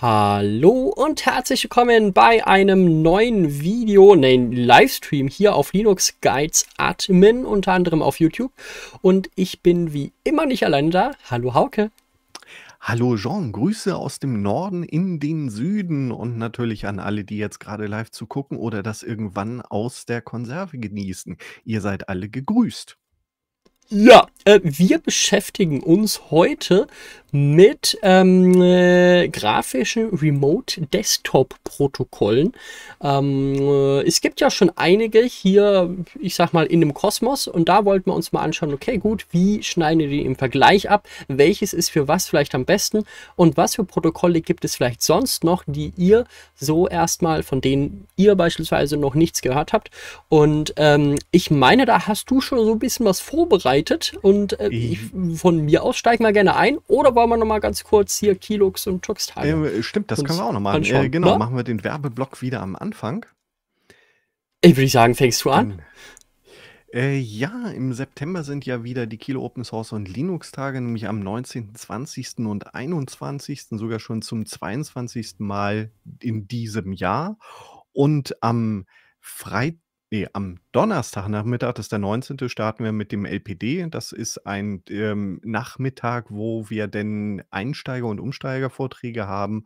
Hallo und herzlich willkommen bei einem neuen Video, nein, Livestream hier auf Linux Guides Admin, unter anderem auf YouTube. Und ich bin wie immer nicht alleine da. Hallo Hauke. Hallo Jean, Grüße aus dem Norden in den Süden und natürlich an alle, die jetzt gerade live zu gucken oder das irgendwann aus der Konserve genießen. Ihr seid alle gegrüßt. Ja, äh, wir beschäftigen uns heute mit ähm, äh, grafischen Remote-Desktop-Protokollen. Ähm, äh, es gibt ja schon einige hier, ich sag mal, in dem Kosmos und da wollten wir uns mal anschauen, okay, gut, wie schneiden die im Vergleich ab? Welches ist für was vielleicht am besten? Und was für Protokolle gibt es vielleicht sonst noch, die ihr so erstmal, von denen ihr beispielsweise noch nichts gehört habt? Und ähm, ich meine, da hast du schon so ein bisschen was vorbereitet vorbereitet und äh, ich, von mir aus steigen wir gerne ein. Oder wollen wir nochmal ganz kurz hier Kilux und Truxtal? Äh, stimmt, das können wir auch noch machen. Äh, genau, Na? Ne? machen wir den Werbeblock wieder am Anfang. Ich würde sagen, fängst du an? Äh, ja, im September sind ja wieder die Kilo Open Source und Linux Tage, nämlich am 19., 20. und 21. sogar schon zum 22. Mal in diesem Jahr. Und am Freitag Ne, am Donnerstagnachmittag, das ist der 19., starten wir mit dem LPD. Das ist ein ähm, Nachmittag, wo wir denn Einsteiger- und Umsteigervorträge haben.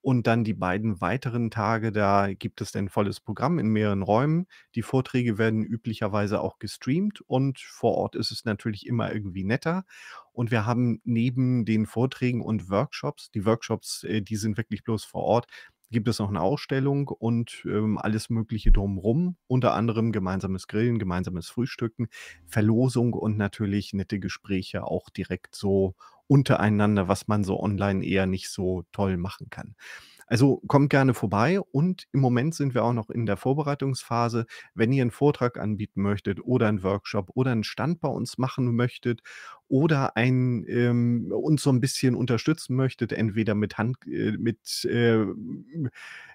Und dann die beiden weiteren Tage, da gibt es ein volles Programm in mehreren Räumen. Die Vorträge werden üblicherweise auch gestreamt und vor Ort ist es natürlich immer irgendwie netter. Und wir haben neben den Vorträgen und Workshops, die Workshops, äh, die sind wirklich bloß vor Ort, gibt es noch eine Ausstellung und ähm, alles Mögliche drumherum. Unter anderem gemeinsames Grillen, gemeinsames Frühstücken, Verlosung und natürlich nette Gespräche auch direkt so untereinander, was man so online eher nicht so toll machen kann. Also kommt gerne vorbei und im Moment sind wir auch noch in der Vorbereitungsphase. Wenn ihr einen Vortrag anbieten möchtet oder einen Workshop oder einen Stand bei uns machen möchtet oder ein, ähm, uns so ein bisschen unterstützen möchtet, entweder mit Hand, äh, mit ähm,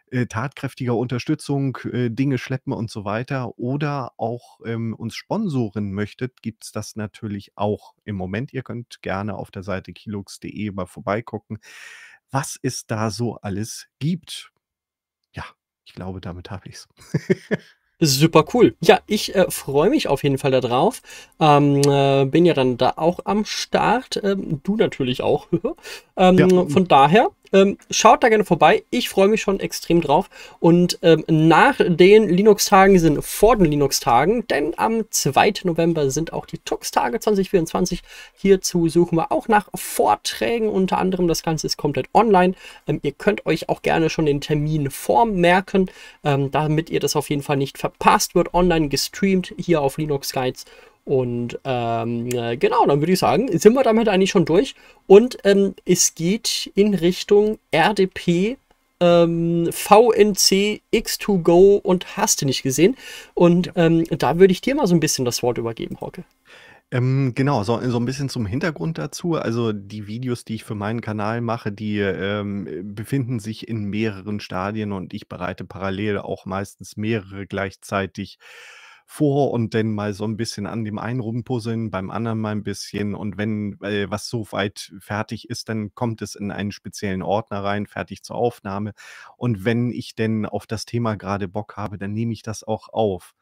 äh, tatkräftiger Unterstützung, äh, Dinge schleppen und so weiter oder auch ähm, uns sponsoren möchtet, gibt es das natürlich auch im Moment. Ihr könnt gerne auf der Seite kilux.de mal vorbeigucken was es da so alles gibt. Ja, ich glaube, damit habe ich es. Super cool. Ja, ich äh, freue mich auf jeden Fall darauf. Ähm, äh, bin ja dann da auch am Start. Ähm, du natürlich auch. ähm, ja. Von daher ähm, schaut da gerne vorbei. Ich freue mich schon extrem drauf. Und ähm, nach den Linux-Tagen sind vor den Linux-Tagen, denn am 2. November sind auch die Tux-Tage 2024. Hierzu suchen wir auch nach Vorträgen unter anderem. Das Ganze ist komplett online. Ähm, ihr könnt euch auch gerne schon den Termin vormerken, ähm, damit ihr das auf jeden Fall nicht verpasst. Wird online gestreamt hier auf Linux Guides und ähm, äh, genau, dann würde ich sagen, sind wir damit eigentlich schon durch. Und ähm, es geht in Richtung RDP, ähm, VNC, X2Go und hast du nicht gesehen. Und ja. Ähm, da würde ich dir mal so ein bisschen das Wort übergeben, Hocke. Ähm, genau, so, so ein bisschen zum Hintergrund dazu. Also die Videos, die ich für meinen Kanal mache, die ähm, befinden sich in mehreren Stadien und ich bereite parallel auch meistens mehrere gleichzeitig vor und dann mal so ein bisschen an dem einen rumpuzzeln, beim anderen mal ein bisschen. Und wenn äh, was so weit fertig ist, dann kommt es in einen speziellen Ordner rein, fertig zur Aufnahme. Und wenn ich denn auf das Thema gerade Bock habe, dann nehme ich das auch auf.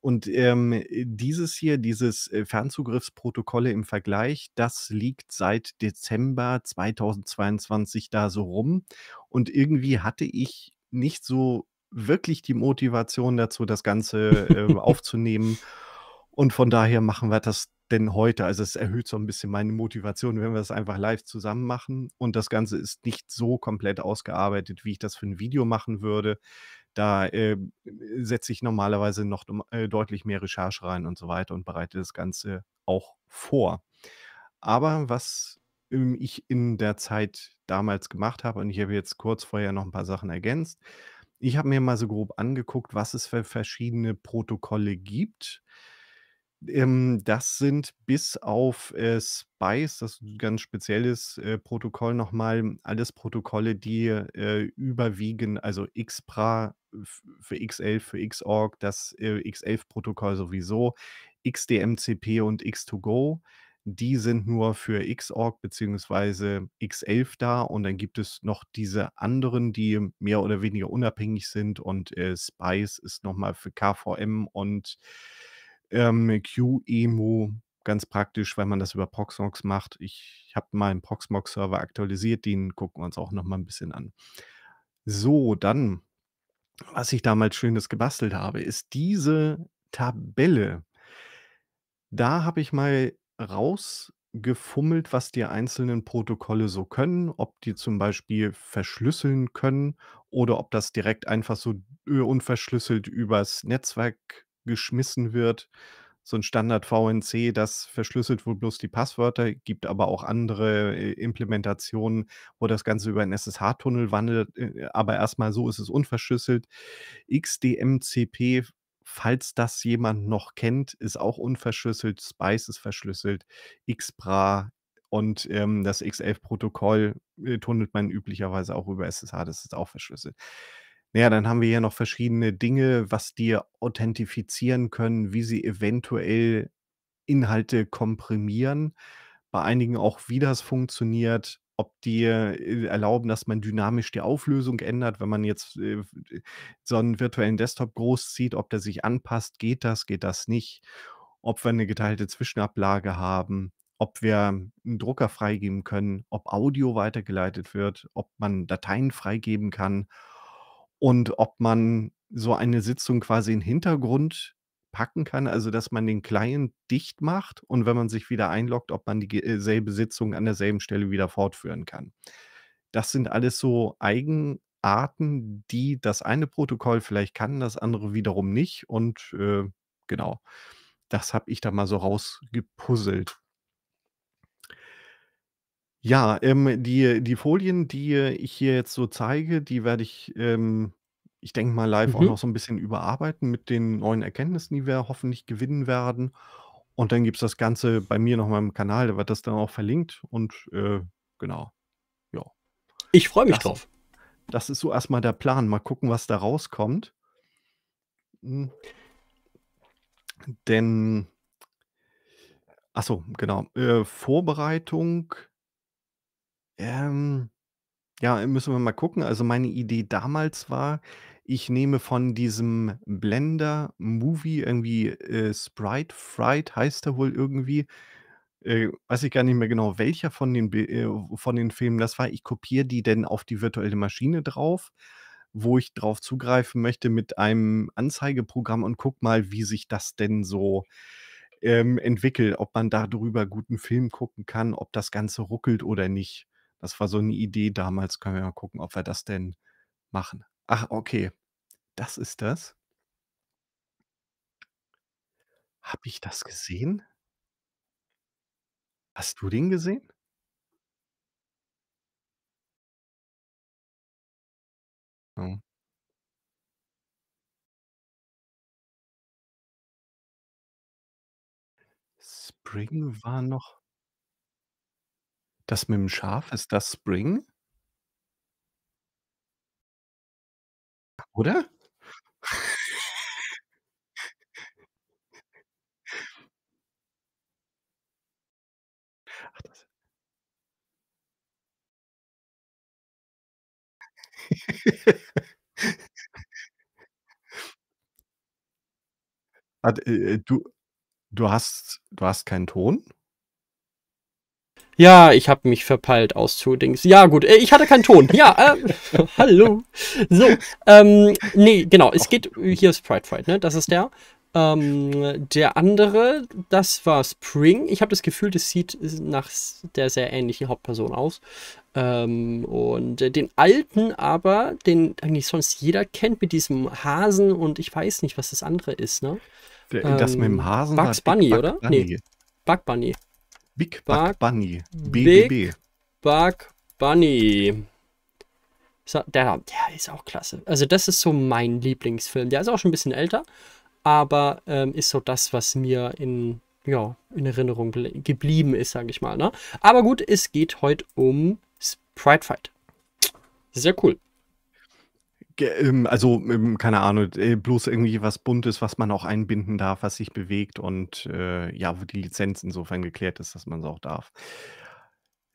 Und ähm, dieses hier, dieses äh, Fernzugriffsprotokolle im Vergleich, das liegt seit Dezember 2022 da so rum. Und irgendwie hatte ich nicht so wirklich die Motivation dazu, das Ganze äh, aufzunehmen. Und von daher machen wir das denn heute. Also es erhöht so ein bisschen meine Motivation, wenn wir das einfach live zusammen machen. Und das Ganze ist nicht so komplett ausgearbeitet, wie ich das für ein Video machen würde. Da äh, setze ich normalerweise noch äh, deutlich mehr Recherche rein und so weiter und bereite das Ganze auch vor. Aber was ähm, ich in der Zeit damals gemacht habe, und ich habe jetzt kurz vorher noch ein paar Sachen ergänzt, ich habe mir mal so grob angeguckt, was es für verschiedene Protokolle gibt. Ähm, das sind bis auf äh, Spice, das ist ein ganz spezielles äh, Protokoll nochmal, alles Protokolle, die äh, überwiegen, also XPRA für X11, für Xorg, das X11-Protokoll sowieso, XDMCP und X2Go die sind nur für Xorg bzw. X11 da und dann gibt es noch diese anderen, die mehr oder weniger unabhängig sind und äh, Spice ist nochmal für KVM und ähm, QEMU ganz praktisch, weil man das über Proxmox macht. Ich habe meinen Proxmox-Server aktualisiert, den gucken wir uns auch nochmal ein bisschen an. So, dann, was ich damals schönes gebastelt habe, ist diese Tabelle. Da habe ich mal rausgefummelt, was die einzelnen Protokolle so können, ob die zum Beispiel verschlüsseln können oder ob das direkt einfach so äh, unverschlüsselt übers Netzwerk geschmissen wird. So ein Standard VNC, das verschlüsselt wohl bloß die Passwörter, gibt aber auch andere äh, Implementationen, wo das Ganze über einen SSH-Tunnel wandelt, äh, aber erstmal so ist es unverschlüsselt. XDMCP falls das jemand noch kennt, ist auch unverschlüsselt, Spice ist verschlüsselt, XBRA und ähm, das X11-Protokoll äh, tunnelt man üblicherweise auch über SSH, das ist auch verschlüsselt. Naja, dann haben wir hier noch verschiedene Dinge, was die authentifizieren können, wie sie eventuell Inhalte komprimieren. Bei einigen auch, wie das funktioniert ob die äh, erlauben, dass man dynamisch die Auflösung ändert, wenn man jetzt äh, so einen virtuellen Desktop großzieht, ob der sich anpasst, geht das, geht das nicht, ob wir eine geteilte Zwischenablage haben, ob wir einen Drucker freigeben können, ob Audio weitergeleitet wird, ob man Dateien freigeben kann und ob man so eine Sitzung quasi im Hintergrund packen kann, also dass man den Client dicht macht und wenn man sich wieder einloggt, ob man dieselbe äh, Sitzung an derselben Stelle wieder fortführen kann. Das sind alles so Eigenarten, die das eine Protokoll vielleicht kann, das andere wiederum nicht. Und äh, genau, das habe ich da mal so rausgepuzzelt. Ja, ähm, die, die Folien, die ich hier jetzt so zeige, die werde ich ähm, ich denke mal, live auch mhm. noch so ein bisschen überarbeiten mit den neuen Erkenntnissen, die wir hoffentlich gewinnen werden. Und dann gibt es das Ganze bei mir noch mal im Kanal, da wird das dann auch verlinkt und, äh, genau. Ja. Ich freue mich Das drauf. das ist so erstmal der Plan. Mal gucken, was da rauskommt. Hm. Denn ach so, genau, äh, Vorbereitung ähm ja, müssen wir mal gucken. Also meine Idee damals war, ich nehme von diesem Blender Movie irgendwie äh, Sprite Fright heißt er wohl irgendwie. Äh, weiß ich gar nicht mehr genau, welcher von den, äh, von den Filmen das war. Ich kopiere die denn auf die virtuelle Maschine drauf, wo ich drauf zugreifen möchte mit einem Anzeigeprogramm und guck mal, wie sich das denn so ähm, entwickelt, ob man darüber guten Film gucken kann, ob das Ganze ruckelt oder nicht. Das war so eine Idee damals. Können wir mal gucken, ob wir das denn machen. Ach, okay. Das ist das. Habe ich das gesehen? Hast du den gesehen? Ja. Spring war noch das mit dem Schaf, ist das Spring? Oder? Ach, das äh, äh, du du hast du hast keinen Ton? Ja, ich habe mich verpeilt auszudings. Ja, gut, äh, ich hatte keinen Ton. Ja, äh, hallo. So, ähm, nee, genau, es geht, hier ist Pride Fight, ne? Das ist der. Ähm, der andere, das war Spring. Ich habe das Gefühl, das sieht nach der sehr ähnlichen Hauptperson aus. Ähm, und äh, den alten aber, den eigentlich sonst jeder kennt mit diesem Hasen und ich weiß nicht, was das andere ist, ne? Der, ähm, das mit dem Hasen? Bugs Bunny, Bug oder? Bunny. Nee. Bug Bunny. Big Bug, Bug Bunny. BBB. Big Bug Bunny. der, der ist auch klasse. Also das ist so mein Lieblingsfilm. Der ist auch schon ein bisschen älter, aber ähm, ist so das, was mir in, ja, in Erinnerung geblieben ist, sage ich mal. Ne? Aber gut, es geht heute um Sprite Fight. Sehr cool. Ähm, also, ähm, keine Ahnung, äh, bloß irgendwie was Buntes, was man auch einbinden darf, was sich bewegt und äh, ja, wo die Lizenz insofern geklärt ist, dass man es auch darf.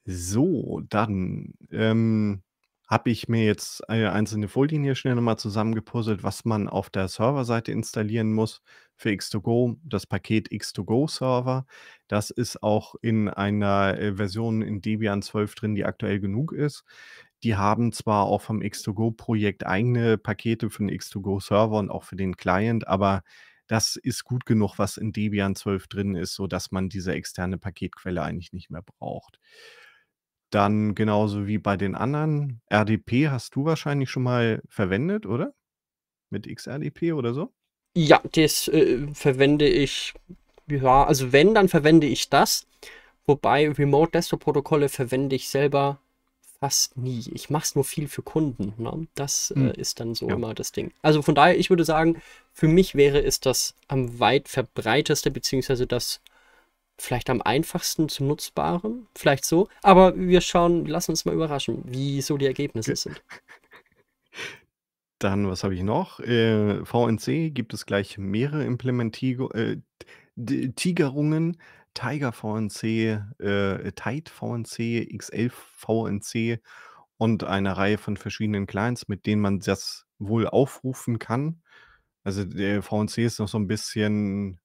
So, dann ähm, habe ich mir jetzt äh, einzelne Folien hier schnell nochmal zusammengepuzzelt, was man auf der Serverseite installieren muss für X2Go, das Paket X2Go Server. Das ist auch in einer äh, Version in Debian 12 drin, die aktuell genug ist. Die haben zwar auch vom X2Go-Projekt eigene Pakete für den X2Go-Server und auch für den Client, aber das ist gut genug, was in Debian 12 drin ist, sodass man diese externe Paketquelle eigentlich nicht mehr braucht. Dann genauso wie bei den anderen, RDP hast du wahrscheinlich schon mal verwendet, oder? Mit XRDP oder so? Ja, das äh, verwende ich. Ja, also wenn, dann verwende ich das. Wobei Remote Desktop Protokolle verwende ich selber fast nie. Ich mache es nur viel für Kunden. Ne? Das äh, hm. äh, ist dann so ja. immer das Ding. Also von daher, ich würde sagen, für mich wäre es das am weit verbreiteste, beziehungsweise das vielleicht am einfachsten zu nutzbare. Vielleicht so. Aber wir schauen, lassen uns mal überraschen, wie so die Ergebnisse sind. Dann, was habe ich noch? Äh, VNC gibt es gleich mehrere Implementierungen. Äh, Tigerungen. Tiger VNC, äh, Tide VNC, X11 VNC und eine Reihe von verschiedenen Clients, mit denen man das wohl aufrufen kann. Also der VNC ist noch so ein bisschen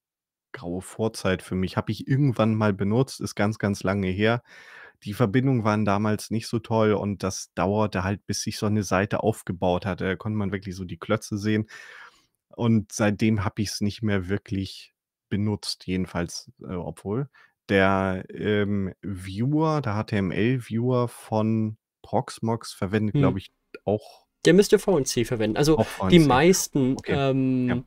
graue Vorzeit für mich. Habe ich irgendwann mal benutzt, ist ganz, ganz lange her. Die Verbindungen waren damals nicht so toll und das dauerte halt, bis sich so eine Seite aufgebaut hatte. Da konnte man wirklich so die Klötze sehen. Und seitdem habe ich es nicht mehr wirklich benutzt, jedenfalls, äh, obwohl der ähm, Viewer, der HTML-Viewer von Proxmox verwendet, hm. glaube ich, auch. Der müsste VNC verwenden. Also VNC. die meisten okay. ähm, ja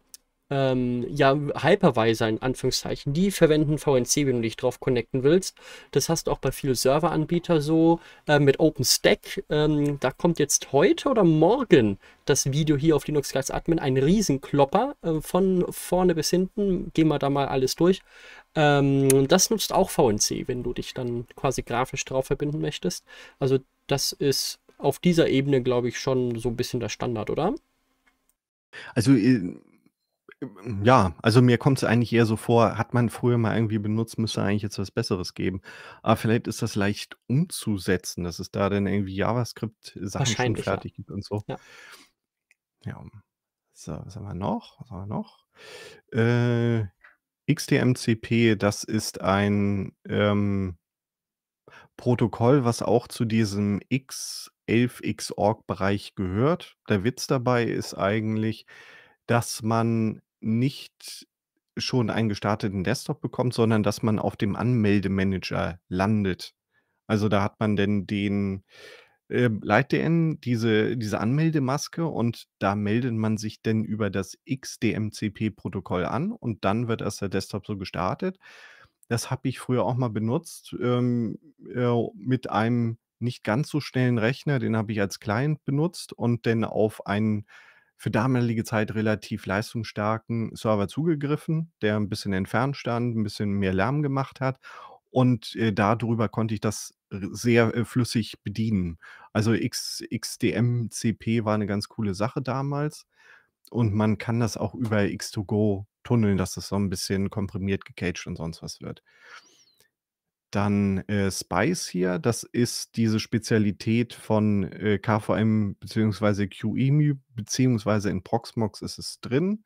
ähm, ja, Hypervisor in Anführungszeichen, die verwenden VNC, wenn du dich drauf connecten willst. Das hast du auch bei vielen Serveranbietern so äh, mit OpenStack. Ähm, da kommt jetzt heute oder morgen das Video hier auf Linux Guides Admin, ein Riesenklopper äh, von vorne bis hinten. Gehen wir da mal alles durch. Ähm, das nutzt auch VNC, wenn du dich dann quasi grafisch drauf verbinden möchtest. Also das ist auf dieser Ebene, glaube ich, schon so ein bisschen der Standard, oder? Also äh, hm, ja, also mir kommt es eigentlich eher so vor, hat man früher mal irgendwie benutzt, müsste eigentlich jetzt was Besseres geben. Aber vielleicht ist das leicht umzusetzen, dass es da dann irgendwie JavaScript-Sachen schon Wahrscheinlich, ja. fertig gibt und so. Ja. Ja. So, was haben wir noch? Was haben wir noch? Äh, XDMCP, das ist ein ähm, Protokoll, was auch zu diesem X11 Xorg-Bereich gehört. Der Witz dabei ist eigentlich, dass man nicht schon einen gestarteten Desktop bekommt, sondern dass man auf dem Anmeldemanager landet. Also da hat man denn den äh, LightDN, diese, diese Anmeldemaske und da meldet man sich denn über das XDMCP-Protokoll an und dann wird erst der Desktop so gestartet. Das habe ich früher auch mal benutzt ähm, äh, mit einem nicht ganz so schnellen Rechner, den habe ich als Client benutzt und dann auf einen für damalige Zeit relativ leistungsstarken Server zugegriffen, der ein bisschen entfernt stand, ein bisschen mehr Lärm gemacht hat. Und äh, darüber konnte ich das sehr äh, flüssig bedienen. Also X, XDM-CP war eine ganz coole Sache damals. Und man kann das auch über X2Go tunneln, dass das so ein bisschen komprimiert, gecaged und sonst was wird. Dann äh, Spice hier, das ist diese Spezialität von äh, KVM bzw. QEMU, bzw. in Proxmox ist es drin.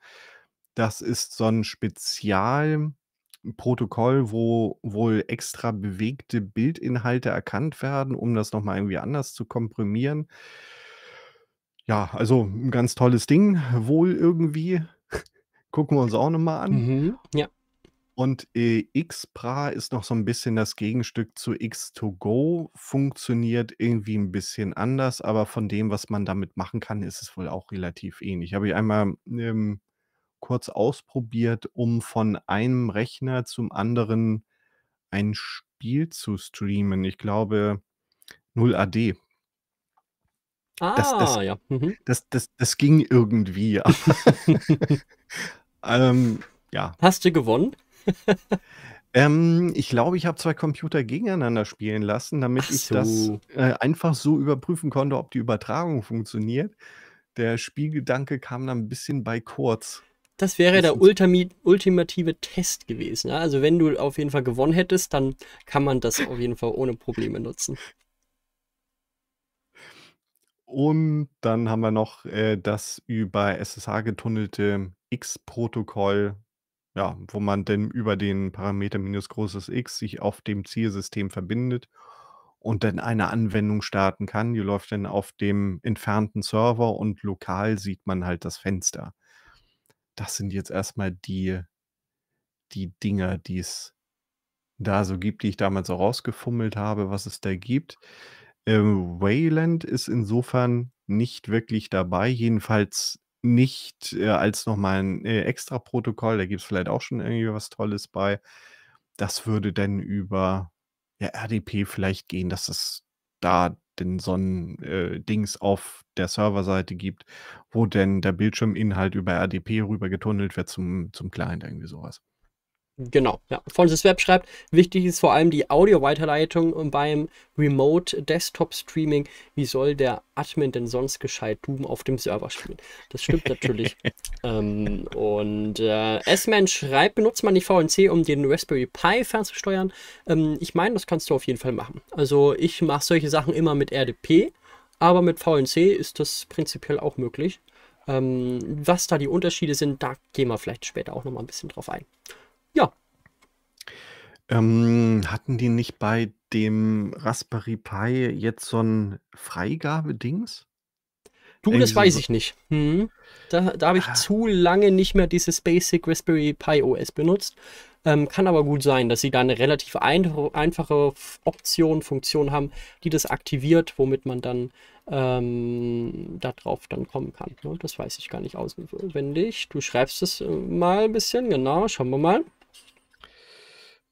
Das ist so ein Spezialprotokoll, wo wohl extra bewegte Bildinhalte erkannt werden, um das nochmal irgendwie anders zu komprimieren. Ja, also ein ganz tolles Ding, wohl irgendwie. Gucken wir uns auch nochmal an. Mhm, ja. Und äh, Xpra ist noch so ein bisschen das Gegenstück zu X2Go, funktioniert irgendwie ein bisschen anders, aber von dem, was man damit machen kann, ist es wohl auch relativ ähnlich. Habe ich einmal ähm, kurz ausprobiert, um von einem Rechner zum anderen ein Spiel zu streamen. Ich glaube 0AD. Ah, das, das, ah, ja. Mhm. Das, das, das ging irgendwie. ähm, ja. Hast du gewonnen? ähm, ich glaube, ich habe zwei Computer gegeneinander spielen lassen, damit so. ich das äh, einfach so überprüfen konnte, ob die Übertragung funktioniert. Der Spielgedanke kam dann ein bisschen bei kurz. Das wäre der Ultimi ultimative Test gewesen. Ja? Also wenn du auf jeden Fall gewonnen hättest, dann kann man das auf jeden Fall ohne Probleme nutzen. Und dann haben wir noch äh, das über SSH getunnelte X-Protokoll ja, wo man denn über den Parameter minus großes X sich auf dem Zielsystem verbindet und dann eine Anwendung starten kann. Die läuft dann auf dem entfernten Server und lokal sieht man halt das Fenster. Das sind jetzt erstmal die, die Dinger, die es da so gibt, die ich damals so rausgefummelt habe, was es da gibt. Ähm, Wayland ist insofern nicht wirklich dabei, jedenfalls nicht äh, als nochmal ein äh, extra Protokoll, da gibt es vielleicht auch schon irgendwie was Tolles bei. Das würde dann über ja, RDP vielleicht gehen, dass es da denn so ein äh, Dings auf der Serverseite gibt, wo denn der Bildschirminhalt über RDP rüber getunnelt wird zum, zum Client, irgendwie sowas. Genau, ja. Francis Web schreibt, wichtig ist vor allem die Audio-Weiterleitung beim Remote-Desktop-Streaming. Wie soll der Admin denn sonst gescheit Doom auf dem Server spielen? Das stimmt natürlich. ähm, und äh, S-Man schreibt, benutzt man nicht VNC, um den Raspberry Pi fernzusteuern? Ähm, ich meine, das kannst du auf jeden Fall machen. Also ich mache solche Sachen immer mit RDP, aber mit VNC ist das prinzipiell auch möglich. Ähm, was da die Unterschiede sind, da gehen wir vielleicht später auch nochmal ein bisschen drauf ein. Ja. Ähm, hatten die nicht bei dem Raspberry Pi jetzt so ein Freigabedings? Du, das weiß ich nicht. Hm. Da, da habe ich ah. zu lange nicht mehr dieses Basic Raspberry Pi OS benutzt. Ähm, kann aber gut sein, dass sie da eine relativ ein, einfache Option, Funktion haben, die das aktiviert, womit man dann ähm, darauf dann kommen kann. Ne? Das weiß ich gar nicht auswendig. Du schreibst es äh, mal ein bisschen, genau, schauen wir mal.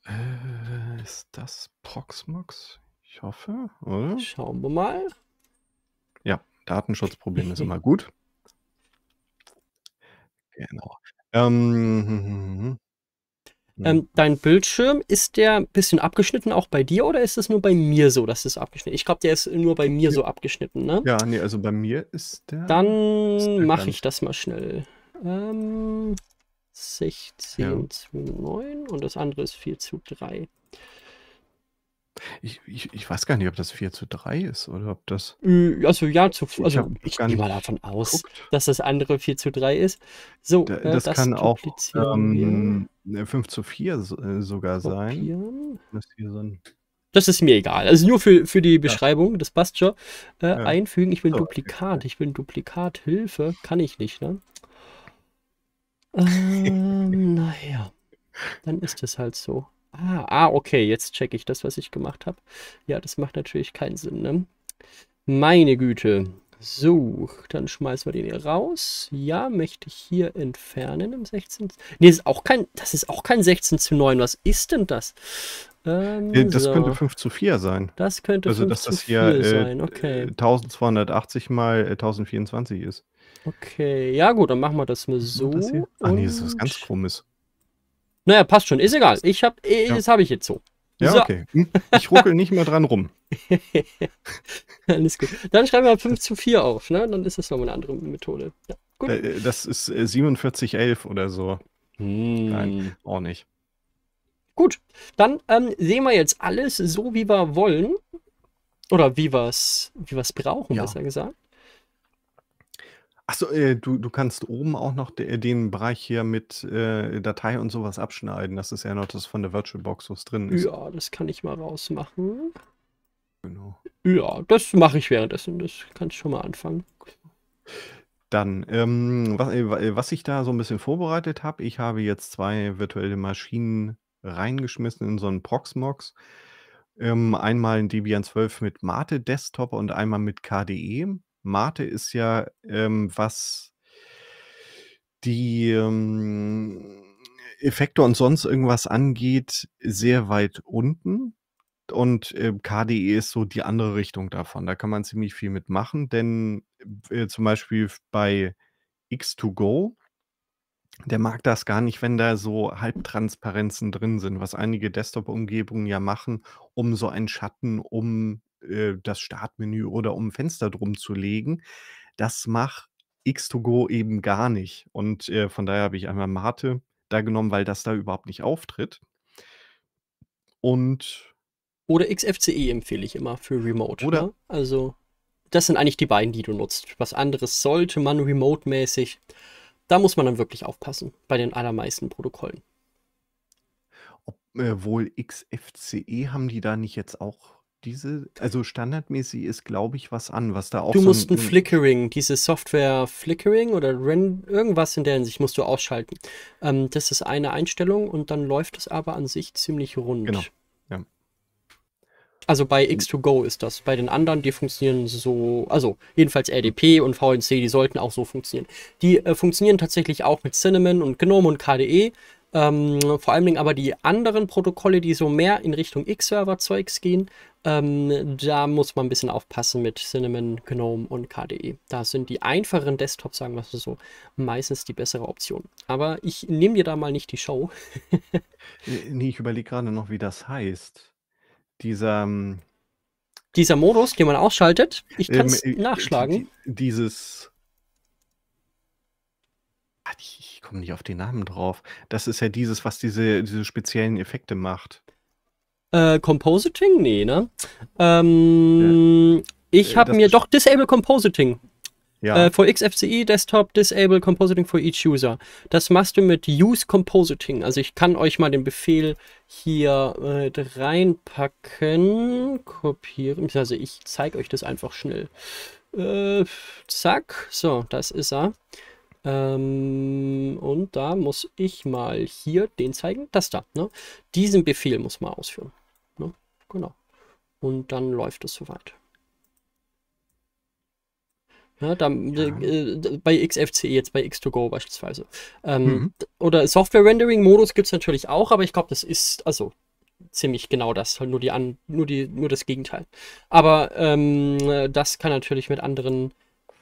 Äh, ist das Proxmox? Ich hoffe, oder? Schauen wir mal. Ja, Datenschutzproblem ist immer gut. Genau. Ähm, hm, hm, hm, ähm, dein Bildschirm, ist der ein bisschen abgeschnitten auch bei dir oder ist es nur bei mir so, dass es abgeschnitten ist? Ich glaube, der ist nur bei mir so abgeschnitten, ne? Ja, nee, also bei mir ist der. Dann mache ich das mal schnell. Ähm, 16 ja. zu 9 und das andere ist 4 zu 3. Ich, ich, ich, weiß gar nicht, ob das 4 zu 3 ist oder ob das. Äh, also ja, zu, also ich, ich gehe mal davon aus, guckt. dass das andere 4 zu 3 ist. So, da, äh, das, das, kann auch ähm, 5 ne, zu 4 äh, sogar sein. Das, so das, ist mir egal. Also nur für, für die Beschreibung ja. passt schon. äh, ja. einfügen. Ich bin so, Duplikat, okay. ich Duplikat. Hilfe kann ich nicht, ne? Ähm, naja, dann ist es halt so. Ah, ah, okay, jetzt checke ich das, was ich gemacht habe. Ja, das macht natürlich keinen Sinn, ne? Meine Güte. So, dann schmeißen wir den hier raus. Ja, möchte ich hier entfernen im 16. Ne, ist das ist auch kein 16 zu 9. Was ist denn das? Ähm, das so. könnte 5 zu 4 sein. Das könnte also, 5 dass zu das hier, 4 äh, sein, okay. 1280 äh, mal 1024 äh, ist. Okay, ja gut, dann machen wir das mal so. Das Ach nee, das ist was ganz komisches. Naja, passt schon, ist egal. Ich hab, ich, ja. Das habe ich jetzt so. Ja, so. okay. Hm, ich ruckel nicht mehr dran rum. Alles gut. Dann schreiben wir 5 zu 4 auf, ne? Dann ist das nochmal eine andere Methode. Ja, gut. Äh, äh, das ist 4711 äh, oder so. Hm. Nein, auch nicht. Gut, dann ähm, sehen wir jetzt alles so, wie wir wollen. Oder wie wir es wie brauchen, ja. besser gesagt. Achso, äh, du, du kannst oben auch noch de, den Bereich hier mit äh, Datei und sowas abschneiden. Das ist ja noch das von der VirtualBox, was drin ist. Ja, das kann ich mal rausmachen. Genau. Ja, das mache ich währenddessen. Das kannst du schon mal anfangen. Dann, ähm, was, äh, äh, was ich da so ein bisschen vorbereitet habe, ich habe jetzt zwei virtuelle Maschinen reingeschmissen in so einen Proxmox. Ähm, einmal ein Debian 12 mit Mate Desktop und einmal mit KDE. Mate ist ja, ähm, was die ähm, Effekte und sonst irgendwas angeht, sehr weit unten. Und äh, KDE ist so die andere Richtung davon. Da kann man ziemlich viel mitmachen, denn äh, zum Beispiel bei X2Go, der mag das gar nicht, wenn da so Halbtransparenzen drin sind, was einige Desktop-Umgebungen ja machen, um so einen Schatten um äh, das Startmenü oder um ein Fenster drum zu legen. Das macht X2Go eben gar nicht. Und äh, von daher habe ich einmal Mate da genommen, weil das da überhaupt nicht auftritt. Und. Oder XFCE empfehle ich immer für Remote. Oder? Ne? Also, das sind eigentlich die beiden, die du nutzt. Was anderes sollte man remote-mäßig. Da muss man dann wirklich aufpassen bei den allermeisten Protokollen. Obwohl äh, XFCE haben die da nicht jetzt auch diese, also standardmäßig ist, glaube ich, was an, was da auch. Du so musst ein, ein Flickering, diese Software Flickering oder Ren irgendwas in der Hinsicht musst du ausschalten. Ähm, das ist eine Einstellung und dann läuft es aber an sich ziemlich rund. Genau. Ja. Also bei hm. X2Go ist das. Bei den anderen, die funktionieren so, also jedenfalls RDP hm. und VNC, die sollten auch so funktionieren. Die äh, funktionieren tatsächlich auch mit Cinnamon und GNOME und KDE, ähm, vor allen Dingen aber die anderen Protokolle, die so mehr in Richtung X-Server-Zeugs gehen, ähm, da muss man ein bisschen aufpassen mit Cinnamon, GNOME und KDE. Da sind die einfacheren Desktops, sagen wir so, meistens die bessere Option. Aber ich nehme dir da mal nicht die Show. Äh, nee, ich überlege gerade noch, wie das heißt. Dieser. Ähm, Dieser Modus, den man ausschaltet, ich kann es ähm, äh, nachschlagen. Dieses ich, ich komme nicht auf den Namen drauf. Das ist ja dieses, was diese, diese speziellen Effekte macht. Äh, Compositing? Nee, ne? Ähm, ich äh, habe das mir doch Disable Compositing. Ja, Äh, for XFCE Desktop Disable Compositing for each user. Das machst du mit Use Compositing. Also ich kann euch mal den Befehl hier äh, reinpacken, kopieren. Also ich zeige euch das einfach schnell. Äh, zack, so, das ist er. Ähm, und da muss ich mal hier den zeigen, das da. Ne? Diesen Befehl muss man ausführen. Ne? Genau. Und dann läuft es soweit. Ja, dann, ja. Äh, äh bei XFCE, jetzt bei X2Go beispielsweise. Ähm, mhm. Oder Software-Rendering-Modus gibt es natürlich auch, aber ich glaube, das ist also ziemlich genau das, halt nur, die an, nur, die, nur das Gegenteil. Aber ähm, das kann natürlich mit anderen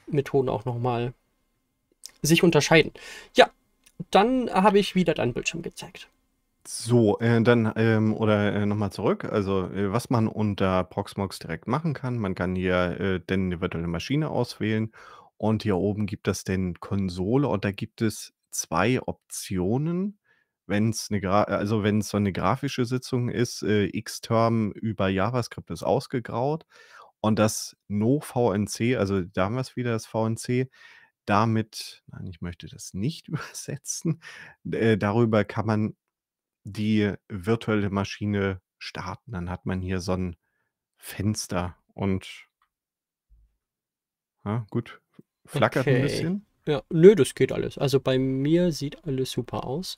Methoden auch nochmal sich unterscheiden. Ja, dann habe ich wieder deinen Bildschirm gezeigt. So, äh, dann ähm, oder äh, nochmal zurück. Also, äh, was man unter Proxmox direkt machen kann, man kann hier äh, denn eine virtuelle Maschine auswählen und hier oben gibt es den Konsole und da gibt es zwei Optionen. Wenn es also so eine grafische Sitzung ist, äh, Xterm über JavaScript ist ausgegraut und das NoVNC, also da haben wir es wieder das VNC, damit, nein, ich möchte das nicht übersetzen, äh, darüber kann man die virtuelle Maschine starten. Dann hat man hier so ein Fenster und ja, gut, flackert okay. ein bisschen. Ja, nö, das geht alles. Also bei mir sieht alles super aus.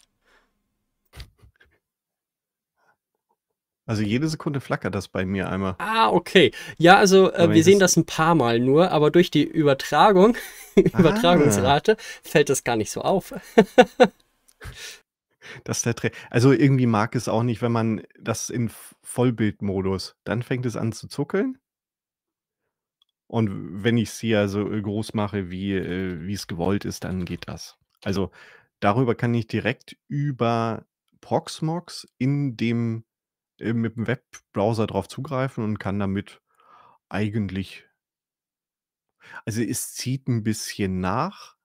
Also jede Sekunde flackert das bei mir einmal. Ah, okay. Ja, also äh, wir sehen das ein paar Mal nur, aber durch die Übertragung, ah. Übertragungsrate, ah. fällt das gar nicht so auf. das der Tra Also irgendwie mag es auch nicht, wenn man das in Vollbildmodus, dann fängt es an zu zuckeln. Und wenn ich es hier so äh, groß mache, wie äh, es gewollt ist, dann geht das. Also darüber kann ich direkt über Proxmox in dem mit dem Webbrowser drauf zugreifen und kann damit eigentlich. Also es zieht ein bisschen nach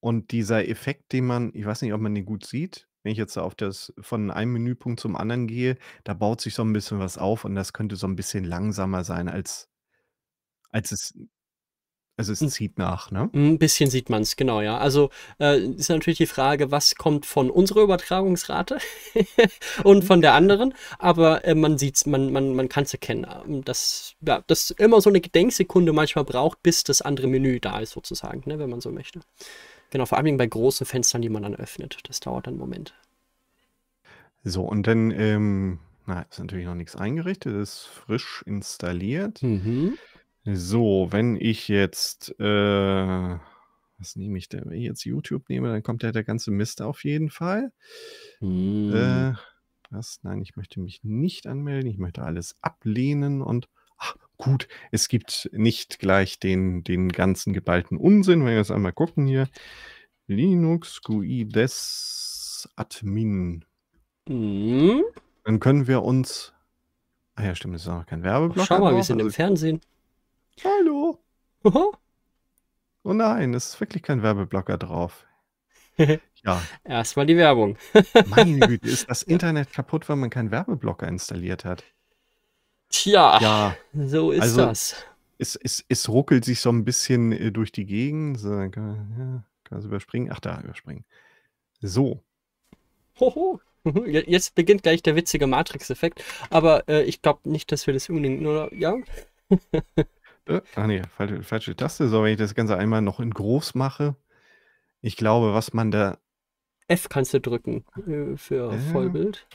und dieser Effekt, den man, ich weiß nicht, ob man den gut sieht, wenn ich jetzt auf das von einem Menüpunkt zum anderen gehe, da baut sich so ein bisschen was auf und das könnte so ein bisschen langsamer sein als als es also es hm. zieht nach, ne? Ein hm, bisschen sieht man es, genau, ja. Also äh, ist natürlich die Frage, was kommt von unserer Übertragungsrate und mhm. von der anderen, aber äh, man sieht's, man, man, man kann es erkennen. Ähm, dass ja, das immer so eine Gedenksekunde manchmal braucht, bis das andere Menü da ist, sozusagen, ne, wenn man so möchte. Genau, vor allem bei großen Fenstern, die man dann öffnet. Das dauert dann einen Moment. So, und dann, ähm, na, ist natürlich noch nichts eingerichtet, ist frisch installiert. Mhm. So, wenn ich jetzt, äh, was nehme ich denn? Wenn ich jetzt YouTube nehme, dann kommt ja der ganze Mist auf jeden Fall. Äh, hm. Äh, was? Nein, ich möchte mich nicht anmelden. Ich möchte alles ablehnen und ach, gut, es gibt nicht gleich den, den ganzen geballten Unsinn. Wenn wir jetzt einmal gucken hier. Linux GUI Des Admin. Mhm. Dann können wir uns Ah ja, stimmt, das ist auch kein Werbeblock. schau mal, wir sind also, im Fernsehen. Hallo. Oh nein, es ist wirklich kein Werbeblocker drauf. Ja. Erstmal die Werbung. Meine Güte, ist das Internet kaputt, wenn man keinen Werbeblocker installiert hat? Tja, ja. so ist also, das. Es, es, es ruckelt sich so ein bisschen äh, durch die Gegend. So, kann, man, ja, es überspringen? Ach, da überspringen. So. Hoho. Jetzt beginnt gleich der witzige Matrix-Effekt. Aber äh, ich glaube nicht, dass wir das unbedingt, oder? Ja. Äh, ach nee, falsche, falsche Taste. So, wenn ich das Ganze einmal noch in groß mache, ich glaube, was man da. F kannst du drücken äh, für äh. Vollbild.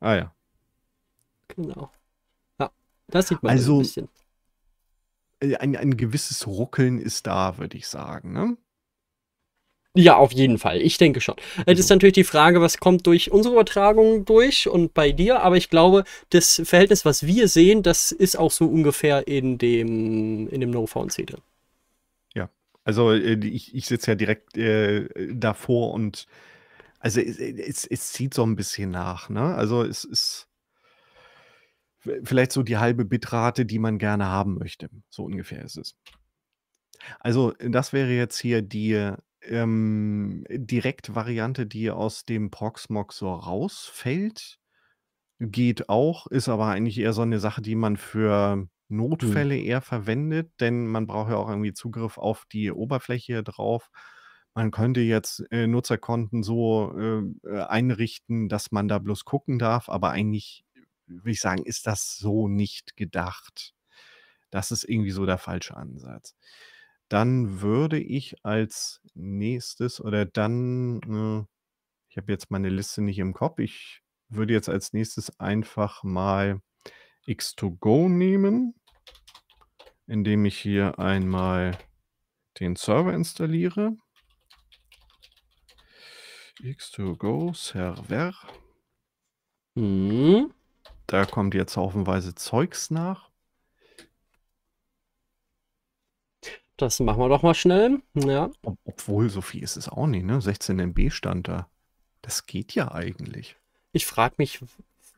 Ah ja. Genau. Ja, das sieht man also, ein bisschen. Äh, ein, ein gewisses Ruckeln ist da, würde ich sagen. Ne? Ja, auf jeden Fall. Ich denke schon. Es äh, genau. ist natürlich die Frage, was kommt durch unsere Übertragung durch und bei dir. Aber ich glaube, das Verhältnis, was wir sehen, das ist auch so ungefähr in dem, in dem No-Found-C drin. Ja, also äh, ich, ich sitze ja direkt äh, davor und also es, es, es, zieht so ein bisschen nach. Ne? Also es ist vielleicht so die halbe Bitrate, die man gerne haben möchte. So ungefähr ist es. Also das wäre jetzt hier die ähm, Direktvariante, die aus dem Proxmox so rausfällt, geht auch, ist aber eigentlich eher so eine Sache, die man für hm. Notfälle mhm. eher verwendet, denn man braucht ja auch irgendwie Zugriff auf die Oberfläche drauf. Man könnte jetzt äh, Nutzerkonten so ähm, äh, einrichten, dass man da bloß gucken darf, aber eigentlich würde ich sagen, ist das so nicht gedacht. Das ist irgendwie so der falsche Ansatz. Dann würde ich als nächstes oder dann, äh, ich habe jetzt meine Liste nicht im Kopf, ich würde jetzt als nächstes einfach mal X2Go nehmen, indem ich hier einmal den Server installiere. X2Go Server. Mhm. Da kommt jetzt haufenweise Zeugs nach. Das machen wir doch mal schnell. Ja. obwohl, so viel ist es auch nicht, ne? 16 MB stand da. Das geht ja eigentlich. Ich frage mich,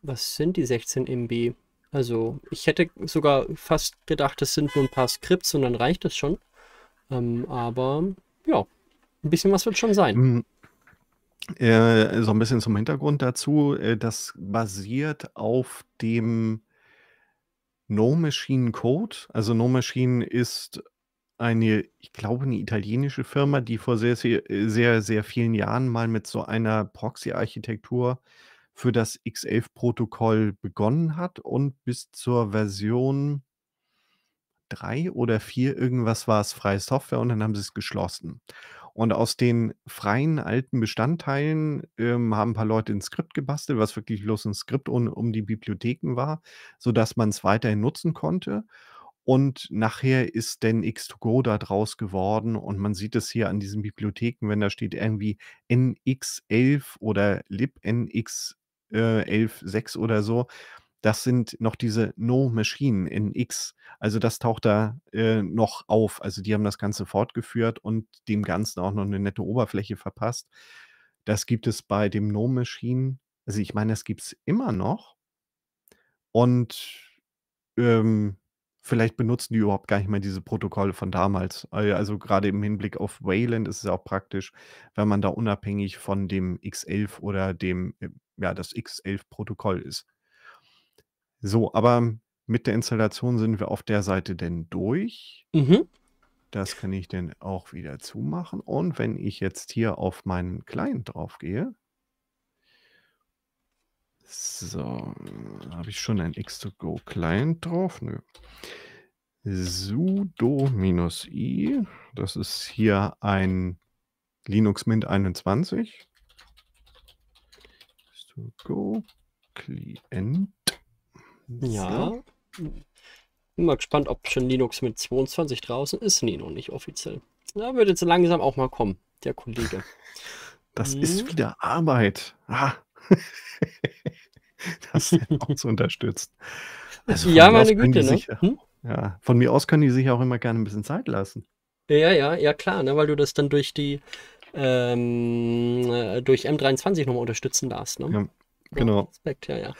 was sind die 16 MB? Also, ich hätte sogar fast gedacht, das sind nur ein paar Skripts und dann reicht das schon. Ähm, aber ja, ein bisschen was wird schon sein. Mhm. Äh, so ein bisschen zum Hintergrund dazu. Äh, das basiert auf dem No Machine Code. Also No Machine ist eine, ich glaube, eine italienische Firma, die vor sehr, sehr, sehr, sehr vielen Jahren mal mit so einer Proxy-Architektur für das X11-Protokoll begonnen hat und bis zur Version 3 oder 4 irgendwas war es freie Software und dann haben sie es geschlossen. Und aus den freien alten Bestandteilen ähm, haben ein paar Leute ein Skript gebastelt, was wirklich bloß ein Skript um, um die Bibliotheken war, sodass man es weiterhin nutzen konnte. Und nachher ist denn X2Go da draus geworden und man sieht es hier an diesen Bibliotheken, wenn da steht irgendwie NX11 oder libnx äh, 11.6 oder so. Das sind noch diese No Machine NX. Also das taucht da äh, noch auf. Also die haben das Ganze fortgeführt und dem Ganzen auch noch eine nette Oberfläche verpasst. Das gibt es bei dem No Machine. Also ich meine, das gibt es immer noch. Und ähm, vielleicht benutzen die überhaupt gar nicht mehr diese Protokolle von damals. Äh, also gerade im Hinblick auf Wayland ist es auch praktisch, wenn man da unabhängig von dem X11 oder dem, äh, ja, das X11-Protokoll ist. So, aber mit der Installation sind wir auf der Seite denn durch. Mhm. Das kann ich dann auch wieder zumachen. Und wenn ich jetzt hier auf meinen Client draufgehe, so, habe ich schon ein X2Go Client drauf? Nö. sudo-i, das ist hier ein Linux Mint 21. X2Go Client. So. Ja. Bin mal gespannt, ob schon Linux Mint 22 draußen ist. Nee, noch nicht offiziell. Da wird jetzt langsam auch mal kommen, der Kollege. Das hm. ist wieder Arbeit. Ah. das dann halt auch zu unterstützen. Also ja, meine Güte, ne? Hm? Ja, von mir aus können die sich auch immer gerne ein bisschen Zeit lassen. Ja, ja, ja, klar, ne, weil du das dann durch die ähm, äh, durch M23 nochmal unterstützen darfst. Ne? Ja, genau. Ja, Respekt, ja, ja.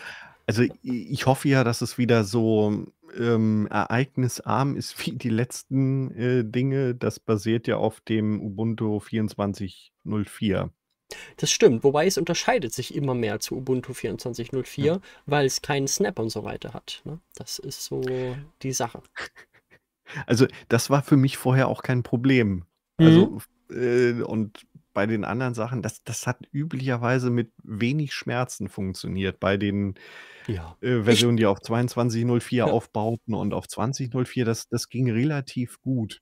Also ich hoffe ja, dass es wieder so ähm, ereignisarm ist wie die letzten äh, Dinge. Das basiert ja auf dem Ubuntu 2404. Das stimmt, wobei es unterscheidet sich immer mehr zu Ubuntu 24.04, ja. weil es keinen Snap und so weiter hat. Ne? Das ist so die Sache. Also, das war für mich vorher auch kein Problem. Also, mhm. Also, äh, und bei den anderen Sachen, das, das hat üblicherweise mit wenig Schmerzen funktioniert. Bei den ja. äh, Versionen, die auf 22.04 ja. aufbauten und auf 20.04, das, das ging relativ gut.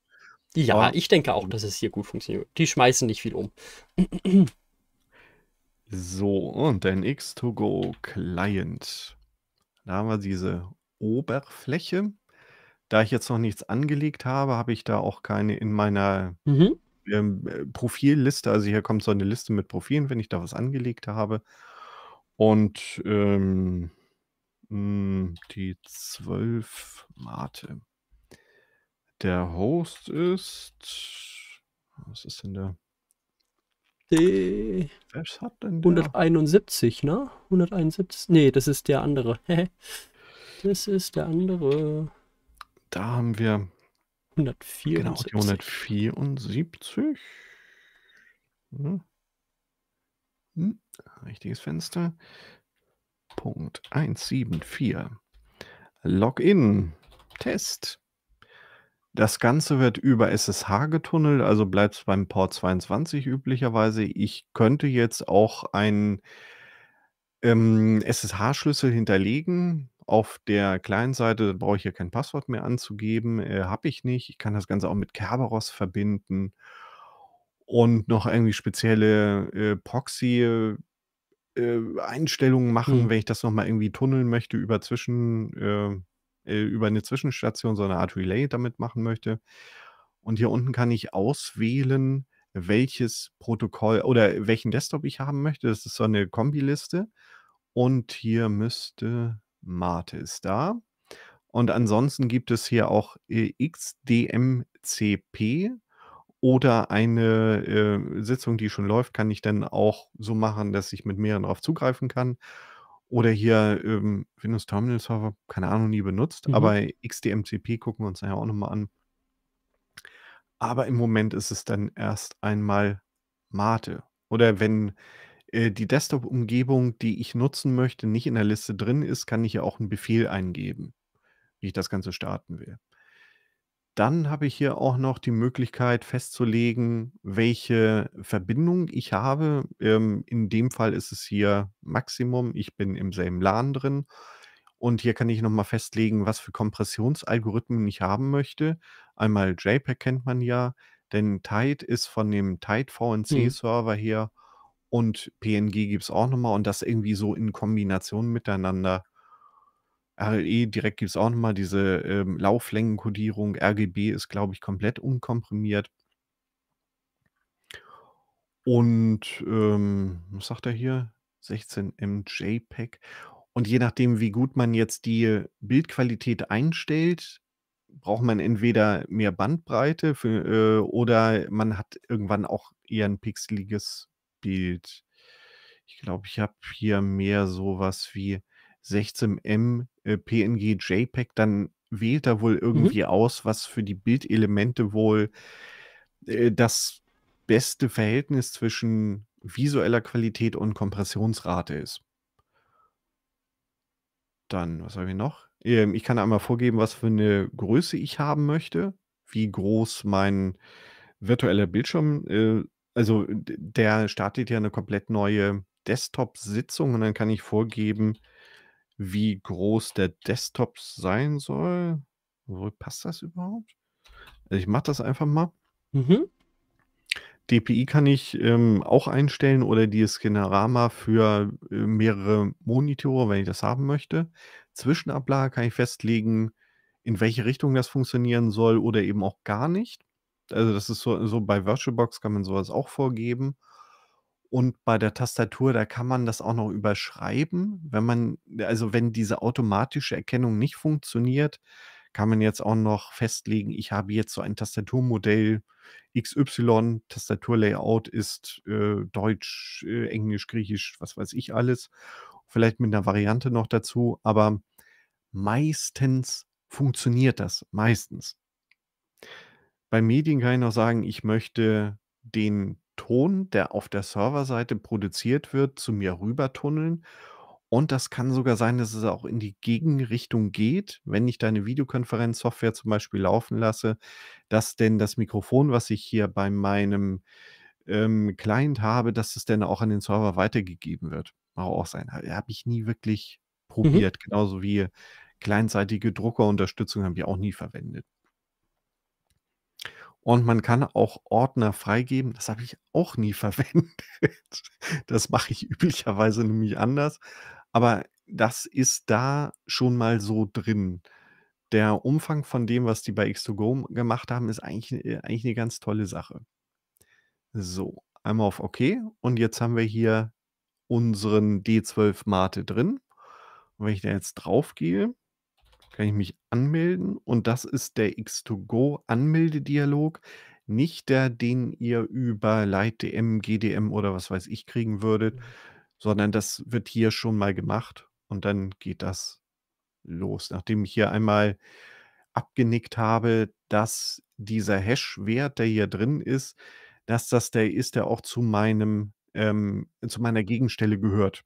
Ja, Aber, ich denke auch, hm. dass es hier gut funktioniert. Die schmeißen nicht viel um. So, und ein X2Go Client. Da haben wir diese Oberfläche. Da ich jetzt noch nichts angelegt habe, habe ich da auch keine in meiner mhm. ähm, äh, Profilliste. Also hier kommt so eine Liste mit Profilen, wenn ich da was angelegt habe. Und ähm, hm, die zwölf Mate. Der Host ist. Was ist denn der? die Was hat denn der? 171, ne? 171. Ne, das ist der andere. das ist der andere. Da haben wir 174. Genau, die 174. Hm. Hm. Richtiges Fenster. Punkt 174. Login. Test. Das Ganze wird über SSH getunnelt, also bleibt es beim Port 22 üblicherweise. Ich könnte jetzt auch einen ähm, SSH-Schlüssel hinterlegen. Auf der Client-Seite brauche ich ja kein Passwort mehr anzugeben, äh, habe ich nicht. Ich kann das Ganze auch mit Kerberos verbinden und noch irgendwie spezielle äh, Proxy. Äh, Einstellungen machen, mhm. wenn ich das nochmal irgendwie tunneln möchte über Zwischen, äh, äh, über eine Zwischenstation so eine Art Relay damit machen möchte. Und hier unten kann ich auswählen, welches Protokoll oder welchen Desktop ich haben möchte. Das ist so eine Kombiliste. Und hier müsste Mate ist da. Und ansonsten gibt es hier auch äh, XDMCP oder eine äh, Sitzung, die schon läuft, kann ich dann auch so machen, dass ich mit mehreren darauf zugreifen kann. Oder hier ähm, Windows Terminal Server, keine Ahnung, nie benutzt, mhm. aber XDMCP gucken wir uns nachher auch nochmal an. Aber im Moment ist es dann erst einmal Mate. Oder wenn äh, die Desktop-Umgebung, die ich nutzen möchte, nicht in der Liste drin ist, kann ich ja auch einen Befehl eingeben, wie ich das Ganze starten will dann habe ich hier auch noch die Möglichkeit festzulegen, welche Verbindung ich habe. Ähm, in dem Fall ist es hier Maximum. Ich bin im selben LAN drin. Und hier kann ich nochmal festlegen, was für Kompressionsalgorithmen ich haben möchte. Einmal JPEG kennt man ja, denn Tide ist von dem Tide VNC-Server mhm. her und PNG gibt es auch nochmal und das irgendwie so in Kombination miteinander RLE direkt gibt es auch nochmal diese ähm, Lauflängenkodierung. RGB ist, glaube ich, komplett unkomprimiert. Und ähm, was sagt er hier? 16 m JPEG. Und je nachdem, wie gut man jetzt die Bildqualität einstellt, braucht man entweder mehr Bandbreite für, äh, oder man hat irgendwann auch eher ein pixeliges Bild. Ich glaube, ich habe hier mehr sowas wie 16M äh, PNG JPEG, dann wählt er wohl mhm. irgendwie mhm. aus, was für die Bildelemente wohl äh, das beste Verhältnis zwischen visueller Qualität und Kompressionsrate ist. Dann, was habe ich noch? Ähm, ich kann einmal vorgeben, was für eine Größe ich haben möchte, wie groß mein virtueller Bildschirm, äh, also der startet ja eine komplett neue Desktop-Sitzung und dann kann ich vorgeben, wie groß der Desktop sein soll. Wo passt das überhaupt? Also ich mache das einfach mal. Mhm. DPI kann ich ähm, auch einstellen oder die Scannerama für äh, mehrere Monitore, wenn ich das haben möchte. Zwischenablage kann ich festlegen, in welche Richtung das funktionieren soll oder eben auch gar nicht. Also das ist so, so bei VirtualBox kann man sowas auch vorgeben. Und bei der Tastatur, da kann man das auch noch überschreiben. Wenn man, also wenn diese automatische Erkennung nicht funktioniert, kann man jetzt auch noch festlegen, ich habe jetzt so ein Tastaturmodell XY, Tastaturlayout ist äh, Deutsch, äh, Englisch, Griechisch, was weiß ich alles. Vielleicht mit einer Variante noch dazu, aber meistens funktioniert das, meistens. Bei Medien kann ich noch sagen, ich möchte den Ton, der auf der Serverseite produziert wird, zu mir rübertunneln. Und das kann sogar sein, dass es auch in die Gegenrichtung geht, wenn ich deine Videokonferenzsoftware zum Beispiel laufen lasse, dass denn das Mikrofon, was ich hier bei meinem ähm, Client habe, dass es dann auch an den Server weitergegeben wird. Mag auch sein. Äh, habe ich nie wirklich mhm. probiert. Mhm. Genauso wie clientseitige Druckerunterstützung haben wir auch nie verwendet. Und man kann auch Ordner freigeben. Das habe ich auch nie verwendet. Das mache ich üblicherweise nämlich anders. Aber das ist da schon mal so drin. Der Umfang von dem, was die bei X2Go gemacht haben, ist eigentlich, äh, eigentlich eine ganz tolle Sache. So, einmal auf OK. Und jetzt haben wir hier unseren D12 Mate drin. Und wenn ich da jetzt drauf gehe, kann ich mich anmelden und das ist der X2Go-Anmeldedialog, nicht der, den ihr über LightDM, GDM oder was weiß ich kriegen würdet, mhm. sondern das wird hier schon mal gemacht und dann geht das los. Nachdem ich hier einmal abgenickt habe, dass dieser Hash-Wert, der hier drin ist, dass das der ist, der auch zu meinem ähm, zu meiner Gegenstelle gehört.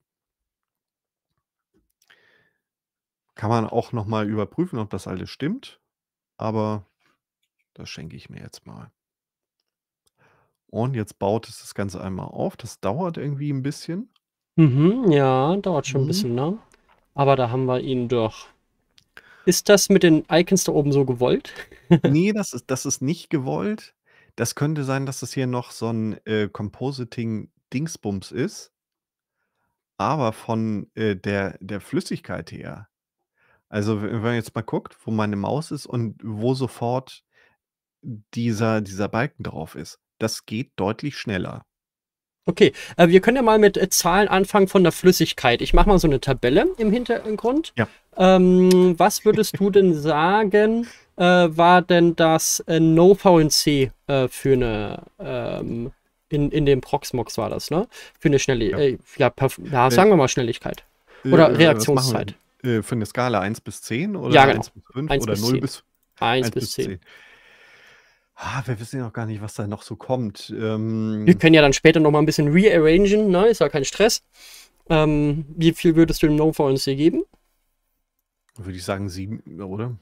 Kann man auch nochmal überprüfen, ob das alles stimmt. Aber das schenke ich mir jetzt mal. Und jetzt baut es das Ganze einmal auf. Das dauert irgendwie ein bisschen. Mhm, ja, dauert schon mhm. ein bisschen, ne? Aber da haben wir ihn doch. Ist das mit den Icons da oben so gewollt? nee, das ist, das ist nicht gewollt. Das könnte sein, dass das hier noch so ein äh, Compositing-Dingsbums ist. Aber von äh, der, der Flüssigkeit her also, wenn man jetzt mal guckt, wo meine Maus ist und wo sofort dieser, dieser Balken drauf ist, das geht deutlich schneller. Okay, äh, wir können ja mal mit äh, Zahlen anfangen von der Flüssigkeit. Ich mache mal so eine Tabelle im Hintergrund. Ja. Ähm, was würdest du denn sagen, äh, war denn das äh, No-VNC äh, für eine, ähm, in, in dem Proxmox war das, ne? Für eine schnelle, ja, äh, ja, ja sagen wir mal Schnelligkeit. Oder Reaktionszeit. Äh, für eine Skala 1 bis 10 oder ja, genau. 1 bis 5 1 oder bis 0 10. bis 1, 1 bis 10. 10. Ah, wir wissen ja noch gar nicht, was da noch so kommt. Ähm, wir können ja dann später noch mal ein bisschen rearrangen, ne? Ist ja kein Stress. Ähm, wie viel würdest du dem no uns hier geben? Würde ich sagen sieben, oder?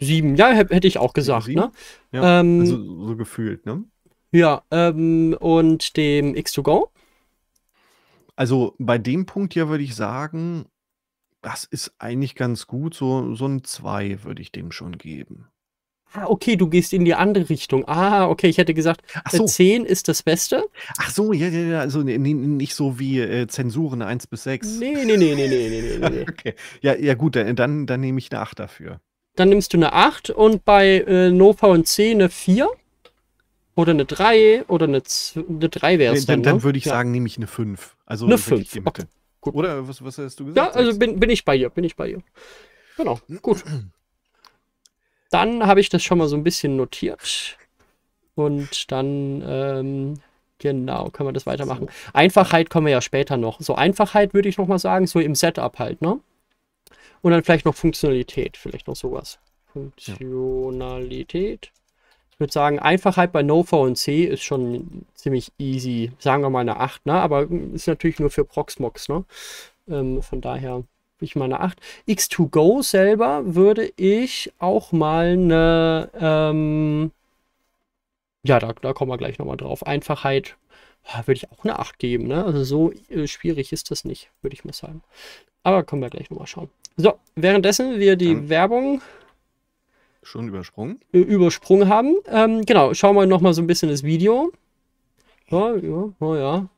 Sieben, ja, hätte ich auch gesagt, ne? Ja, ähm, also, so gefühlt, ne? Ja, ähm, und dem X2Go? Also bei dem Punkt hier würde ich sagen, das ist eigentlich ganz gut. So, so ein 2 würde ich dem schon geben. Ah, okay, du gehst in die andere Richtung. Ah, okay, ich hätte gesagt, Ach äh, so. 10 ist das Beste. Ach so, ja, ja, ja, also nicht so wie äh, Zensuren 1 bis 6. Nee, nee, nee, nee, nee, nee, nee. okay. ja, ja, gut, äh, dann, dann nehme ich eine 8 dafür. Dann nimmst du eine 8 und bei äh, und 10 eine 4 oder eine 3 oder eine, 2, eine 3 wäre es dann. Dann, ne? dann würde ich ja. sagen, nehme ich eine 5. Also eine 5. Okay. Gut. Oder was, was hast du gesagt? Ja, also bin, bin ich bei ihr, bin ich bei dir. Genau, gut. Dann habe ich das schon mal so ein bisschen notiert. Und dann, ähm, genau, können wir das weitermachen. Einfachheit kommen wir ja später noch. So, Einfachheit würde ich nochmal sagen, so im Setup halt, ne? Und dann vielleicht noch Funktionalität, vielleicht noch sowas. Funktionalität. Ja ich würde sagen, Einfachheit bei NoFo und C ist schon ziemlich easy. Sagen wir mal eine 8, ne? aber hm, ist natürlich nur für Proxmox. Ne? Ähm, von daher ich mal eine 8. X2Go selber würde ich auch mal eine. Ähm, ja, da, da kommen wir gleich nochmal drauf. Einfachheit ah, würde ich auch eine 8 geben. Ne? Also so äh, schwierig ist das nicht, würde ich mal sagen. Aber kommen wir gleich nochmal schauen. So, währenddessen wir die ja. Werbung Schon übersprungen? Übersprungen haben. Ähm, genau, schauen wir nochmal so ein bisschen das Video. Ja, ja, oh ja.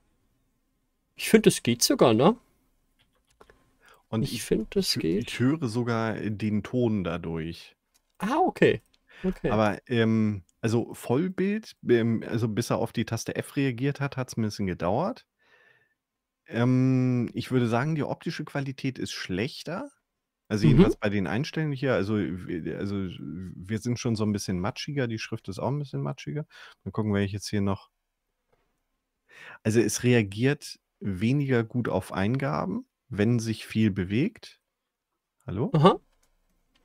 Ich finde, es geht sogar, ne? Und ich, ich finde, es geht. Ich höre sogar den Ton dadurch. Ah, okay. okay. Aber ähm, also Vollbild, ähm, also bis er auf die Taste F reagiert hat, hat es ein bisschen gedauert. Ähm, ich würde sagen, die optische Qualität ist schlechter. Also jedenfalls mhm. bei den Einstellungen hier, also, also wir sind schon so ein bisschen matschiger, die Schrift ist auch ein bisschen matschiger. Mal gucken, welche jetzt hier noch. Also es reagiert weniger gut auf Eingaben, wenn sich viel bewegt. Hallo? Aha.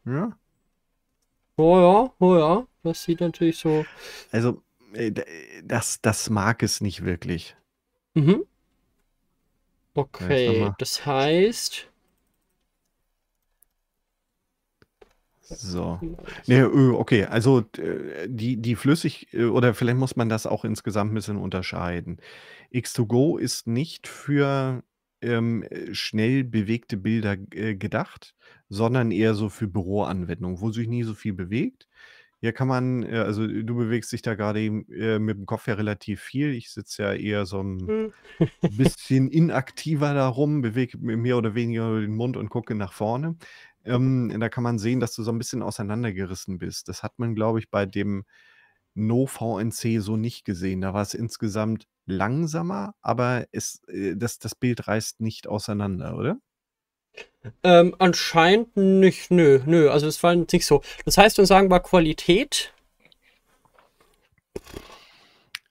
Ja. Oh ja, oh ja, das sieht natürlich so. Also äh, das, das mag es nicht wirklich. Mhm. Okay, das heißt. So. Nee, äh, okay, also äh, die, die Flüssig, äh, oder vielleicht muss man das auch insgesamt ein bisschen unterscheiden. X2Go ist nicht für ähm, schnell bewegte Bilder gedacht, sondern eher so für Büroanwendungen, wo sich nie so viel bewegt. Hier kann man, also du bewegst dich da gerade äh, mit dem Kopf ja relativ viel. Ich sitze ja eher so ein hm. bisschen inaktiver darum, bewege mehr oder weniger den Mund und gucke nach vorne. Ähm, da kann man sehen, dass du so ein bisschen auseinandergerissen bist. Das hat man, glaube ich, bei dem No VNC so nicht gesehen. Da war es insgesamt langsamer, aber es, äh, das, das Bild reißt nicht auseinander, oder? Ähm, anscheinend nicht, nö, nö. Also es war nicht so. Das heißt, wir sagen mal Qualität.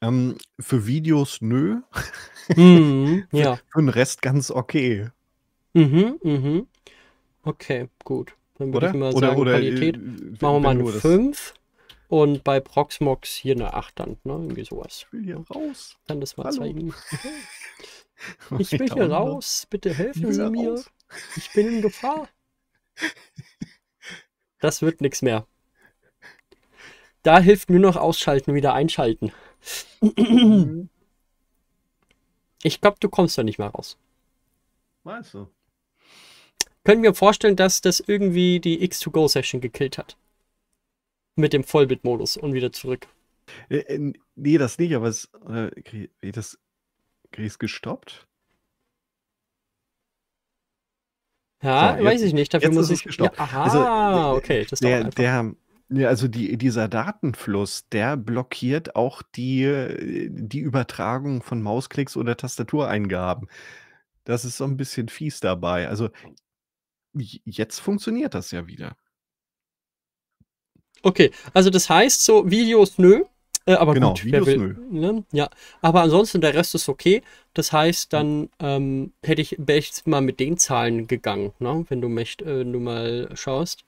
Ähm, für Videos nö. Mhm, ja. für den Rest ganz okay. Mhm, mhm. Okay, gut. Dann würde ich mal oder, sagen, oder, Qualität. Äh, machen wir mal eine 5. Und bei Proxmox hier eine 8 dann, ne? Irgendwie sowas. Ich will hier raus. Dann das mal Hallo. zeigen. ich will hier raus. Bitte helfen Sie mir. Raus. Ich bin in Gefahr. Das wird nichts mehr. Da hilft mir noch ausschalten, wieder einschalten. Mhm. Ich glaube, du kommst da nicht mehr raus. Meinst du? Können wir vorstellen, dass das irgendwie die X2Go-Session gekillt hat. Mit dem Vollbit-Modus und wieder zurück. Äh, äh, nee, das nicht, aber es, äh, das, krieg gestoppt? Ja, so, weiß ich nicht. Dafür muss ich. es gestoppt. Ja, also, aha, also, okay. Das der, der, ja, also die, dieser Datenfluss, der blockiert auch die, die Übertragung von Mausklicks oder Tastatureingaben. Das ist so ein bisschen fies dabei. Also jetzt funktioniert das ja wieder. Okay, also das heißt so, Videos nö, äh, aber genau, gut, Videos will, nö. Ne? Ja, aber ansonsten der Rest ist okay. Das heißt, hm. dann ähm, hätte ich, wäre ich jetzt mal mit den Zahlen gegangen, ne? wenn du möcht, äh, wenn du mal schaust.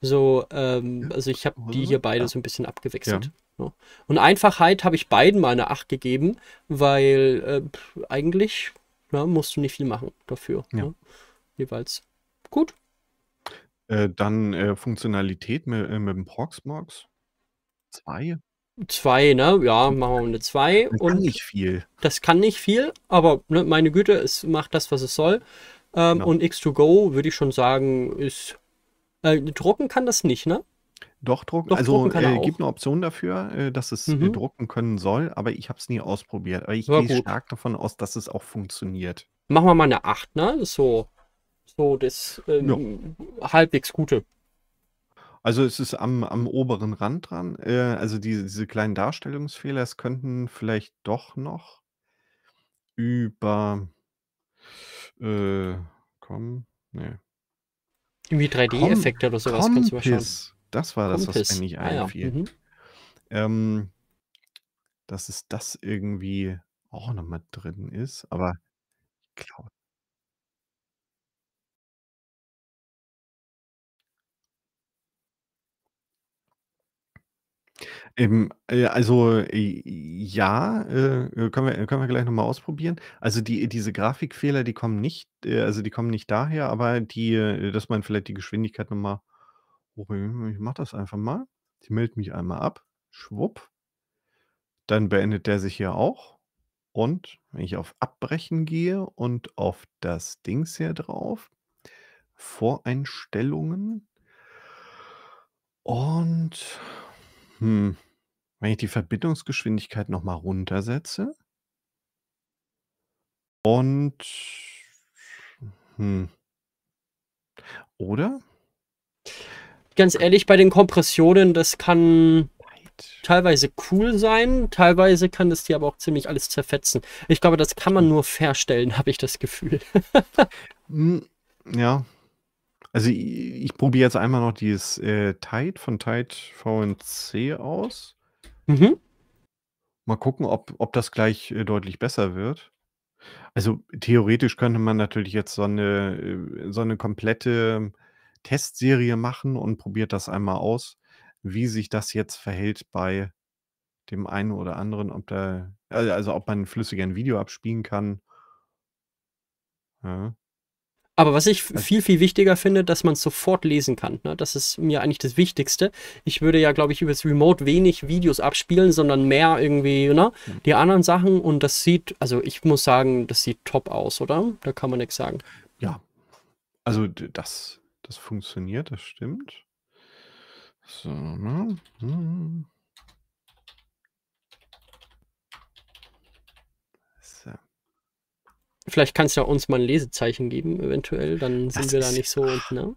So, ähm, ja. also ich habe die hier beide ja. so ein bisschen abgewechselt. Ja. Ne? Und Einfachheit habe ich beiden mal eine 8 gegeben, weil äh, eigentlich na, ne, musst du nicht viel machen dafür. Ne, jeweils. Gut. Äh, dann äh, Funktionalität mit, äh, mit dem Proxmox. Zwei. Zwei, ne? Ja, machen wir eine zwei. Das und kann nicht viel. Das kann nicht viel, aber ne, meine Güte, es macht das, was es soll. Ähm, genau. Und X2Go würde ich schon sagen, ist. Äh, drucken kann das nicht, ne? Doch, drucken. Doch, also drucken äh, gibt eine Option dafür, äh, dass es äh, mhm. drucken können soll, aber ich habe es nie ausprobiert. Aber ich gehe stark davon aus, dass es auch funktioniert. Machen wir mal eine 8, ne? Das ist So so das ähm, ja. halbwegs Gute. Also es ist am, am oberen Rand dran. Äh, also diese, diese kleinen Darstellungsfehler, es könnten vielleicht doch noch über äh, komm, nee. Irgendwie 3D-Effekte oder sowas kannst du wahrscheinlich. Das war das, Kompis. was mir nicht einfiel. Ah, ja. mhm. ähm, dass es das irgendwie auch nochmal drin ist, aber ich glaube. Ähm, also ja, äh, äh, können wir, können wir gleich nochmal ausprobieren. Also die, diese Grafikfehler, die kommen nicht, äh, also die kommen nicht daher, aber die, äh, dass man vielleicht die Geschwindigkeit nochmal hoch. Ich mache das einfach mal. Die meldet mich einmal ab. Schwupp. Dann beendet der sich hier auch. Und wenn ich auf Abbrechen gehe und auf das Dings hier drauf, Voreinstellungen und hm, wenn ich die Verbindungsgeschwindigkeit nochmal runtersetze und hm. Oder? Ganz ehrlich, bei den Kompressionen, das kann teilweise cool sein, teilweise kann das dir aber auch ziemlich alles zerfetzen. Ich glaube, das kann man hm. nur verstellen, habe ich das Gefühl. Hm, ja, also ich, ich probiere jetzt einmal noch dieses äh, Tide von Tide VNC aus. Mhm. Mal gucken, ob, ob das gleich äh, deutlich besser wird. Also theoretisch könnte man natürlich jetzt so eine, äh, so eine komplette ähm, Testserie machen und probiert das einmal aus, wie sich das jetzt verhält bei dem einen oder anderen, ob da, also ob man flüssiger ein Video abspielen kann. Ja. Aber was ich also viel, viel wichtiger finde, dass man es sofort lesen kann. Ne? Das ist mir eigentlich das Wichtigste. Ich würde ja, glaube ich, übers Remote wenig Videos abspielen, sondern mehr irgendwie, ne? Mhm. Die anderen Sachen. Und das sieht, also ich muss sagen, das sieht top aus, oder? Da kann man nichts sagen. Ja. Also das, das funktioniert, das stimmt. So, ne? Hm. Vielleicht kannst du ja uns mal ein Lesezeichen geben, eventuell. Dann sind das wir da nicht so. Ach, ne?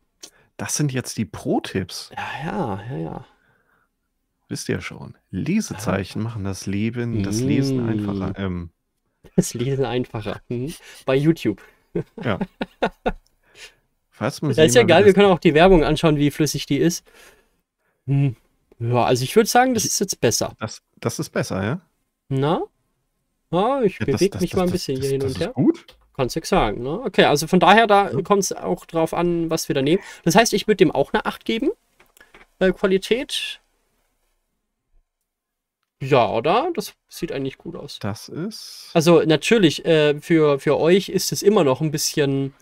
Das sind jetzt die Pro-Tipps. Ja, ja, ja, ja. Wisst ihr schon. Lesezeichen ja. Ah. machen das Leben, das Lesen mm. einfacher. Ähm. Das Lesen einfacher. Hm. Bei YouTube. Ja. Falls man das ist ja geil, wir können auch die Werbung anschauen, wie flüssig die ist. Hm. Ja, also ich würde sagen, das ist jetzt besser. Das, das ist besser, ja? Na? Ah, ich ja, bewege mich das, mal ein bisschen das, hier hin und her. Gut. Kannst du sagen, ne? Okay, also von daher, da ja. kommt es auch drauf an, was wir da nehmen. Das heißt, ich würde dem auch eine 8 geben. Äh, Qualität. Ja, oder? Das sieht eigentlich gut aus. Das ist. Also natürlich, äh, für, für euch ist es immer noch ein bisschen.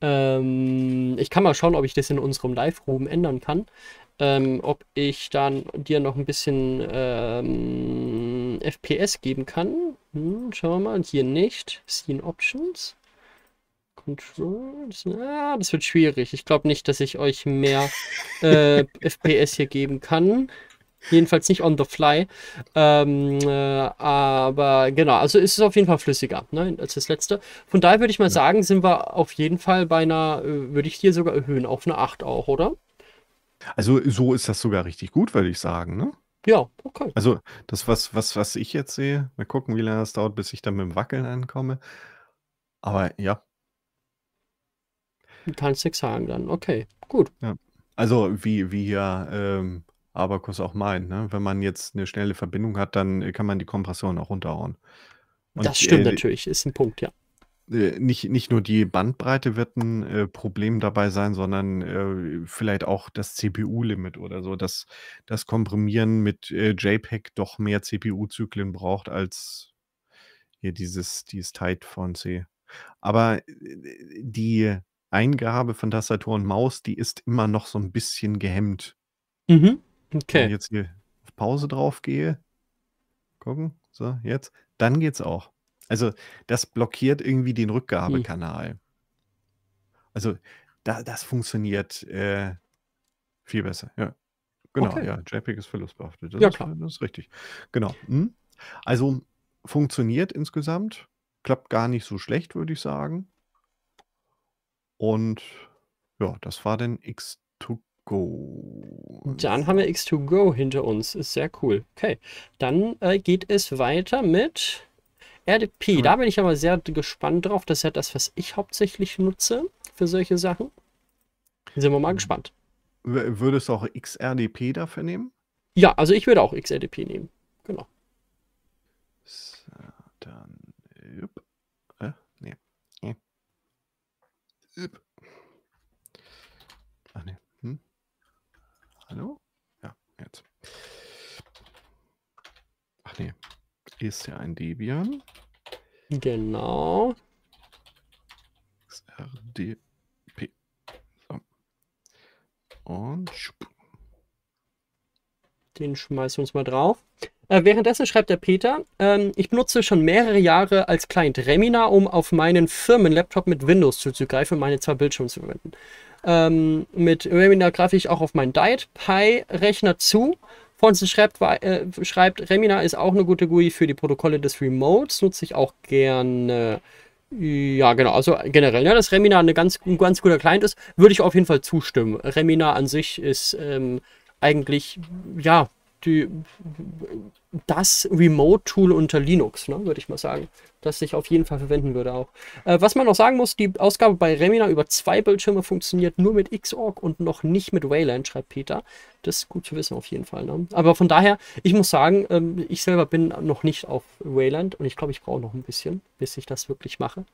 Ähm, ich kann mal schauen, ob ich das in unserem Live-Room ändern kann. Ähm, ob ich dann dir noch ein bisschen ähm, FPS geben kann. Hm, schauen wir mal. Und hier nicht. Scene Options. Controls. Ah, das wird schwierig. Ich glaube nicht, dass ich euch mehr äh, FPS hier geben kann. Jedenfalls nicht on the fly. Ähm, äh, aber genau, also ist es auf jeden Fall flüssiger ne, als das letzte. Von daher würde ich mal ja. sagen, sind wir auf jeden Fall bei einer, äh, würde ich dir sogar erhöhen, auf eine 8 auch, oder? Also so ist das sogar richtig gut, würde ich sagen. Ne? Ja, okay. Also das, was, was, was ich jetzt sehe, mal gucken, wie lange es dauert, bis ich dann mit dem Wackeln ankomme. Aber ja. Du kannst nichts sagen dann. Okay, gut. Ja. Also wie, wie ja ähm, Abakus auch meint, ne? wenn man jetzt eine schnelle Verbindung hat, dann kann man die Kompression auch runterhauen. Und das stimmt äh, natürlich, ist ein Punkt, ja. Äh, nicht, nicht nur die Bandbreite wird ein äh, Problem dabei sein, sondern äh, vielleicht auch das CPU-Limit oder so, dass das Komprimieren mit äh, JPEG doch mehr CPU-Zyklen braucht als hier dieses, dieses Tight von C. Aber äh, die Eingabe von Tastatur und Maus, die ist immer noch so ein bisschen gehemmt. Mhm. Okay. Wenn ich jetzt hier auf Pause drauf gehe, gucken, so, jetzt, dann geht's auch. Also das blockiert irgendwie den hm. Rückgabekanal. Hm. Also da, das funktioniert äh, viel besser. Ja. Genau, okay. ja, JPEG ist verlustbehaftet. Das ja, klar. das ist richtig. Genau. Hm. Also funktioniert insgesamt, klappt gar nicht so schlecht, würde ich sagen. Und ja, das war dann X2Go. Dann haben wir X2Go hinter uns. Ist sehr cool. Okay, dann äh, geht es weiter mit RDP, mhm. da bin ich aber sehr gespannt drauf. Das ist ja das, was ich hauptsächlich nutze für solche Sachen. Sind wir mal mhm. gespannt. würdest du auch XRDP dafür nehmen? Ja, also ich würde auch XRDP nehmen. Genau. So, dann. Jupp. Äh, nee. nee. Jupp. Ach nee. Hm? Hallo? Ja, jetzt. Ach nee, ist ja ein Debian. Genau. XRDP. So. Und schupp. Den schmeißen wir uns mal drauf. Äh, währenddessen schreibt der Peter, ähm, ich benutze schon mehrere Jahre als Client Remina, um auf meinen Firmenlaptop mit Windows zuzugreifen und meine zwei Bildschirme zu verwenden. Ähm, mit Remina greife ich auch auf meinen Diet Pi Rechner zu Ponzen schreibt, äh, schreibt, Remina ist auch eine gute GUI für die Protokolle des Remotes, nutze ich auch gerne. Ja, genau, also generell, ja, ne, dass Remina eine ganz, ein ganz guter Client ist, würde ich auf jeden Fall zustimmen. Remina an sich ist ähm, eigentlich, ja, die, das Remote-Tool unter Linux, ne, würde ich mal sagen, das ich auf jeden Fall verwenden würde auch. Äh, was man noch sagen muss, die Ausgabe bei Remina über zwei Bildschirme funktioniert nur mit Xorg und noch nicht mit Wayland, schreibt Peter. Das ist gut zu wissen auf jeden Fall. Ne? Aber von daher, ich muss sagen, ähm, ich selber bin noch nicht auf Wayland und ich glaube, ich brauche noch ein bisschen, bis ich das wirklich mache.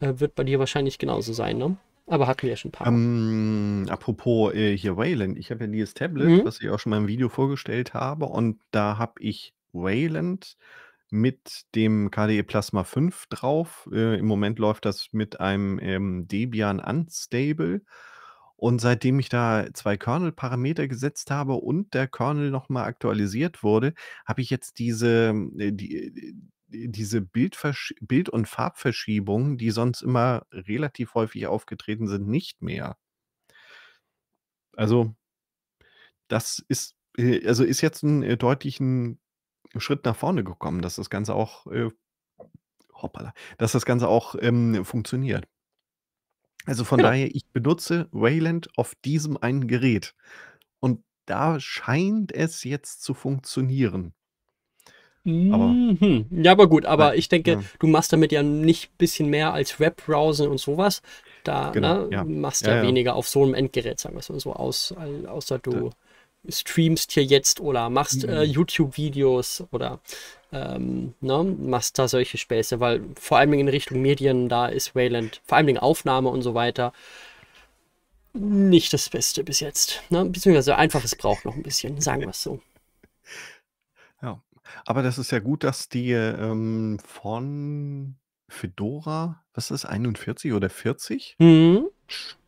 Äh, wird bei dir wahrscheinlich genauso sein, ne? Aber hatten wir ja schon ein paar. Ähm, apropos äh, hier Wayland, ich habe ja dieses Tablet, mhm. was ich auch schon mal im Video vorgestellt habe, und da habe ich Wayland mit dem KDE Plasma 5 drauf. Äh, Im Moment läuft das mit einem ähm, Debian Unstable. Und seitdem ich da zwei Kernel-Parameter gesetzt habe und der Kernel nochmal aktualisiert wurde, habe ich jetzt diese, äh, die, äh, diese Bildversch Bild- und Farbverschiebungen, die sonst immer relativ häufig aufgetreten sind, nicht mehr. Also, das ist, äh, also ist jetzt ein äh, deutlichen Schritt nach vorne gekommen, dass das Ganze auch, äh, hoppala, dass das Ganze auch ähm, funktioniert. Also von ja. Genau. daher, ich benutze Wayland auf diesem einen Gerät. Und da scheint es jetzt zu funktionieren. Aber, mhm. ja, aber gut, aber ja, ich denke, ja. du machst damit ja nicht ein bisschen mehr als Webbrowsen und sowas. Da genau, ne, ja. machst du ja, weniger auf so einem Endgerät, sagen wir es mal so, aus, außer du streamst hier jetzt oder machst äh, mhm. äh, YouTube-Videos oder ähm, ne, machst da solche Späße, weil vor allem in Richtung Medien, da ist Wayland, vor allem Aufnahme und so weiter, nicht das Beste bis jetzt. Ne? Beziehungsweise einfach, es braucht noch ein bisschen, sagen wir es so. Ja. Aber das ist ja gut, dass die ähm, von Fedora, was ist das, 41 oder 40? Mhm.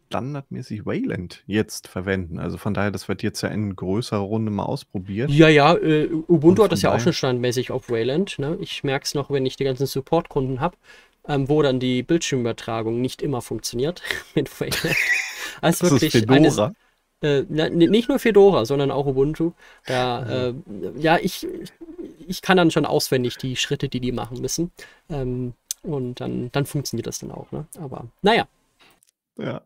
Standardmäßig Wayland jetzt verwenden. Also von daher, das wird jetzt ja in größerer Runde mal ausprobiert. Ja, ja, äh, Ubuntu hat das ja auch schon standardmäßig auf Wayland. Ne? Ich merke es noch, wenn ich die ganzen Support-Kunden habe, ähm, wo dann die Bildschirmübertragung nicht immer funktioniert mit Wayland. Also das wirklich ist Fedora. Eine, äh, nicht nur Fedora, sondern auch Ubuntu. Da, mhm. äh, ja, ich, ich kann dann schon auswendig die Schritte, die die machen müssen. Ähm, und dann, dann funktioniert das dann auch. Ne? Aber naja. Ja.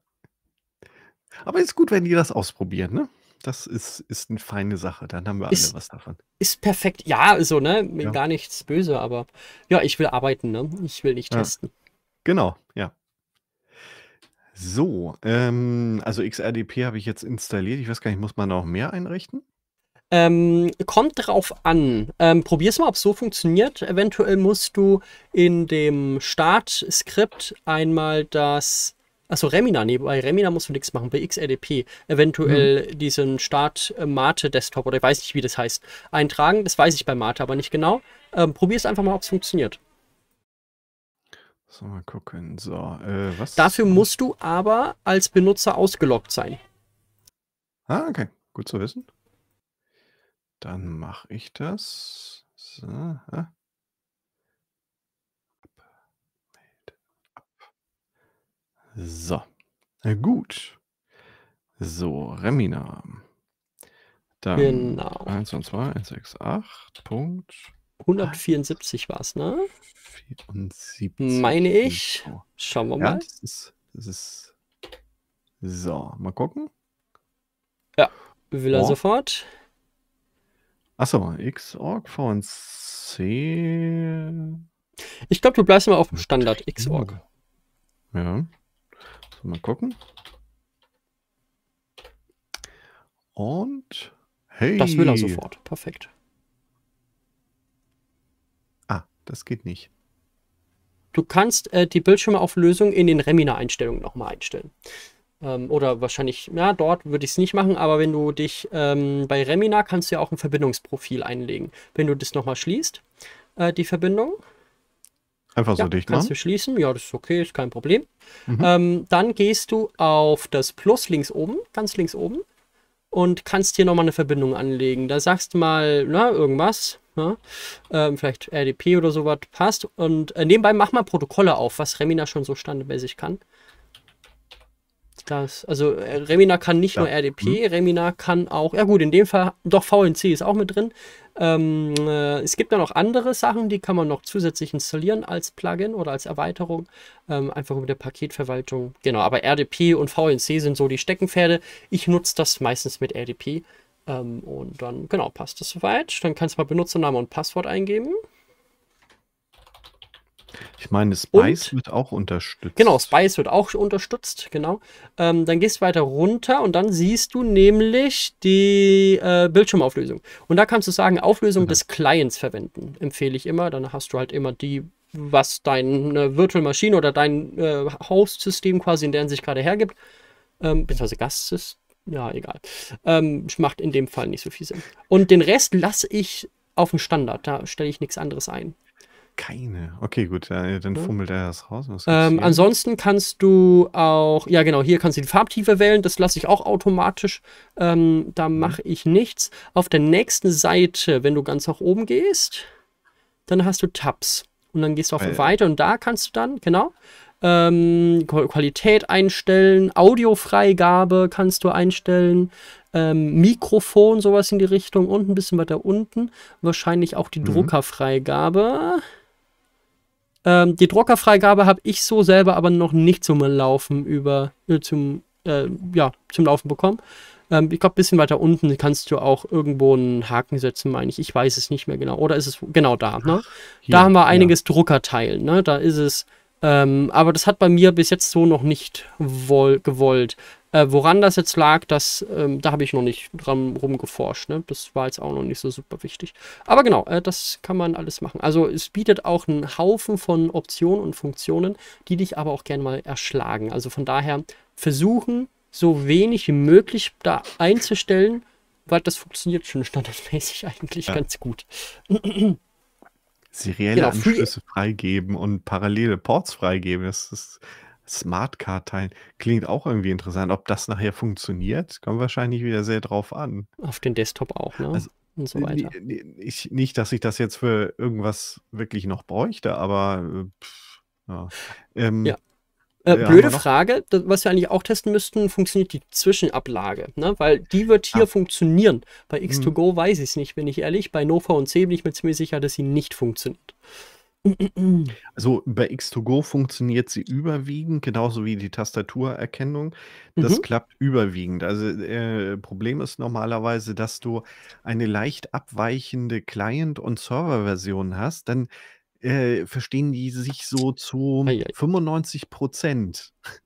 Aber ist gut, wenn die das ausprobieren, ne? Das ist, ist eine feine Sache. Dann haben wir alle was davon. Ist perfekt. Ja, so, ne? Ja. Gar nichts böse, aber ja, ich will arbeiten, ne? Ich will nicht ja. testen. Genau, ja. So, ähm, also XRDP habe ich jetzt installiert. Ich weiß gar nicht, muss man auch mehr einrichten? Ähm, kommt drauf an. Ähm, es mal, ob es so funktioniert. Eventuell musst du in dem Startskript einmal das. Achso, Remina, nee, bei Remina musst du nichts machen, bei XRDP. Eventuell hm. diesen Start-Mate-Desktop oder ich weiß nicht, wie das heißt, eintragen. Das weiß ich bei Mate aber nicht genau. Ähm, es einfach mal, ob es funktioniert. So, mal gucken. So, äh, was? Dafür musst du aber als Benutzer ausgeloggt sein. Ah, okay. Gut zu wissen. Dann mache ich das. So. Ja. Ah. So. Na gut. So, Remina. Dann genau. 1 und 2, 1, 6, 8, Punkt. 174 war es, ne? 74. Meine ich. Schauen wir ja, mal. Das ist, das ist. So, mal gucken. Ja, will er oh. sofort. Achso, x org von C. Ich glaube, du bleibst mal auf dem Standard x org Ja. So, mal gucken. Und hey. Das will er sofort. Perfekt. Ah, das geht nicht. Du kannst äh, die Bildschirmauflösung in den Remina-Einstellungen nochmal einstellen. Ähm, oder wahrscheinlich, ja, dort würde ich es nicht machen, aber wenn du dich ähm, bei Remina kannst du ja auch ein Verbindungsprofil einlegen. Wenn du das nochmal schließt, äh, die Verbindung. Einfach so ja, dicht machen. Kannst du schließen, ja, das ist okay, ist kein Problem. Mhm. Ähm, dann gehst du auf das Plus links oben, ganz links oben, und kannst hier nochmal eine Verbindung anlegen. Da sagst du mal, na, irgendwas, Ne? Ähm, vielleicht RDP oder sowas passt. Und äh, nebenbei mach mal Protokolle auf, was Remina schon so standardmäßig kann. Das, also äh, Remina kann nicht ja. nur RDP, hm. Remina kann auch, ja gut, in dem Fall, doch VNC ist auch mit drin. Ähm, äh, es gibt dann noch andere Sachen, die kann man noch zusätzlich installieren als Plugin oder als Erweiterung, ähm, einfach über der Paketverwaltung. Genau, aber RDP und VNC sind so die Steckenpferde. Ich nutze das meistens mit RDP, ähm, und dann, genau, passt das soweit. Dann kannst du mal Benutzername und Passwort eingeben. Ich meine, Spice und, wird auch unterstützt. Genau, Spice wird auch unterstützt, genau. Ähm, dann gehst du weiter runter und dann siehst du nämlich die äh, Bildschirmauflösung. Und da kannst du sagen, Auflösung mhm. des Clients verwenden. Empfehle ich immer. Dann hast du halt immer die, was deine Virtual Machine oder dein äh, Host-System quasi in der sich gerade hergibt. Ähm, beziehungsweise Gastsystem. Ja, egal. Ähm, macht in dem Fall nicht so viel Sinn. Und den Rest lasse ich auf dem Standard. Da stelle ich nichts anderes ein. Keine. Okay, gut. Ja, dann ja. fummelt er das raus. Ähm, ansonsten kannst du auch, ja genau, hier kannst du die Farbtiefe wählen. Das lasse ich auch automatisch. Ähm, da mhm. mache ich nichts. Auf der nächsten Seite, wenn du ganz nach oben gehst, dann hast du Tabs. Und dann gehst du auf äh. Weiter und da kannst du dann, genau, ähm, Qualität einstellen, Audiofreigabe kannst du einstellen, ähm, Mikrofon, sowas in die Richtung und ein bisschen weiter unten wahrscheinlich auch die mhm. Druckerfreigabe. Ähm, die Druckerfreigabe habe ich so selber aber noch nicht zum Laufen über äh, zum äh, ja zum Laufen bekommen. Ähm, ich glaube, ein bisschen weiter unten kannst du auch irgendwo einen Haken setzen, meine ich. Ich weiß es nicht mehr genau. Oder ist es genau da? Ne? Hier, da haben wir einiges ja. Druckerteil. Ne? Da ist es ähm, aber das hat bei mir bis jetzt so noch nicht gewollt. Äh, woran das jetzt lag, das, ähm, da habe ich noch nicht dran rumgeforscht. Ne? Das war jetzt auch noch nicht so super wichtig. Aber genau, äh, das kann man alles machen. Also es bietet auch einen Haufen von Optionen und Funktionen, die dich aber auch gerne mal erschlagen. Also von daher versuchen, so wenig wie möglich da einzustellen, weil das funktioniert schon standardmäßig eigentlich ja. ganz gut serielle genau, Anschlüsse freigeben und parallele Ports freigeben. Das ist Smartcard-Teilen. Klingt auch irgendwie interessant. Ob das nachher funktioniert, kommt wahrscheinlich wieder sehr drauf an. Auf den Desktop auch, ne? Also, und so weiter. Ich, nicht, dass ich das jetzt für irgendwas wirklich noch bräuchte, aber äh, pff, ja. Ähm, ja. Äh, ja, blöde Frage, das, was wir eigentlich auch testen müssten, funktioniert die Zwischenablage, ne? weil die wird hier ah. funktionieren. Bei mhm. X2Go hm. weiß ich es nicht, bin ich ehrlich. Bei Nova und C bin ich mir ziemlich sicher, dass sie nicht funktioniert. Also bei X2Go funktioniert sie überwiegend, genauso wie die Tastaturerkennung. Das mhm. klappt überwiegend. Also äh, Problem ist normalerweise, dass du eine leicht abweichende Client- und Serverversion hast. Dann äh, verstehen die sich so zu ei, ei. 95 Prozent.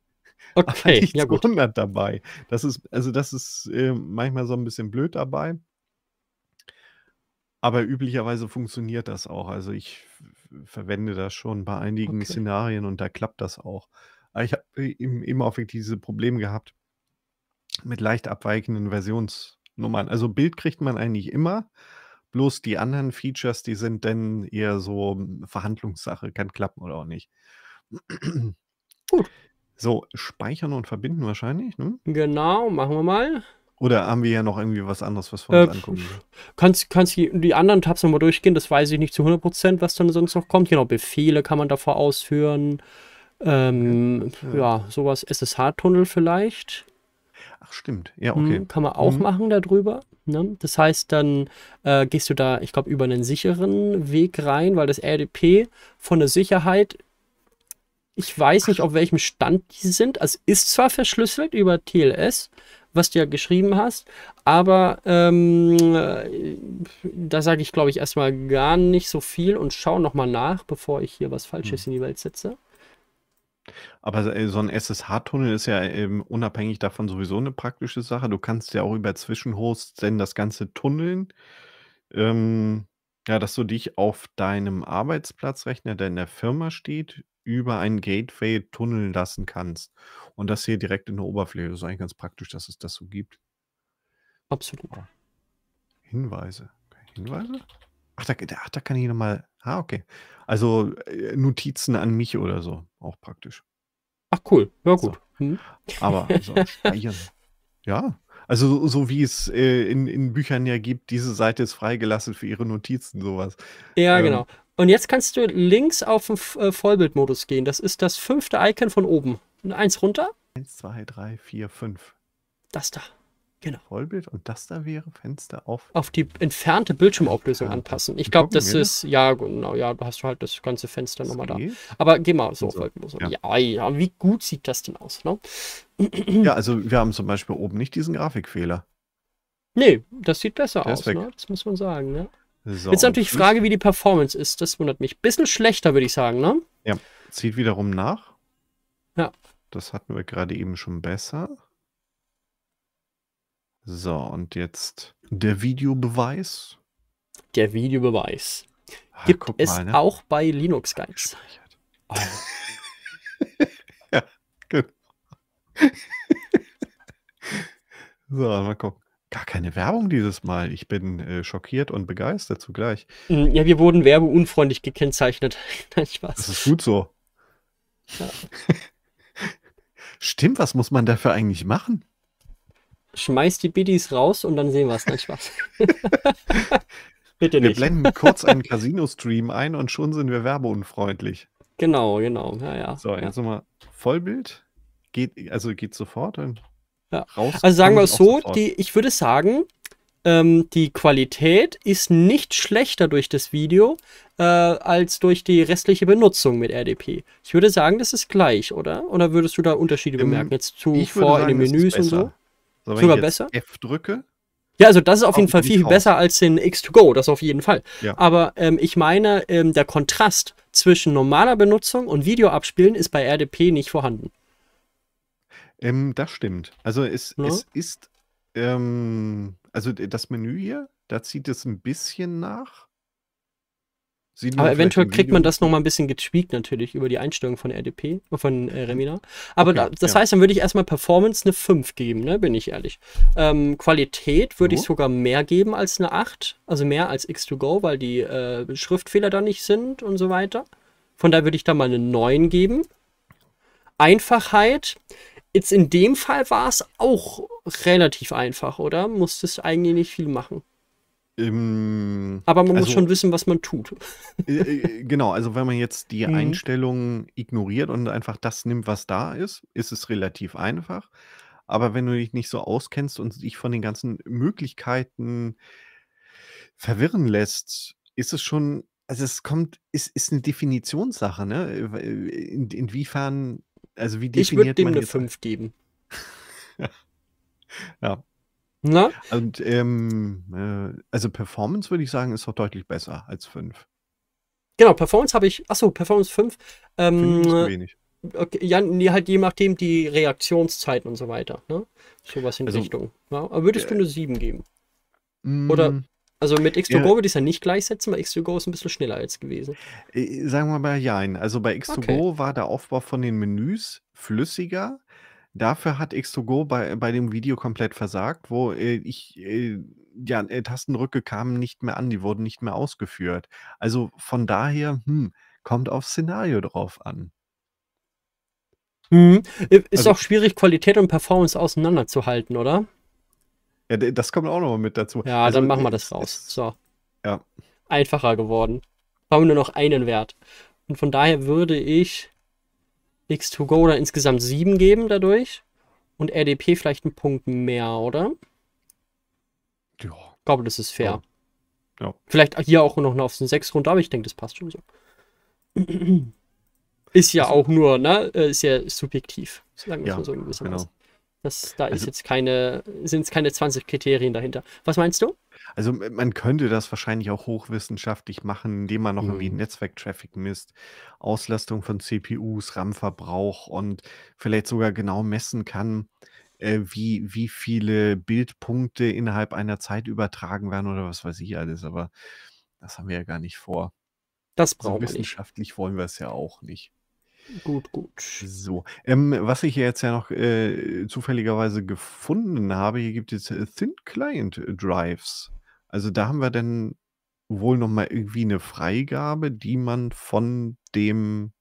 Okay, nicht ja, gut. 100 dabei. Das ist, also das ist äh, manchmal so ein bisschen blöd dabei. Aber üblicherweise funktioniert das auch. Also ich verwende das schon bei einigen okay. Szenarien und da klappt das auch. Aber ich habe äh, immer auf diese Probleme gehabt mit leicht abweichenden Versionsnummern. Also Bild kriegt man eigentlich immer, Bloß die anderen Features, die sind dann eher so hm, Verhandlungssache, kann klappen oder auch nicht. Gut. So, speichern und verbinden wahrscheinlich, ne? Genau, machen wir mal. Oder haben wir ja noch irgendwie was anderes, was wir äh, uns äh, angucken? Kannst, kannst die, die anderen Tabs nochmal durchgehen, das weiß ich nicht zu 100%, was dann sonst noch kommt. Genau, Befehle kann man davor ausführen. Ähm, ja. ja, sowas, SSH-Tunnel vielleicht. Ach, stimmt. Ja, okay. Hm, kann man auch mhm. machen darüber. Ne? Das heißt, dann äh, gehst du da, ich glaube, über einen sicheren Weg rein, weil das RDP von der Sicherheit, ich weiß nicht, auf welchem Stand die sind. Es also, ist zwar verschlüsselt über TLS, was du ja geschrieben hast, aber ähm, äh, da sage ich, glaube ich, erstmal gar nicht so viel und schaue nochmal nach, bevor ich hier was Falsches mhm. in die Welt setze. Aber äh, so ein SSH-Tunnel ist ja ähm, unabhängig davon sowieso eine praktische Sache. Du kannst ja auch über Zwischenhosts denn das Ganze tunneln. Ähm, ja, dass du dich auf deinem Arbeitsplatzrechner, der in der Firma steht, über ein Gateway tunneln lassen kannst. Und das hier direkt in der Oberfläche. Das ist eigentlich ganz praktisch, dass es das so gibt. Absolut. Hinweise. Hinweise? Ach, da, ach, da kann ich nochmal Ah, okay. Also äh, Notizen an mich oder so, auch praktisch. Ach cool, ja gut. Mhm. So. Hm. Aber also, speichern. ja, also so, so wie es äh, in, in Büchern ja gibt, diese Seite ist freigelassen für ihre Notizen, sowas. Ja, ähm, genau. Und jetzt kannst du links auf den F äh, Vollbildmodus gehen. Das ist das fünfte Icon von oben. eins runter. Eins, zwei, drei, vier, fünf. Das da. Genau. Vollbild und das da wäre Fenster auf. Auf die entfernte Bildschirmauflösung ja. anpassen. Ich glaube, das ist, das? ja, genau, ja, du hast halt das ganze Fenster nochmal da. Aber geh mal so, so. so. Ja. ja. ja, wie gut sieht das denn aus, ne? ja, also wir haben zum Beispiel oben nicht diesen Grafikfehler. Nee, das sieht besser aus, ne? Das muss man sagen, ne? So, Jetzt natürlich die Frage, wie die Performance ist. Das wundert mich. Bisschen schlechter, würde ich sagen, ne? Ja, zieht wiederum nach. Ja. Das hatten wir gerade eben schon besser. So, und jetzt der Videobeweis. Der Videobeweis. Ah, Gibt es mal, ne? auch bei Linux Guides. Oh. ja, genau. so, mal gucken. Gar keine Werbung dieses Mal. Ich bin äh, schockiert und begeistert zugleich. Hm, ja, wir wurden werbeunfreundlich gekennzeichnet. Nein, Spaß. Das ist gut so. Ja. Stimmt, was muss man dafür eigentlich machen? schmeiß die Biddies raus und dann sehen wir es. Nein, Spaß. Bitte nicht. Wir blenden kurz einen Casino-Stream ein und schon sind wir werbeunfreundlich. Genau, genau. Ja, ja. So, jetzt ja. nochmal Vollbild. Geht, also geht sofort und ja. raus. Also sagen wir es so, die, ich würde sagen, ähm, die Qualität ist nicht schlechter durch das Video äh, als durch die restliche Benutzung mit RDP. Ich würde sagen, das ist gleich, oder? Oder würdest du da Unterschiede ähm, bemerken? Jetzt zu vor sagen, in den Menüs und so? Also Sogar besser. F drücke. Ja, also das ist auf jeden Fall viel besser als den X2Go, das auf jeden Fall. Ja. Aber ähm, ich meine, ähm, der Kontrast zwischen normaler Benutzung und Video abspielen ist bei RDP nicht vorhanden. Ähm, das stimmt. Also es, ja. Ne? es ist, ähm, also das Menü hier, da zieht es ein bisschen nach. Sieht aber eventuell kriegt man das nochmal ein bisschen getweakt natürlich über die Einstellung von RDP, äh, von äh, Remina. Aber okay, da, das ja. heißt, dann würde ich erstmal Performance eine 5 geben, ne? bin ich ehrlich. Ähm, Qualität würde oh. ich mhm. sogar mehr geben als eine 8, also mehr als X2Go, weil die äh, Schriftfehler da nicht sind und so weiter. Von daher würde ich da mal eine 9 geben. Einfachheit. Jetzt in dem Fall war es auch relativ einfach, oder? Musstest eigentlich nicht viel machen. Ähm, Aber man also, muss schon wissen, was man tut. Äh, äh, genau, also wenn man jetzt die mhm. Einstellungen ignoriert und einfach das nimmt, was da ist, ist es relativ einfach. Aber wenn du dich nicht so auskennst und dich von den ganzen Möglichkeiten verwirren lässt, ist es schon, also es kommt, ist, ist eine Definitionssache, ne? Äh, äh, in, inwiefern, also wie definiert ich man Ich würde dem eine 5 geben. ja. ja, na? Und, ähm, äh, also Performance würde ich sagen, ist doch deutlich besser als 5. Genau, Performance habe ich. Achso, Performance 5. Ähm, Finde ich wenig. Okay, ja, nee, halt je nachdem die Reaktionszeiten und so weiter. Ne? Sowas in also, Richtung. Ja? Aber würdest äh, du eine 7 geben? Mm. Oder, also mit X2Go ja. würde ich es ja nicht gleichsetzen, weil X2Go ist ein bisschen schneller als gewesen. Äh, sagen wir mal, ja. Also bei X2Go okay. war der Aufbau von den Menüs flüssiger. Dafür hat X2Go bei, bei dem Video komplett versagt, wo äh, ich, äh, ja, äh, Tastenrücke kamen nicht mehr an, die wurden nicht mehr ausgeführt. Also von daher, hm, kommt aufs Szenario drauf an. Hm. Ist also, auch schwierig, Qualität und Performance auseinanderzuhalten, oder? Ja, das kommt auch nochmal mit dazu. Ja, also, dann machen wir äh, das es, raus. So. Ja. Einfacher geworden. Brauchen nur noch einen Wert. Und von daher würde ich X2Go dann insgesamt 7 geben dadurch. Und RDP vielleicht einen Punkt mehr, oder? Ja. Ich glaube, das ist fair. Ja. ja. Vielleicht hier auch noch auf den 6 runter, aber ich denke, das passt schon so. ist ja also, auch nur, ne? Äh, ist ja subjektiv. Solange ja, so ein bisschen genau. Das, da also, ist jetzt keine, sind es keine 20 Kriterien dahinter. Was meinst du? Also äh, man könnte das wahrscheinlich auch hochwissenschaftlich machen, indem man noch irgendwie mhm. Netzwerktraffic misst, Auslastung von CPUs, RAM-Verbrauch und vielleicht sogar genau messen kann, äh, wie, wie viele Bildpunkte innerhalb einer Zeit übertragen werden oder was weiß ich alles. Aber das haben wir ja gar nicht vor. Das brauchen so wir wissenschaftlich nicht. wollen wir es ja auch nicht. Gut, gut. So, ähm, was ich jetzt ja noch äh, zufälligerweise gefunden habe, hier gibt es äh, Thin Client Drives. Also da haben wir dann wohl nochmal irgendwie eine Freigabe, die man von dem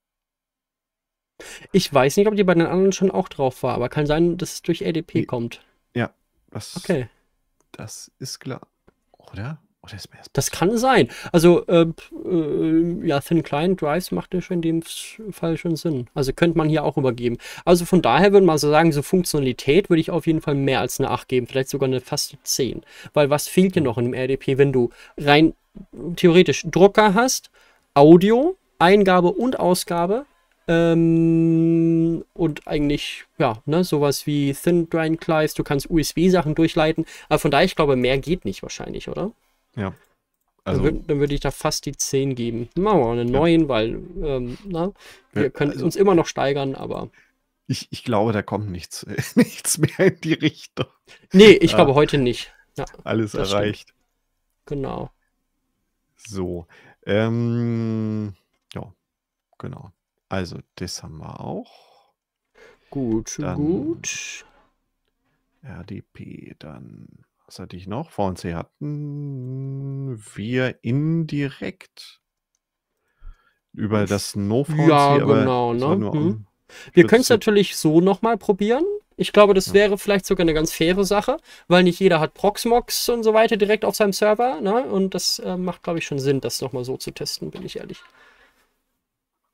Ich weiß nicht, ob die bei den anderen schon auch drauf war, aber kann sein, dass es durch LDP kommt. Ja, das Okay. Das ist klar. Oder? Oh, das, das, kann sein. Also, äh, äh, ja, Thin Client Drives macht ja schon in dem Fall schon Sinn. Also könnte man hier auch übergeben. Also von daher würde man so sagen, so Funktionalität würde ich auf jeden Fall mehr als eine 8 geben, vielleicht sogar eine fast 10. Weil was fehlt dir noch in dem RDP, wenn du rein theoretisch Drucker hast, Audio, Eingabe und Ausgabe, ähm, und eigentlich, ja, ne, sowas wie Thin Drive Clives, du kannst USB-Sachen durchleiten. Aber von daher, ich glaube, mehr geht nicht wahrscheinlich, oder? Ja. Also, dann, würde würd ich da fast die 10 geben. Machen wir eine 9, ja. weil ähm, na, wir ja, können also, uns immer noch steigern, aber. Ich, ich glaube, da kommt nichts, nichts mehr in die Richtung. Nee, ich ja. Ah. glaube heute nicht. Alles erreicht. Stimmt. Genau. So. Ähm, ja, genau. Also, das haben wir auch. Gut, dann gut. RDP, dann was hatte ich noch? VNC hatten wir indirekt über hm. das No-VNC. Ja, genau. Ne? Hm. Wir können es natürlich so nochmal probieren. Ich glaube, das wäre vielleicht sogar eine ganz faire Sache, weil nicht jeder hat Proxmox und so weiter direkt auf seinem Server. Ne? Und das äh, macht, glaube ich, schon Sinn, das nochmal so zu testen, bin ich ehrlich.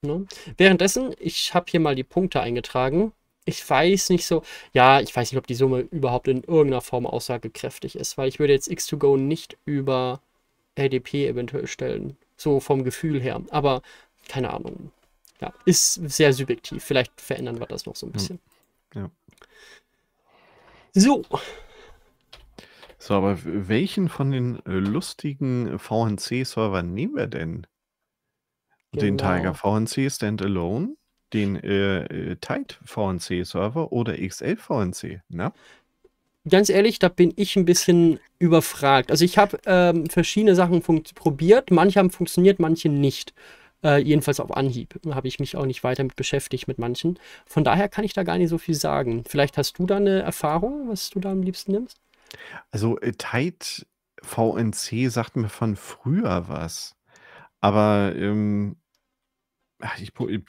Ne? Währenddessen, ich habe hier mal die Punkte eingetragen ich weiß nicht so, ja, ich weiß nicht, ob die Summe überhaupt in irgendeiner Form aussagekräftig ist, weil ich würde jetzt X2Go nicht über LDP eventuell stellen, so vom Gefühl her, aber keine Ahnung. Ja, ist sehr subjektiv. Vielleicht verändern wir das noch so ein hm. bisschen. Ja. So. So, aber welchen von den äh, lustigen VNC-Servern nehmen wir denn? Genau. Den Tiger VNC Standalone? den äh, äh Tide VNC Server oder XL VNC, ne? Ganz ehrlich, da bin ich ein bisschen überfragt. Also ich habe ähm, verschiedene Sachen probiert, manche haben funktioniert, manche nicht. Äh, jedenfalls auf Anhieb habe ich mich auch nicht weiter mit beschäftigt mit manchen. Von daher kann ich da gar nicht so viel sagen. Vielleicht hast du da eine Erfahrung, was du da am liebsten nimmst? Also äh, Tide VNC sagt mir von früher was. Aber ähm, ich, ich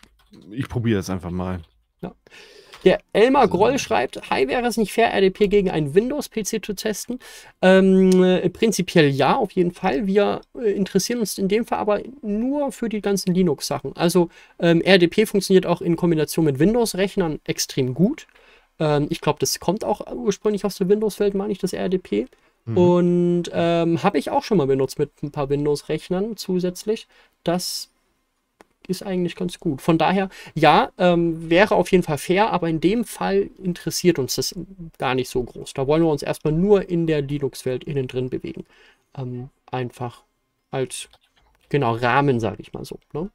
ich probiere es einfach mal. Ja. Der Elmar Groll schreibt, hi, wäre es nicht fair, RDP gegen einen Windows-PC zu testen? Ähm, äh, prinzipiell ja, auf jeden Fall. Wir äh, interessieren uns in dem Fall aber nur für die ganzen Linux-Sachen. Also ähm, RDP funktioniert auch in Kombination mit Windows-Rechnern extrem gut. Ähm, ich glaube, das kommt auch ursprünglich aus der Windows-Welt, meine ich, das RDP. Mhm. Und ähm, habe ich auch schon mal benutzt mit ein paar Windows-Rechnern zusätzlich. Das ist eigentlich ganz gut. Von daher, ja, ähm, wäre auf jeden Fall fair, aber in dem Fall interessiert uns das gar nicht so groß. Da wollen wir uns erstmal nur in der Linux-Welt innen drin bewegen. Ähm, einfach als, genau, Rahmen, sage ich mal so. Ne?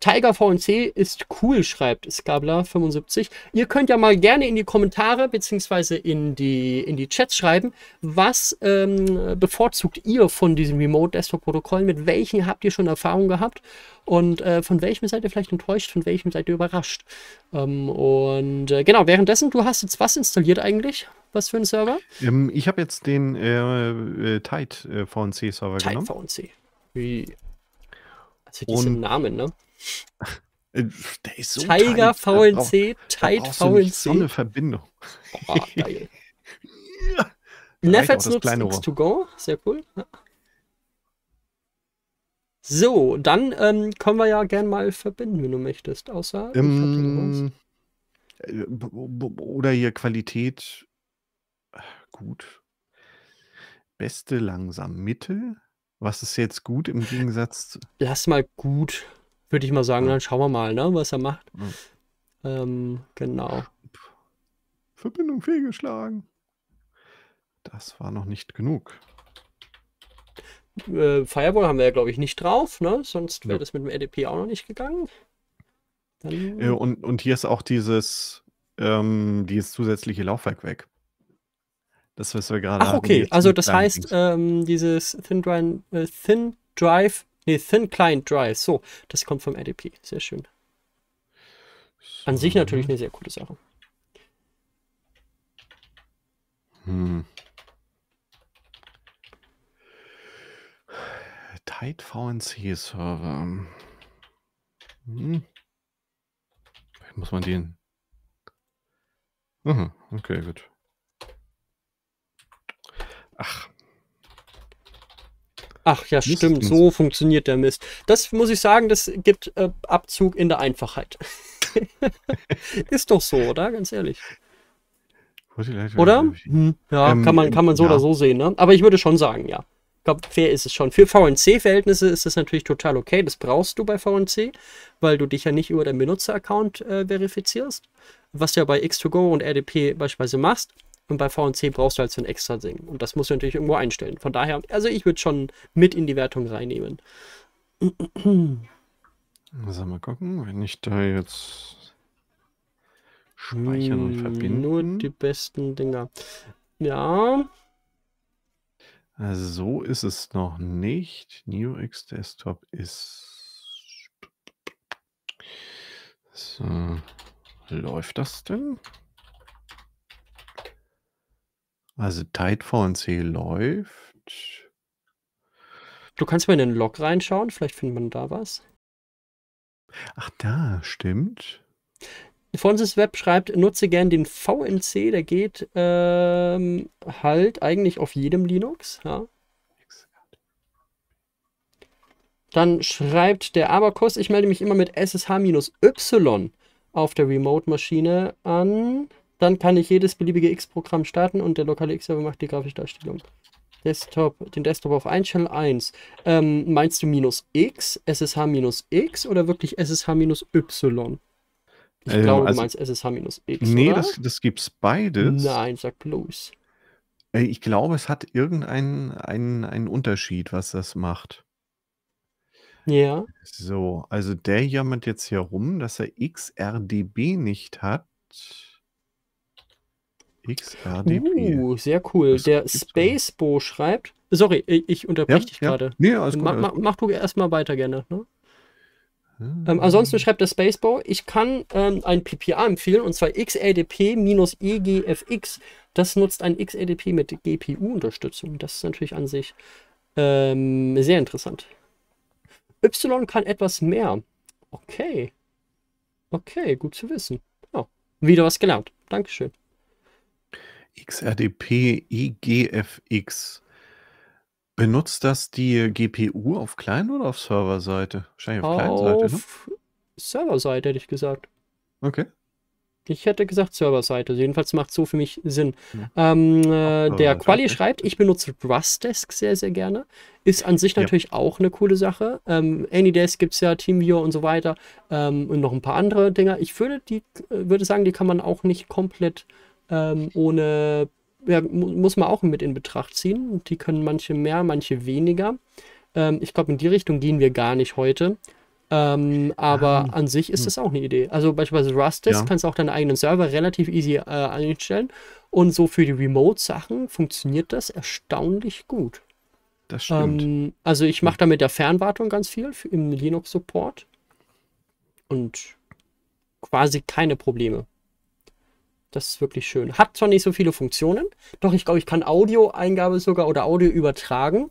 Tiger VNC ist cool, schreibt Skabla75. Ihr könnt ja mal gerne in die Kommentare bzw. in die, in die Chats schreiben, was ähm, bevorzugt ihr von diesen remote desktop protokollen Mit welchen habt ihr schon Erfahrung gehabt? Und äh, von welchem seid ihr vielleicht enttäuscht? Von welchem seid ihr überrascht? Ähm, und äh, genau, währenddessen, du hast jetzt was installiert eigentlich? Was für einen Server? Ähm, ich habe jetzt den äh, äh Tide äh, VNC-Server genommen. Tide VNC. Wie zu diesem Namen, ne? Äh, der ist so Tiger VNC, da Tight VNC. So eine Verbindung. Boah, geil. ja. nutzt x to go sehr cool. Ja. So, dann ähm, können wir ja gern mal verbinden, wenn du möchtest, außer ähm, äh, oder hier Qualität äh, gut, beste langsam Mittel. Was ist jetzt gut im Gegensatz zu. Lass mal gut, würde ich mal sagen, ja. dann schauen wir mal, ne, was er macht. Ja. Ähm, genau. Verbindung fehlgeschlagen. Das war noch nicht genug. Äh, Fireball haben wir ja, glaube ich, nicht drauf, ne? Sonst wäre ja. das mit dem EDP auch noch nicht gegangen. Dann... Und, und hier ist auch dieses, ähm, dieses zusätzliche Laufwerk weg. Das, was wir gerade Ach, okay. Hatten, also, das heißt, ähm, dieses Thin Drive, äh, Thin Drive, nee, Thin Client Drive, so, das kommt vom RDP. Sehr schön. So. An sich natürlich eine sehr coole Sache. Hm. Tight VNC Server. Hm. muss man den. Aha, mhm, okay, gut. Ach. Ach ja, Mist, stimmt. Mist. So funktioniert der Mist. Das muss ich sagen, das gibt äh, Abzug in der Einfachheit. ist doch so, oder? Ganz ehrlich. Oder? Hm, ja, ähm, kann man, kann man so ja. oder so sehen, ne? Aber ich würde schon sagen, ja. Ich glaube, fair ist es schon. Für VNC-Verhältnisse ist das natürlich total okay. Das brauchst du bei VNC, weil du dich ja nicht über deinen Benutzer-Account äh, verifizierst, was du ja bei X2Go und RDP beispielsweise machst. Und bei VNC brauchst du halt so ein extra Ding. Und das musst du natürlich irgendwo einstellen. Von daher, also ich würde schon mit in die Wertung reinnehmen. Also mal gucken, wenn ich da jetzt speichern und hm, verbinden. Nur die besten Dinger. Ja. Also so ist es noch nicht. NeoX Desktop ist. So. Läuft das denn? Also Tidefondsee läuft. Du kannst mal in den Log reinschauen, vielleicht findet man da was. Ach da, stimmt. Fonsis Web schreibt, nutze gern den VNC, der geht ähm, halt eigentlich auf jedem Linux. Ja. Dann schreibt der Abakus, ich melde mich immer mit SSH-Y auf der Remote-Maschine an. Dann kann ich jedes beliebige X-Programm starten und der lokale X-Server macht die grafische Darstellung. Desktop, den Desktop auf einstellen, 1. Ähm, meinst du minus X, SSH minus X oder wirklich SSH minus Y? Ich ähm, glaube, also, du meinst SSH minus X. Nee, oder? das, das es beides. Nein, sag bloß. Äh, ich glaube, es hat irgendeinen einen, einen Unterschied, was das macht. Ja. So, also der jammert jetzt hier rum, dass er XRDB nicht hat. XRDP. Uh, sehr cool. Das Der Spacebo schreibt. Sorry, äh, ich unterbreche ja, dich ja. gerade. Nee, alles mach, gut. Mach, mach du erstmal weiter gerne. Ne? Ähm, ansonsten schreibt der Spacebow, ich kann ähm, ein PPA empfehlen, und zwar XLDP-EGFX. E das nutzt ein XLDP mit GPU-Unterstützung. Das ist natürlich an sich ähm, sehr interessant. Y kann etwas mehr. Okay. Okay, gut zu wissen. Ja, oh, wieder was gelernt. Dankeschön. XRDP IGFX. Benutzt das die GPU auf Client- oder auf Serverseite? Wahrscheinlich auf, ne? auf ne? Serverseite, hätte ich gesagt. Okay. Ich hätte gesagt Serverseite. Also jedenfalls macht so für mich Sinn. Ja. Hm. Ähm, äh, der Quali schreibt, ich benutze Rustdesk sehr, sehr gerne. Ist an sich natürlich ja. auch eine coole Sache. Ähm, AnyDesk gibt es ja, TeamViewer und so weiter. Ähm, und noch ein paar andere Dinger. Ich würde, die, äh, würde sagen, die kann man auch nicht komplett ähm, ohne ja, muss man auch mit in Betracht ziehen. Die können manche mehr, manche weniger. Ähm, ich glaube, in die Richtung gehen wir gar nicht heute. Ähm, aber ah. an sich ist das hm. auch eine Idee. Also beispielsweise Rustis ja. kannst du auch deinen eigenen Server relativ easy äh, einstellen. Und so für die Remote-Sachen funktioniert das erstaunlich gut. Das stimmt. Ähm, also ich mache hm. da mit der Fernwartung ganz viel im Linux-Support. Und quasi keine Probleme. Das ist wirklich schön. Hat zwar nicht so viele Funktionen, doch ich glaube, ich kann Audio-Eingabe sogar oder Audio übertragen.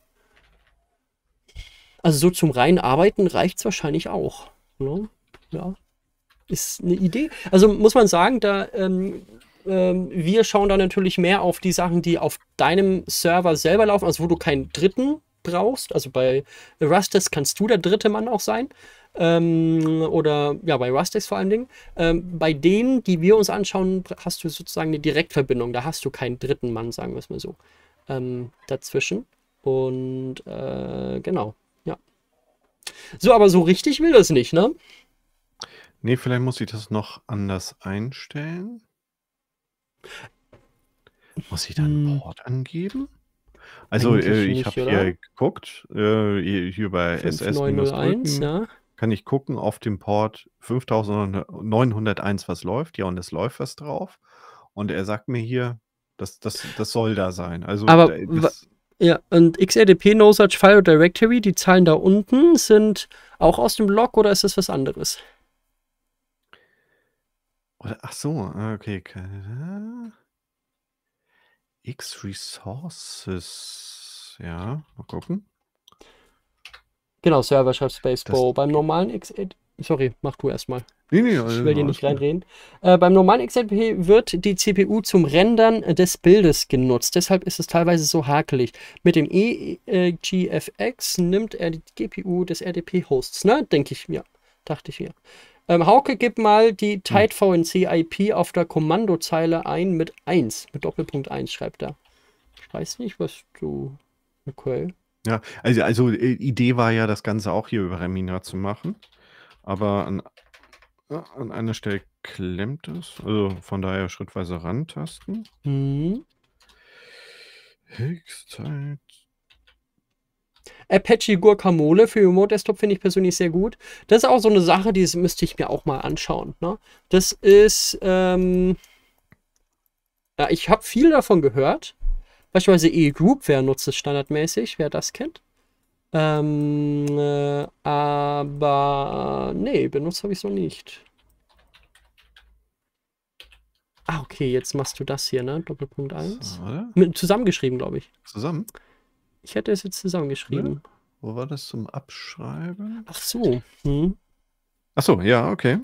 Also so zum reinen Arbeiten reicht es wahrscheinlich auch. Ne? Ja, ist eine Idee. Also muss man sagen, da ähm, ähm, wir schauen da natürlich mehr auf die Sachen, die auf deinem Server selber laufen, also wo du keinen Dritten brauchst. Also bei Rustes kannst du der dritte Mann auch sein ähm, oder ja, bei Rustex vor allen Dingen. Ähm, bei denen, die wir uns anschauen, hast du sozusagen eine Direktverbindung. Da hast du keinen dritten Mann, sagen wir es mal so, ähm, dazwischen. Und äh, genau, ja. So, aber so richtig will das nicht, ne? Nee, vielleicht muss ich das noch anders einstellen. Muss ich da einen hm. Port angeben? Also, äh, ich habe hier geguckt, äh, hier bei ss 901 ne? ja kann ich gucken auf dem Port 5901, was läuft. Ja, und es läuft was drauf. Und er sagt mir hier, das, das, das soll da sein. Also, Aber das, ja, und XRDP No Such File Directory, die Zahlen da unten sind auch aus dem Log oder ist das was anderes? Oder, ach so, okay. X-Resources. Ja, mal gucken. Genau, Server schreibt Spacebow. Das beim normalen x Sorry, mach du erstmal. Nee, nee, also ich will dir nicht reinreden. Äh, beim normalen XLP wird die CPU zum Rendern des Bildes genutzt. Deshalb ist es teilweise so hakelig. Mit dem EGFX nimmt er die GPU des RDP-Hosts, ne? Denke ich mir. Dachte ich mir. Ähm, Hauke, gib mal die hm. TideVNC-IP auf der Kommandozeile ein mit 1, mit Doppelpunkt 1, schreibt er. Ich weiß nicht, was du. Okay. Ja, also, also äh, Idee war ja, das Ganze auch hier über Remina zu machen. Aber an, an einer Stelle klemmt es. Also von daher schrittweise rantasten. Mhm. Höchstzeit. Apache Guacamole für Remote Desktop finde ich persönlich sehr gut. Das ist auch so eine Sache, die müsste ich mir auch mal anschauen. Ne? Das ist, ähm, ja, ich habe viel davon gehört, Beispielsweise e eGroupware nutzt es standardmäßig, wer das kennt. Ähm, äh, aber nee, benutzt habe ich so nicht. Ah, okay, jetzt machst du das hier, ne? Doppelpunkt 1. So, zusammengeschrieben, glaube ich. Zusammen? Ich hätte es jetzt zusammengeschrieben. Ja. Wo war das zum Abschreiben? Ach so. Hm. Ach so, ja, okay.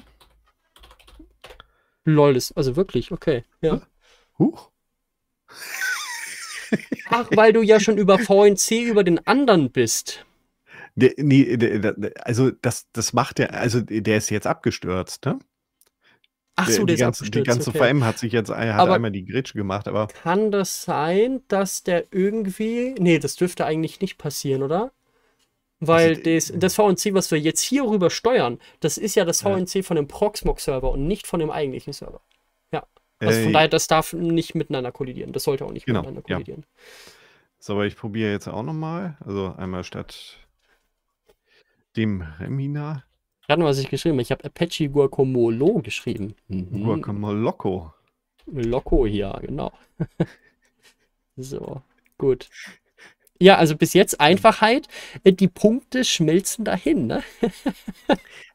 Lol, das, also wirklich, okay. Ja. Huch. Ach, weil du ja schon über VNC über den anderen bist. nee, also das, das macht der, also der ist jetzt abgestürzt, ne? Ach so, der die ist ganze, abgestürzt. Die ganze okay. VM hat sich jetzt hat aber einmal die Gritsche gemacht, aber. Kann das sein, dass der irgendwie. Nee, das dürfte eigentlich nicht passieren, oder? Weil also, des, das äh, VNC, was wir jetzt hier rüber steuern, das ist ja das VNC ja. von dem Proxmox-Server und nicht von dem eigentlichen Server. Also von äh, daher, das darf nicht miteinander kollidieren. Das sollte auch nicht genau, miteinander kollidieren. Ja. So, aber ich probiere jetzt auch nochmal. Also einmal statt dem Remina. Raten, was ich geschrieben habe. Ich habe Apache Guacamole geschrieben. Mhm. Guacamoloco. Loco hier, genau. so, gut. Ja, also bis jetzt Einfachheit. Äh, die Punkte schmelzen dahin. Ne?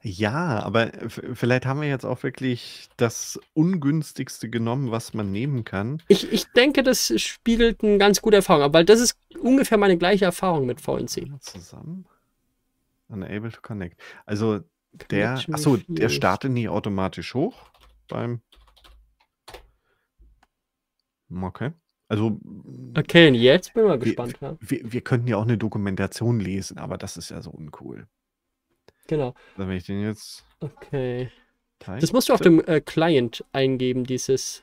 ja, aber äh, vielleicht haben wir jetzt auch wirklich das Ungünstigste genommen, was man nehmen kann. Ich, ich denke, das spiegelt eine ganz gute Erfahrung ab, weil das ist ungefähr meine gleiche Erfahrung mit VNC. Zusammen? Unable to connect. Also der, achso, der startet nie automatisch hoch beim. Okay. Also. Okay, jetzt bin ich mal gespannt. Wir, ja. wir, wir, könnten ja auch eine Dokumentation lesen, aber das ist ja so uncool. Genau. Dann also, will ich den jetzt. Okay. Teil das musst du auf dem äh, Client eingeben, dieses.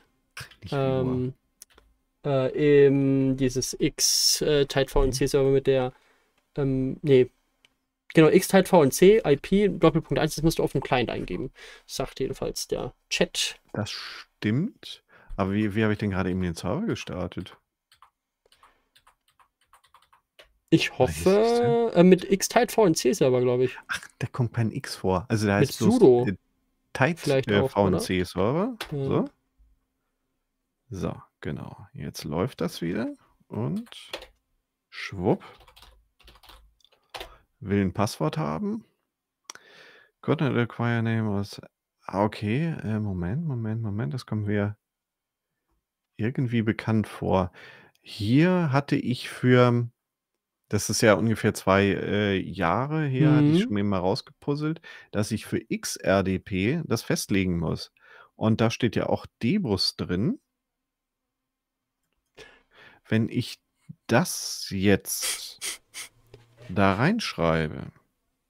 Ähm, äh, im, dieses X äh, Tide VNC mhm. Server mit der. Ähm, nee. Genau, X Tide VNC IP Doppelpunkt 1, das musst du auf dem Client eingeben. Sagt jedenfalls der Chat. Das stimmt. Aber wie, wie habe ich denn gerade eben den Server gestartet? Ich hoffe, äh, mit X-Tide VNC-Server, glaube ich. Ach, da kommt kein X vor. Also da heißt mit bloß äh, Tide-VNC-Server. Äh, so. so, genau. Jetzt läuft das wieder. Und schwupp. Will ein Passwort haben. Could not acquire name aus. Ah, okay. Äh, Moment, Moment, Moment. Das kommen wir irgendwie bekannt vor. Hier hatte ich für, das ist ja ungefähr zwei äh, Jahre her, mhm. hatte ich mhm. schon mal rausgepuzzelt, dass ich für XRDP das festlegen muss. Und da steht ja auch Debus drin. Wenn ich das jetzt da reinschreibe.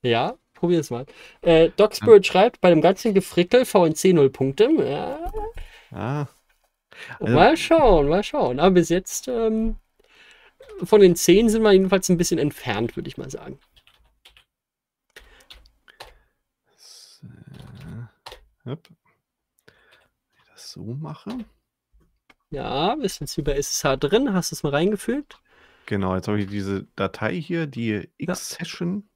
Ja, probier es mal. Äh, Doc Spirit ja. schreibt, bei dem ganzen Gefrickel VNC 0 Punkte. Ja. Ah. Also mal schauen, mal schauen. Aber bis jetzt, ähm, von den 10 sind wir jedenfalls ein bisschen entfernt, würde ich mal sagen. Wenn ich das so mache. Ja, ist jetzt über SSH drin. Hast du es mal reingefügt? Genau, jetzt habe ich diese Datei hier, die X-Session.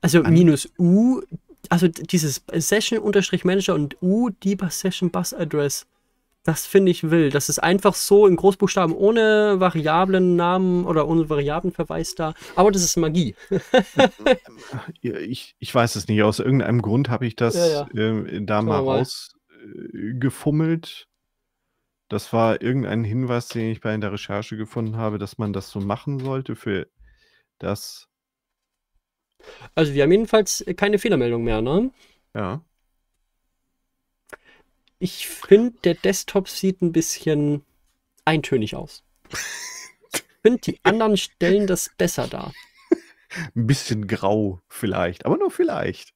Also minus U, also dieses Session-Manager und U, Deeper Session Bus Address. Das finde ich wild. Das ist einfach so in Großbuchstaben ohne variablen Namen oder ohne Variablenverweis da. Aber das ist Magie. ich, ich weiß es nicht. Aus irgendeinem Grund habe ich das ja, ja. Äh, da mal, mal rausgefummelt. Das war irgendein Hinweis, den ich bei der Recherche gefunden habe, dass man das so machen sollte für das. Also wir haben jedenfalls keine Fehlermeldung mehr, ne? Ja ich finde, der Desktop sieht ein bisschen eintönig aus. Ich finde, die anderen stellen das besser dar. Ein bisschen grau vielleicht, aber nur vielleicht.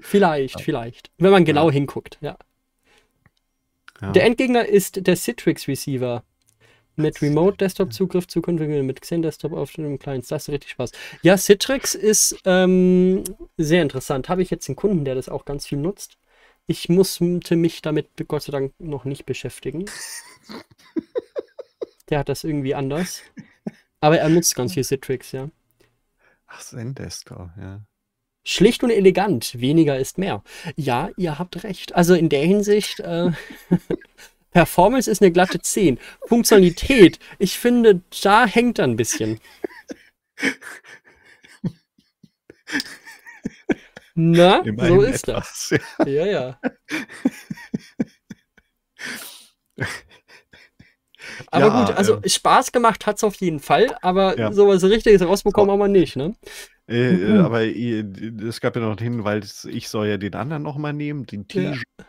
Vielleicht, ja. vielleicht. Wenn man genau ja. hinguckt, ja. ja. Der Endgegner ist der Citrix Receiver. Mit Remote Desktop Zugriff zu konfigurieren, mit Xen Desktop auf dem Client. Das ist richtig Spaß. Ja, Citrix ist ähm, sehr interessant. Habe ich jetzt einen Kunden, der das auch ganz viel nutzt. Ich musste mich damit Gott sei Dank noch nicht beschäftigen. Der hat das irgendwie anders. Aber er nutzt ganz viel Citrix, ja. Ach, Zen Desktop, ja. Schlicht und elegant. Weniger ist mehr. Ja, ihr habt recht. Also in der Hinsicht, äh, Performance ist eine glatte 10. Funktionalität, ich finde, da hängt er ein bisschen. Na, Im so ist etwas. das. Ja, ja. aber ja, gut, also äh, Spaß gemacht hat es auf jeden Fall, aber ja. sowas Richtiges rausbekommen haben wir nicht, ne? Äh, äh mhm. Aber äh, es gab ja noch einen Hinweis, ich soll ja den anderen nochmal nehmen, den T. Ja.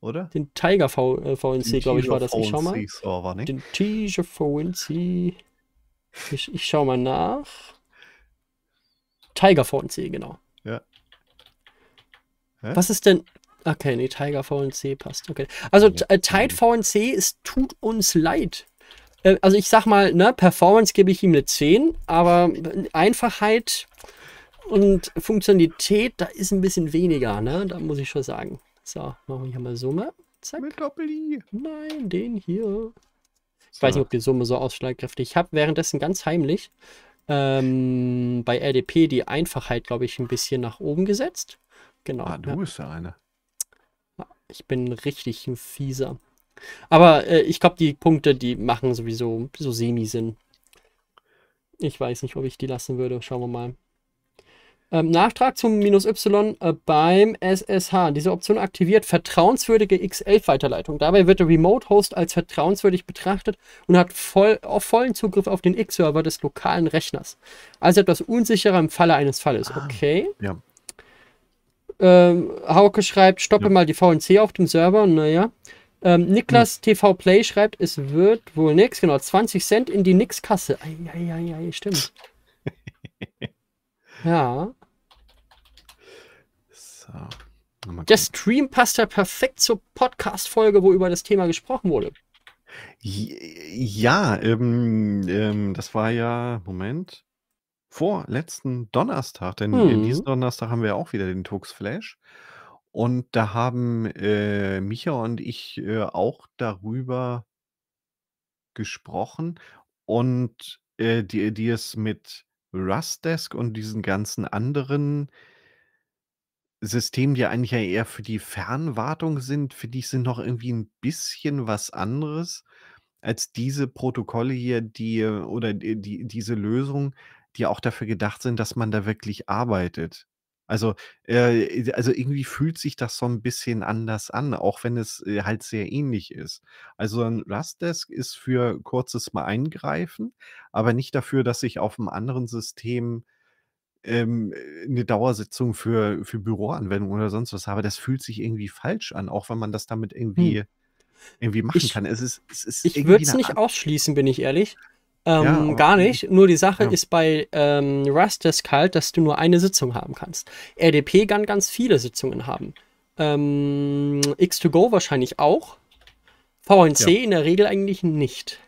Oder? Den Tiger v, äh, VNC, glaube ich, war das. Ich schau mal. Server, ne? Den Tiger VNC. Ich, ich schau mal nach. Tiger VNC, genau. Hä? Was ist denn. Okay, nee, Tiger VNC passt. Okay. Also äh, Tide VNC, es tut uns leid. Äh, also ich sag mal, ne, Performance gebe ich ihm eine 10, aber Einfachheit und Funktionalität, da ist ein bisschen weniger, ne? Da muss ich schon sagen. So, machen wir hier mal Summe. Zack. Mit Doppel-I. Nein, den hier. Ich so. weiß nicht, ob die Summe so ausschlagkräftig. Ich habe währenddessen ganz heimlich ähm, bei RDP die Einfachheit, glaube ich, ein bisschen nach oben gesetzt. Genau. Ah, du ja. bist ja einer. Ich bin richtig ein Fieser. Aber äh, ich glaube, die Punkte, die machen sowieso so semi-Sinn. Ich weiß nicht, ob ich die lassen würde. Schauen wir mal. Ähm, Nachtrag zum minus Y äh, beim SSH. Diese Option aktiviert vertrauenswürdige X11-Weiterleitung. Dabei wird der Remote-Host als vertrauenswürdig betrachtet und hat voll, auch vollen Zugriff auf den X-Server des lokalen Rechners. Also etwas unsicherer im Falle eines Falles. Ah, okay. ja, ähm, Hauke schreibt, stoppe ja. mal die VNC auf dem Server. Naja. Ähm, Niklas hm. TV Play schreibt, es wird wohl nichts. Genau, 20 Cent in die Nix-Kasse. Eieiei, stimmt. ja. So. Der Stream passt ja perfekt zur Podcast-Folge, wo über das Thema gesprochen wurde. Ja, ähm, ähm, das war ja, Moment, vorletzten Donnerstag, denn mhm. diesen Donnerstag haben wir auch wieder den Tux Flash. Und da haben äh, Micha und ich äh, auch darüber gesprochen und äh, die, die es mit Desk und diesen ganzen anderen Systemen, die eigentlich ja eher für die Fernwartung sind, für die sind noch irgendwie ein bisschen was anderes als diese Protokolle hier, die äh, oder die, diese Lösung, die auch dafür gedacht sind, dass man da wirklich arbeitet. Also, äh, also irgendwie fühlt sich das so ein bisschen anders an, auch wenn es äh, halt sehr ähnlich ist. Also ein Rustdesk ist für kurzes Mal eingreifen, aber nicht dafür, dass ich auf einem anderen System ähm, äh, eine Dauersitzung für, für Büroanwendungen oder sonst was habe. Das fühlt sich irgendwie falsch an, auch wenn man das damit hm. irgendwie. Hm irgendwie machen ich, kann. Es ist, es ist ich würde es nicht ausschließen, bin ich ehrlich. Ähm, ja, gar nicht. Nur die Sache ja. ist bei ähm, Rust ist kalt, dass du nur eine Sitzung haben kannst. RDP kann ganz viele Sitzungen haben. Ähm, X2Go wahrscheinlich auch. VNC ja. in der Regel eigentlich nicht.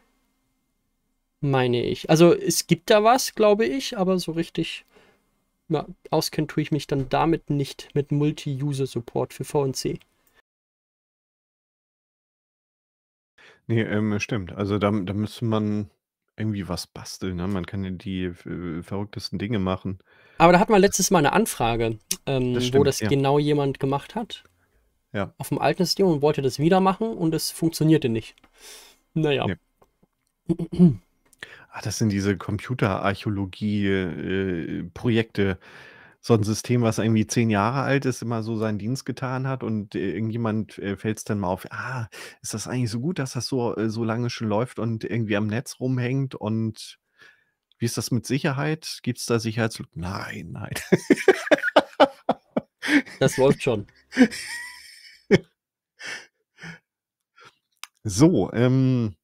Meine ich. Also es gibt da was, glaube ich, aber so richtig ja, auskennen tue ich mich dann damit nicht mit Multi-User-Support für VNC. Nee, ähm, stimmt. Also da, da müsste man irgendwie was basteln. Ne? Man kann ja die äh, verrücktesten Dinge machen. Aber da hatten wir letztes Mal eine Anfrage, ähm, das stimmt, wo das ja. genau jemand gemacht hat. Ja. Auf dem alten System und wollte das wieder machen und es funktionierte nicht. Naja. Ja. Ach, ah, das sind diese Computerarchäologie-Projekte. Äh, so ein System, was irgendwie zehn Jahre alt ist, immer so seinen Dienst getan hat und äh, irgendjemand äh, fällt es dann mal auf, ah, ist das eigentlich so gut, dass das so, äh, so lange schon läuft und irgendwie am Netz rumhängt und wie ist das mit Sicherheit? Gibt es da Sicherheitslücken? Nein, nein. das läuft schon. So, ähm,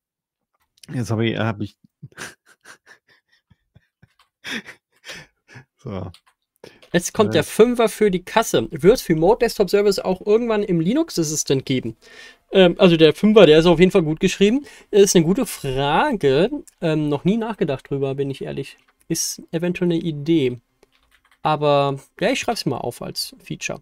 jetzt habe ich, hab ich so, Jetzt kommt ja. der Fünfer für die Kasse. Wird es Remote Desktop Service auch irgendwann im Linux Assistant geben? Ähm, also der Fünfer, der ist auf jeden Fall gut geschrieben. Ist eine gute Frage. Ähm, noch nie nachgedacht drüber, bin ich ehrlich. Ist eventuell eine Idee. Aber ja, ich schreibe es mal auf als Feature.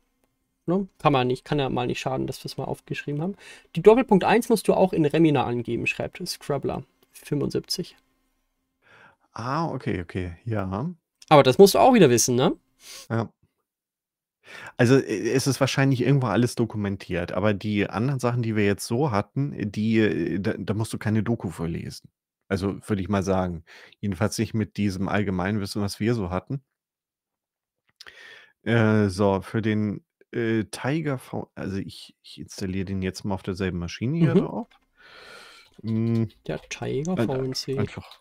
Ne? Kann man nicht, kann ja mal nicht schaden, dass wir es mal aufgeschrieben haben. Die Doppelpunkt 1 musst du auch in Remina angeben, schreibt Scrabbler 75. Ah, okay, okay, ja. Aber das musst du auch wieder wissen, ne? Ja. Also äh, es ist wahrscheinlich irgendwo alles dokumentiert, aber die anderen Sachen, die wir jetzt so hatten, äh, die, äh, da, da musst du keine Doku vorlesen. Also würde ich mal sagen. Jedenfalls nicht mit diesem Allgemeinwissen, was wir so hatten. Äh, so, für den äh, Tiger V, also ich, ich installiere den jetzt mal auf derselben Maschine hier mhm. drauf. Mm, Der Tiger VNC. Einfach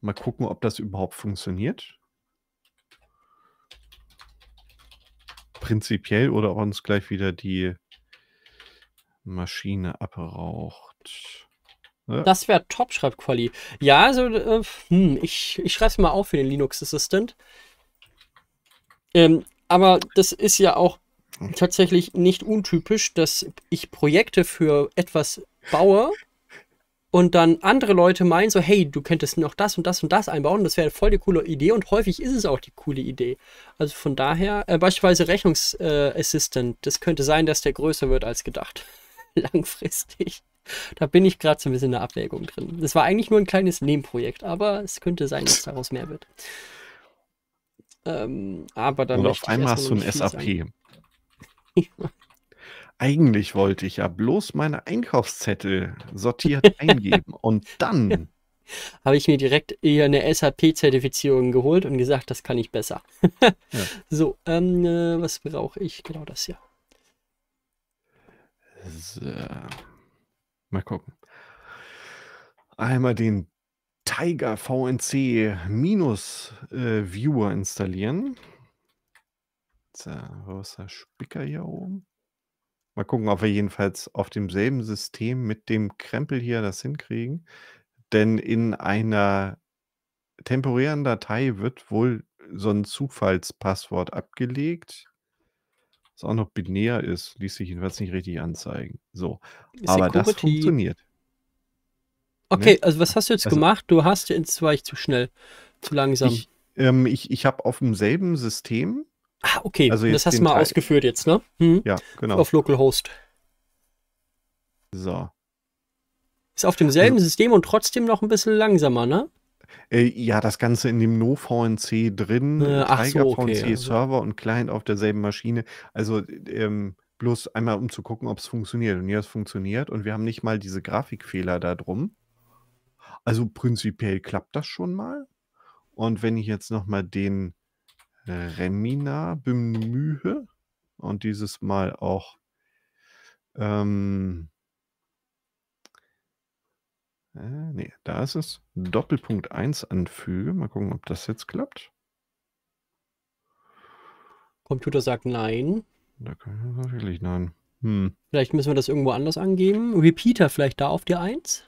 mal gucken, ob das überhaupt funktioniert. prinzipiell oder ob uns gleich wieder die Maschine abraucht. Ne? Das wäre top, schreibt Quali. Ja, also äh, hm, ich, ich schreibe es mal auf für den Linux Assistant. Ähm, aber das ist ja auch hm. tatsächlich nicht untypisch, dass ich Projekte für etwas baue und dann andere Leute meinen so, hey, du könntest noch das und das und das einbauen, das wäre voll die coole Idee und häufig ist es auch die coole Idee. Also von daher, äh, beispielsweise Rechnungsassistent, äh, das könnte sein, dass der größer wird als gedacht. Langfristig. Da bin ich gerade so ein bisschen in der Abwägung drin. Das war eigentlich nur ein kleines Nebenprojekt, aber es könnte sein, dass daraus mehr wird. Ähm, aber dann. Und auf einmal hast du ein SAP. Eigentlich wollte ich ja bloß meine Einkaufszettel sortiert eingeben und dann habe ich mir direkt eher eine SAP-Zertifizierung geholt und gesagt, das kann ich besser. ja. So, ähm, äh, was brauche ich? Genau das hier. So. Mal gucken. Einmal den Tiger VNC Minus äh, Viewer installieren. So, wo ist der Spicker hier oben? Mal gucken, ob wir jedenfalls auf demselben System mit dem Krempel hier das hinkriegen. Denn in einer temporären Datei wird wohl so ein Zufallspasswort abgelegt, Was auch noch binär ist. Ließ sich jedenfalls nicht richtig anzeigen. So, Security. aber das funktioniert. Ne? Okay, ne? also was hast du jetzt also, gemacht? Du hast, jetzt war ich zu schnell, zu langsam. Ich, ähm, ich, ich habe auf demselben System Ah, okay. Also das hast du mal Teil. ausgeführt jetzt, ne? Hm? Ja, genau. Auf Localhost. So. Ist auf demselben also, System und trotzdem noch ein bisschen langsamer, ne? Äh, ja, das Ganze in dem NoVNC drin, äh, Tiger so, okay. Also Server und Client auf derselben Maschine. Also ähm, bloß einmal, um zu gucken, ob es funktioniert. Und ja, es funktioniert. Und wir haben nicht mal diese Grafikfehler da drum. Also prinzipiell klappt das schon mal. Und wenn ich jetzt nochmal den Remina Bemühe und dieses Mal auch ähm, äh, nee, da ist es. Doppelpunkt 1 anfüge. Mal gucken, ob das jetzt klappt. Computer sagt nein. Da kann ich natürlich nein. Hm. Vielleicht müssen wir das irgendwo anders angeben. Repeater vielleicht da auf die 1?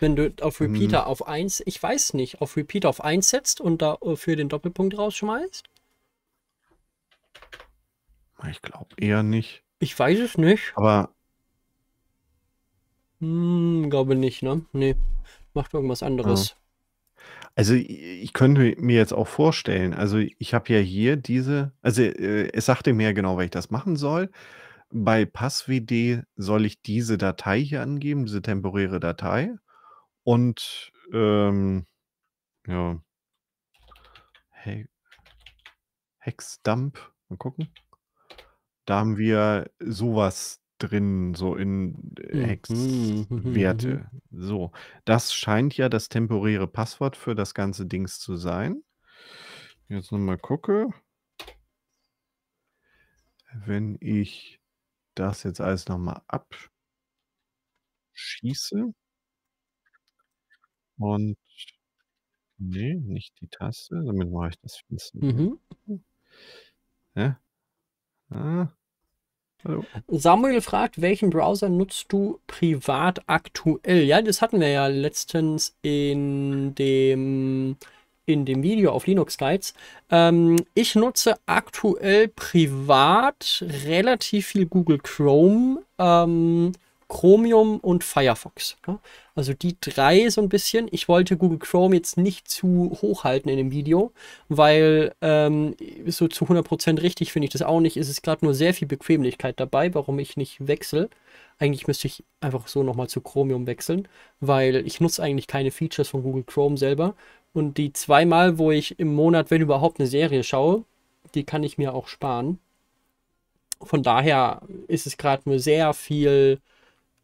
Wenn du auf mhm. Repeater mhm. auf 1, ich weiß nicht, auf Repeater auf 1 setzt und da äh, für den Doppelpunkt rausschmeißt? Ich glaube eher nicht. Ich weiß es nicht. Aber. Hm, glaube nicht, ne? Nee. Macht irgendwas anderes. Ja. Also ich könnte mir jetzt auch vorstellen, also ich habe ja hier diese, also äh, es sagte mir ja genau, weil ich das machen soll. Bei PassWD soll ich diese Datei hier angeben, diese temporäre Datei. Und ähm, ja. Hey. Hexdump. Mal gucken. Da haben wir sowas drin, so in äh, mhm. Hexwerte. So, das scheint ja das temporäre Passwort für das ganze Dings zu sein. Jetzt nochmal gucke. Wenn ich das jetzt alles nochmal abschieße. Und ne, nicht die Taste. Damit mache ich das Fenster. Mhm. Hä? Ah. Hallo. Samuel fragt, welchen Browser nutzt du privat aktuell? Ja, das hatten wir ja letztens in dem in dem Video auf Linux Guides. Ähm, ich nutze aktuell privat relativ viel Google Chrome. Ähm, Chromium und Firefox. Ne? Also die drei so ein bisschen. Ich wollte Google Chrome jetzt nicht zu hoch halten in dem Video, weil ähm, so zu 100% richtig finde ich das auch nicht. Es ist gerade nur sehr viel Bequemlichkeit dabei, warum ich nicht wechsle. Eigentlich müsste ich einfach so nochmal zu Chromium wechseln, weil ich nutze eigentlich keine Features von Google Chrome selber. Und die zweimal, wo ich im Monat, wenn überhaupt, eine Serie schaue, die kann ich mir auch sparen. Von daher ist es gerade nur sehr viel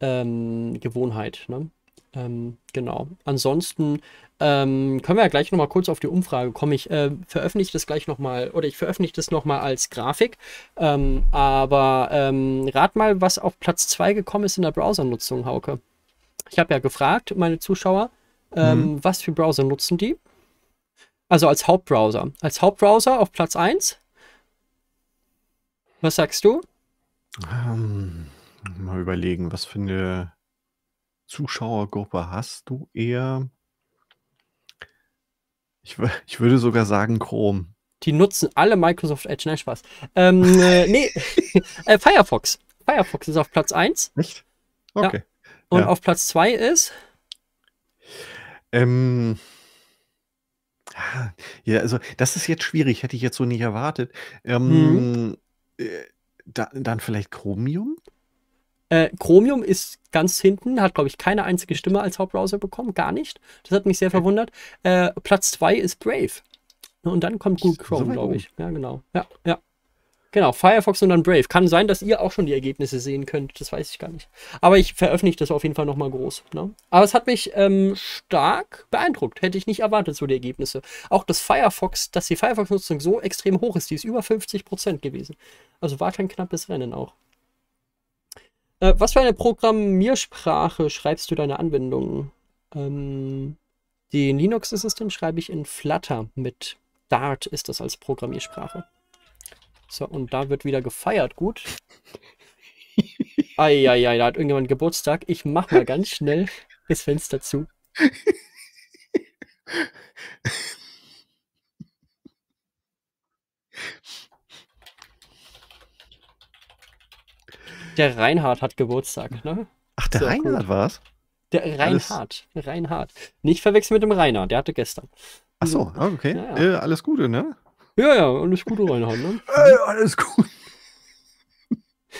ähm, Gewohnheit. Ne? Ähm, genau. Ansonsten ähm, können wir ja gleich nochmal kurz auf die Umfrage kommen. Ich äh, veröffentliche das gleich nochmal oder ich veröffentliche das nochmal als Grafik. Ähm, aber ähm, rat mal, was auf Platz 2 gekommen ist in der Browsernutzung, Hauke. Ich habe ja gefragt, meine Zuschauer, ähm, mhm. was für Browser nutzen die? Also als Hauptbrowser. Als Hauptbrowser auf Platz 1? Was sagst du? Um. Ähm, Mal überlegen, was für eine Zuschauergruppe hast du eher? Ich, ich würde sogar sagen Chrome. Die nutzen alle Microsoft Edge. Nein, Spaß. Ähm, äh, nee, äh, Firefox. Firefox ist auf Platz 1. Echt? Okay. Ja. Und ja. auf Platz 2 ist? Ähm, ja, also das ist jetzt schwierig, hätte ich jetzt so nicht erwartet. Ähm, hm. äh, da, dann vielleicht Chromium? Äh, Chromium ist ganz hinten, hat, glaube ich, keine einzige Stimme als Hauptbrowser bekommen, gar nicht. Das hat mich sehr verwundert. Äh, Platz 2 ist Brave. Ne, und dann kommt Google Chrome, so glaube ich. Ja, genau. Ja, ja. Genau, Firefox und dann Brave. Kann sein, dass ihr auch schon die Ergebnisse sehen könnt. Das weiß ich gar nicht. Aber ich veröffentliche das auf jeden Fall nochmal groß. Ne? Aber es hat mich ähm, stark beeindruckt. Hätte ich nicht erwartet, so die Ergebnisse. Auch das Firefox, dass die Firefox-Nutzung so extrem hoch ist, die ist über 50% gewesen. Also war kein knappes Rennen auch. Äh, was für eine Programmiersprache schreibst du deine Anwendungen? Ähm, den Linux Assistant schreibe ich in Flutter mit Dart ist das als Programmiersprache. So, und da wird wieder gefeiert, gut. Eieiei, da hat irgendjemand Geburtstag. Ich mach mal ganz schnell das Fenster zu. Der Reinhard hat Geburtstag, ne? Ach, der Sehr Reinhard cool. war's? Der Reinhard. Alles... Reinhard. Nicht verwechseln mit dem Rainer, der hatte gestern. Ach so, ah, okay. Ja, ja. Äh, alles Gute, ne? Ja, ja, alles Gute, Reinhard, ne? Äh, alles gut.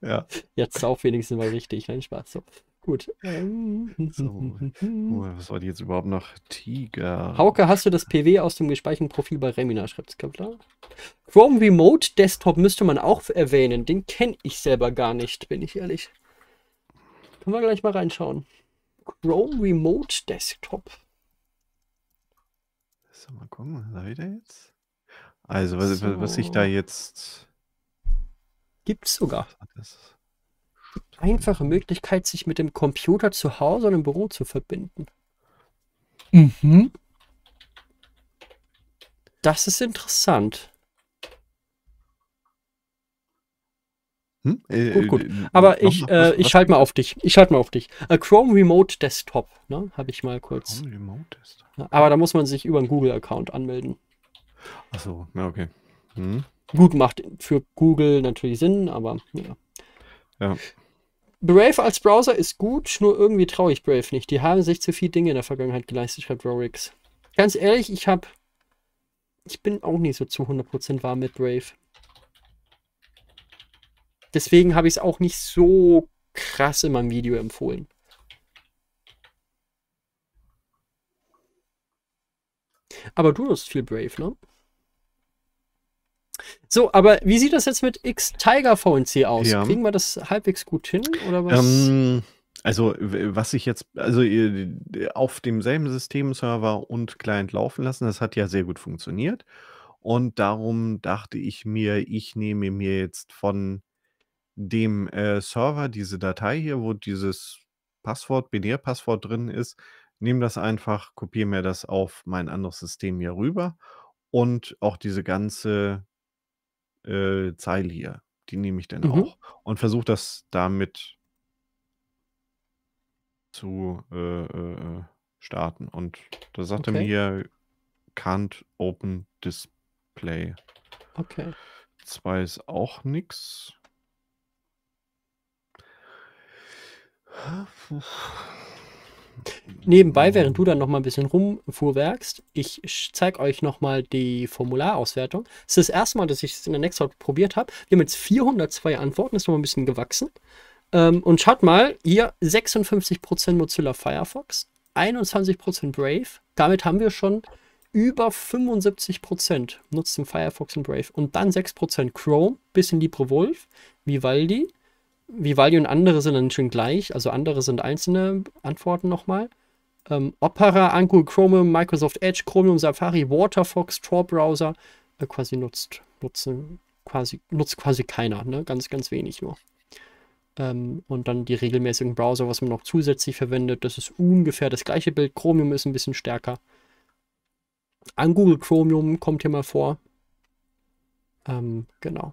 ja. Jetzt auf wenigstens mal richtig, nein, Spaß. So. Gut. So. Was war die jetzt überhaupt noch? Tiger. Hauke, hast du das PW aus dem gespeicherten Profil bei Remina? Schreibt's klar. Chrome Remote Desktop müsste man auch erwähnen. Den kenne ich selber gar nicht, bin ich ehrlich. Können wir gleich mal reinschauen. Chrome Remote Desktop. So, mal gucken, was habe ich da jetzt? Also, was, so. was ich da jetzt. Gibt's sogar. Was einfache Möglichkeit, sich mit dem Computer zu Hause und im Büro zu verbinden. Mhm. Das ist interessant. Hm? Äh, gut, gut. Äh, äh, aber äh, ich, äh, ich schalte mal auf dich. Ich schalte mal auf dich. Chrome Remote Desktop, ne? Habe ich mal kurz. Chrome Remote Desktop. Aber da muss man sich über einen Google-Account anmelden. Achso, ja, okay. Hm. Gut, macht für Google natürlich Sinn, aber ja. Ja. Brave als Browser ist gut, nur irgendwie traue ich Brave nicht. Die haben sich zu viele Dinge in der Vergangenheit geleistet, schreibt Rorix. Ganz ehrlich, ich habe... Ich bin auch nicht so zu 100% warm mit Brave. Deswegen habe ich es auch nicht so krass in meinem Video empfohlen. Aber du nutzt viel Brave, ne? So, aber wie sieht das jetzt mit X-Tiger VNC aus? Ja. Kriegen wir das halbwegs gut hin oder was? Ähm, also, was ich jetzt, also auf demselben Systemserver und Client laufen lassen, das hat ja sehr gut funktioniert. Und darum dachte ich mir, ich nehme mir jetzt von dem äh, Server diese Datei hier, wo dieses Passwort, Binärpasswort drin ist, nehme das einfach, kopiere mir das auf mein anderes System hier rüber und auch diese ganze äh, Zeil hier. Die nehme ich dann mhm. auch und versuche das damit zu äh, äh, äh starten. Und da sagt okay. mir, can't open display. Okay. Zwei ist auch nix. Nebenbei, während du dann noch mal ein bisschen rumfuhrwerkst, ich zeige euch noch mal die Formularauswertung. Es ist das erste Mal, dass ich es in der Nextcloud probiert habe. Wir haben jetzt 402 Antworten, ist noch mal ein bisschen gewachsen. Ähm, und schaut mal, hier 56% Mozilla Firefox, 21% Brave. Damit haben wir schon über 75% nutzen Firefox und Brave. Und dann 6% Chrome, bisschen LibreWolf, Vivaldi, Vivaldi und andere sind dann schön gleich, also andere sind einzelne Antworten nochmal. Ähm, Opera, Angular, Chromium, Microsoft Edge, Chromium, Safari, Waterfox, Tor Browser äh, quasi nutzt, nutzen, quasi, nutzt quasi keiner, ne? ganz, ganz wenig nur. Ähm, und dann die regelmäßigen Browser, was man noch zusätzlich verwendet, das ist ungefähr das gleiche Bild. Chromium ist ein bisschen stärker. Angular Chromium kommt hier mal vor. Ähm, genau.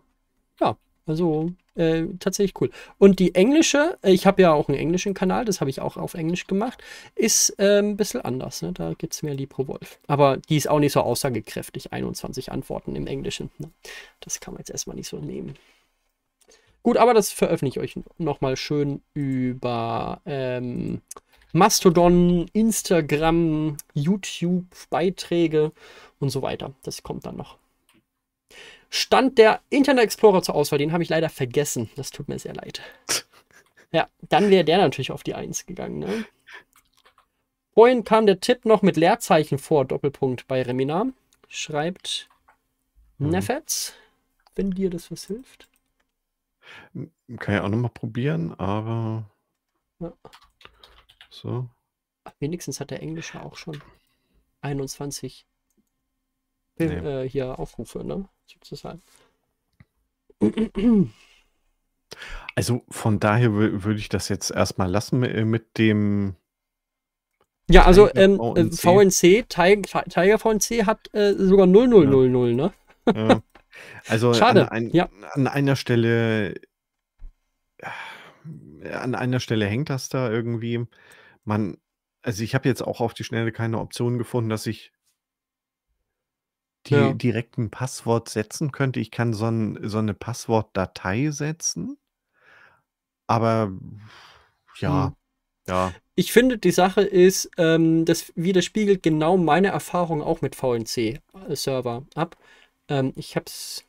Ja, also äh, tatsächlich cool. Und die englische, äh, ich habe ja auch einen englischen Kanal, das habe ich auch auf Englisch gemacht, ist äh, ein bisschen anders. Ne? Da gibt es mehr Libro Wolf. Aber die ist auch nicht so aussagekräftig. 21 Antworten im Englischen. Ne? Das kann man jetzt erstmal nicht so nehmen. Gut, aber das veröffentliche ich euch nochmal schön über ähm, Mastodon, Instagram, YouTube, Beiträge und so weiter. Das kommt dann noch stand der Internet Explorer zur Auswahl. Den habe ich leider vergessen. Das tut mir sehr leid. Ja, dann wäre der natürlich auf die 1 gegangen. Ne? Vorhin kam der Tipp noch mit Leerzeichen vor, Doppelpunkt bei Remina. Schreibt hm. Nefetz, wenn dir das was hilft. Kann ja auch nochmal probieren, aber. Ja. So. Wenigstens hat der Englische auch schon 21 nee. äh, hier Aufrufe, ne? sozusagen. Also von daher würde ich das jetzt erstmal lassen äh, mit dem. Ja, also ähm, VNC, äh, Tiger VNC hat äh, sogar 0000, ja. ne? Ja. Also Schade. An, ein, ja. an einer Stelle äh, an einer Stelle hängt das da irgendwie. Man, also ich habe jetzt auch auf die Schnelle keine Option gefunden, dass ich die Ja. direkt ein Passwort setzen könnte. Ich kann so 'n so 'ne Passwortdatei setzen. Aber ja, Mhm. ja. Ich finde, die Sache ist, ähm, das widerspiegelt genau meine Erfahrung auch mit VNC-Server äh, ab. Ähm, ich habe es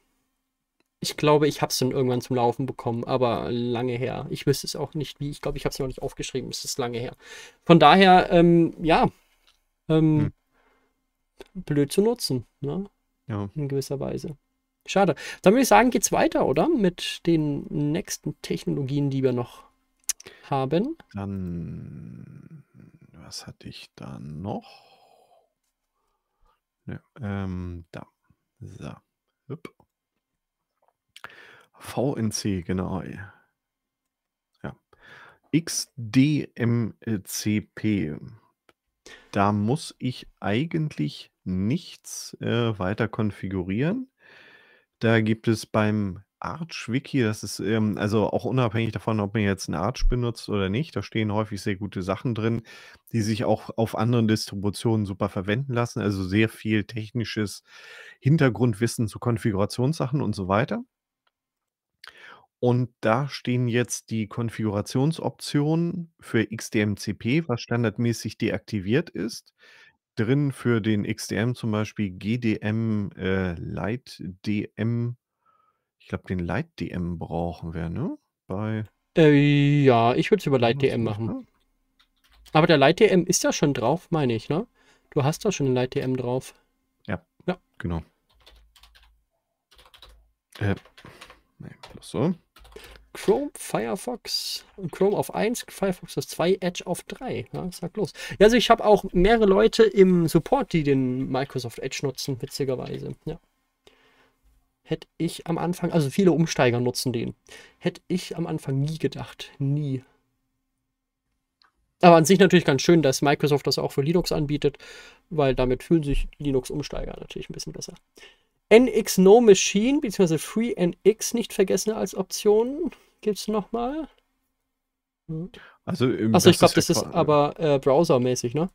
ich glaube, ich habe es dann irgendwann zum Laufen bekommen, aber lange her. Ich wüsste es auch nicht wie. Ich glaube, ich habe es mir nicht aufgeschrieben. Es ist lange her. Von daher, ähm, ja, ähm, Hm blöd zu nutzen. Ne? Ja. In gewisser Weise. Schade. Dann würde ich sagen, geht's weiter, oder? Mit den nächsten Technologien, die wir noch haben. Dann, was hatte ich da noch? Ne, ähm, da. So. Hup. VNC, genau. Ja. XDMCP. Da muss ich eigentlich nichts äh, weiter konfigurieren. Da gibt es beim Arch-Wiki, das ist ähm, also auch unabhängig davon, ob man jetzt einen Arch benutzt oder nicht, da stehen häufig sehr gute Sachen drin, die sich auch auf anderen Distributionen super verwenden lassen. Also sehr viel technisches Hintergrundwissen zu Konfigurationssachen und so weiter. Und da stehen jetzt die Konfigurationsoptionen für XDMCP, was standardmäßig deaktiviert ist. Drin für den XDM zum Beispiel GDM äh, Light DM. Ich glaube, den Light DM brauchen wir, ne? Bei. Äh, ja, ich würde es über Light DM machen. Aber der Light DM ist ja schon drauf, meine ich, ne? Du hast da schon den Light DM drauf. Ja. Ja. Genau. Äh, nee, plus so. Chrome, Firefox, Chrome auf 1, Firefox auf 2, Edge auf 3. Ja, sag los. Ja, also ich habe auch mehrere Leute im Support, die den Microsoft Edge nutzen, witzigerweise. Ja. Hätte ich am Anfang, also viele Umsteiger nutzen den. Hätte ich am Anfang nie gedacht. Nie. Aber an sich natürlich ganz schön, dass Microsoft das auch für Linux anbietet, weil damit fühlen sich Linux-Umsteiger natürlich ein bisschen besser. NX No Machine bzw. FreeNX nicht vergessen als Option gibt es nochmal? Hm. Also, ähm, Achso, ich glaube, das ist aber äh, browsermäßig, ne?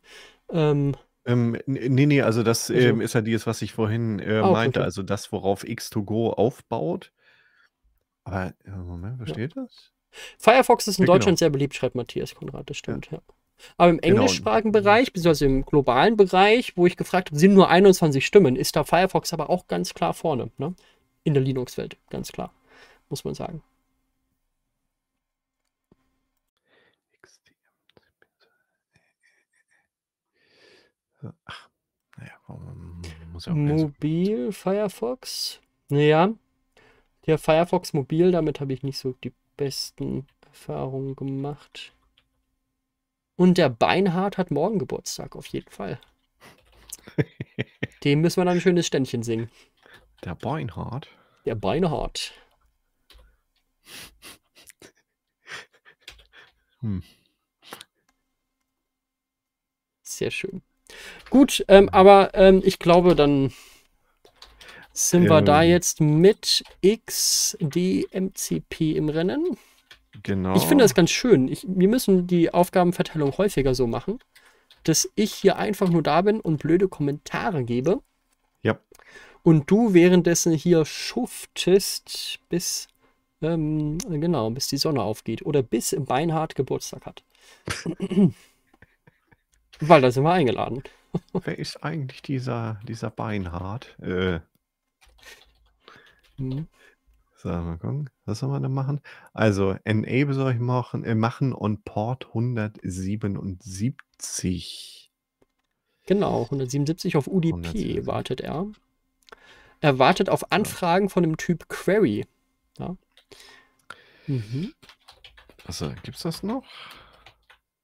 Ähm, ähm, nee, nee, also das also, ähm, ist ja dieses, was ich vorhin äh, ah, meinte, okay. also das, worauf X2Go aufbaut. Aber, äh, Moment, wo ja. steht das? Firefox ist in ja, genau. Deutschland genau. sehr beliebt, schreibt Matthias Konrad, das stimmt, ja. ja. Aber im genau. englischsprachigen genau. Bereich, beziehungsweise im globalen Bereich, wo ich gefragt habe, sind nur 21 Stimmen, ist da Firefox aber auch ganz klar vorne, ne? In der Linux-Welt, ganz klar, muss man sagen. Ach, naja, muss ja auch Mobil so Firefox. Naja, der Firefox Mobil, damit habe ich nicht so die besten Erfahrungen gemacht. Und der Beinhardt hat morgen Geburtstag, auf jeden Fall. Dem müssen wir dann ein schönes Ständchen singen. Der Beinhardt? Der Beinhardt. Hm. Sehr schön. Gut, ähm, aber ähm, ich glaube, dann sind wir da ähm. jetzt mit XDMCP im Rennen. Genau. Ich finde das ganz schön. Ich, wir müssen die Aufgabenverteilung häufiger so machen, dass ich hier einfach nur da bin und blöde Kommentare gebe. Ja. Und du währenddessen hier schuftest, bis, ähm, genau, bis die Sonne aufgeht oder bis Beinhard Geburtstag hat. Weil da sind wir eingeladen. Wer ist eigentlich dieser, dieser Beinhard? Äh. Hm. So, mal gucken. Was soll man da machen? Also, Enable soll ich machen, äh, machen und Port 177. Genau, 177 auf UDP 177. wartet er. Er wartet auf Anfragen von dem Typ Query. Ja. Mhm. Also, gibt's das noch?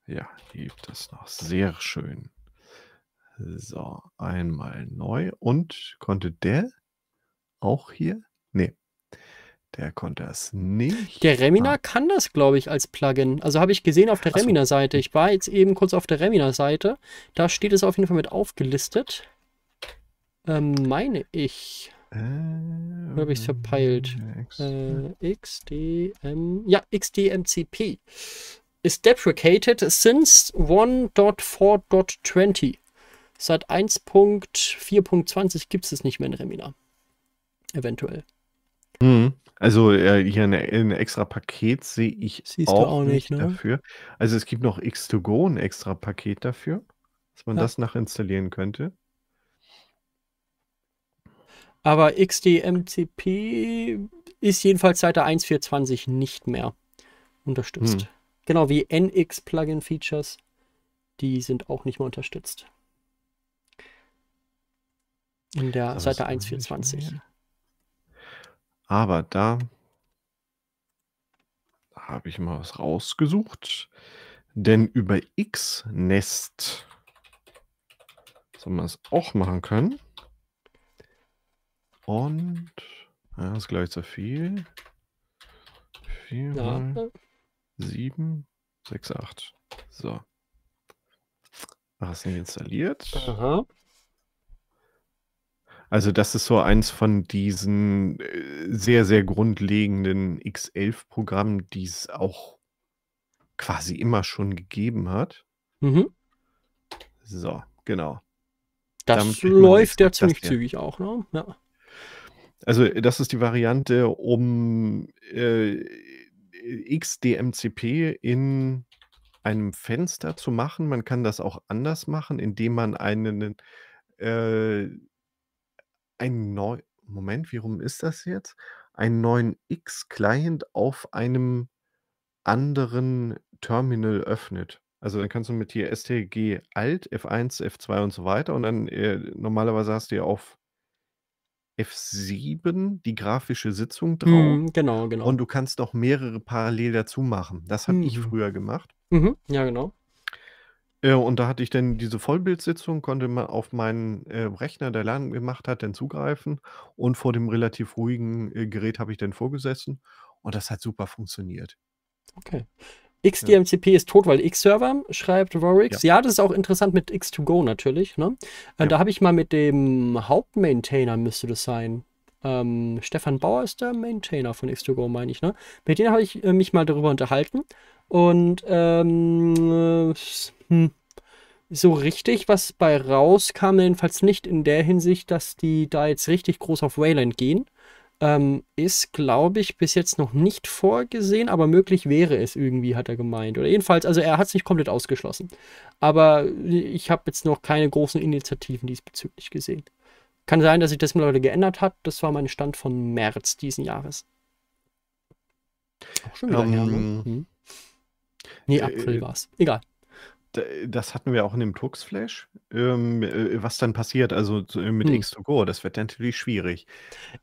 Ja, gibt das noch. Sehr schön. So, einmal neu. Und konnte der auch hier? Nee. Der konnte das nicht. Der Remina ah. kann das, glaube ich, als Plugin. Also habe ich gesehen auf der Remina-Seite. Ich war jetzt eben kurz auf der Remina-Seite. Da steht es auf jeden Fall mit aufgelistet. Ähm, meine ich. Äh, Oder habe ich es verpeilt? Ähm, X. Äh, XDM. Ja, XDMCP is deprecated since 1.4.20. Seit 1.4.20 gibt es es nicht mehr in Remina. Eventuell. Mhm. Also äh, hier ein extra Paket sehe ich Siehst auch, auch nicht, ne? dafür. Also es gibt noch X2Go, ein extra Paket dafür, dass man ja. das nachinstallieren könnte. Aber XDMCP ist jedenfalls seit der 1.4.20 nicht mehr unterstützt. Hm. Genau wie NX-Plugin-Features, die sind auch nicht mehr unterstützt. In der das Seite 1.420. Aber da habe ich mal was rausgesucht. Denn über X-Nest soll man es auch machen können. Und ja, das ist gleich zu viel. Viermal. Ja. 7, 6, 8. So. Hast du ihn installiert? Aha. Also das ist so eins von diesen äh, sehr, sehr grundlegenden X11-Programmen, die es auch quasi immer schon gegeben hat. Mhm. So, genau. Das Damit läuft ja ziemlich zügig auch, ne? Ja. Also das ist die Variante, um äh, XDMCP in einem Fenster zu machen. Man kann das auch anders machen, indem man einen, äh, einen neuen, Moment, wie rum ist das jetzt? Einen neuen X-Client auf einem anderen Terminal öffnet. Also dann kannst du mit hier STG Alt, F1, F2 und so weiter und dann äh, normalerweise hast du ja auf F7 die grafische Sitzung drauf. Mhm, genau, genau. Und du kannst auch mehrere parallel dazu machen. Das habe mhm. ich hm. früher gemacht. Mhm, ja, genau. Äh, und da hatte ich dann diese Vollbildsitzung, konnte man auf meinen äh, Rechner, der Lernen gemacht hat, dann zugreifen. Und vor dem relativ ruhigen äh, Gerät habe ich dann vorgesessen. Und das hat super funktioniert. Okay. XDMCP ja. ist tot, weil X-Server, schreibt Warix. Ja. ja. das ist auch interessant mit X2Go natürlich. Ne? Äh, da habe ich mal mit dem Hauptmaintainer, müsste das sein. Ähm, Stefan Bauer ist der Maintainer von X2Go, meine ich. Ne? Mit denen habe ich äh, mich mal darüber unterhalten. Und ähm, äh, hm so richtig was bei rauskam, jedenfalls nicht in der Hinsicht, dass die da jetzt richtig groß auf Wayland gehen. Ähm, ist, glaube ich, bis jetzt noch nicht vorgesehen, aber möglich wäre es irgendwie, hat er gemeint. Oder jedenfalls, also er hat es nicht komplett ausgeschlossen. Aber ich habe jetzt noch keine großen Initiativen diesbezüglich gesehen. Kann sein, dass sich das mittlerweile geändert hat. Das war mein Stand von März diesen Jahres. Auch schon wieder um, ähm, Jahr, ne? hm. Nee, äh, April äh, war es. Egal. Äh, das hatten wir auch in dem Tuxflash, ähm, äh, äh was dann passiert, also äh, mit hm. X2Go, das wird natürlich schwierig.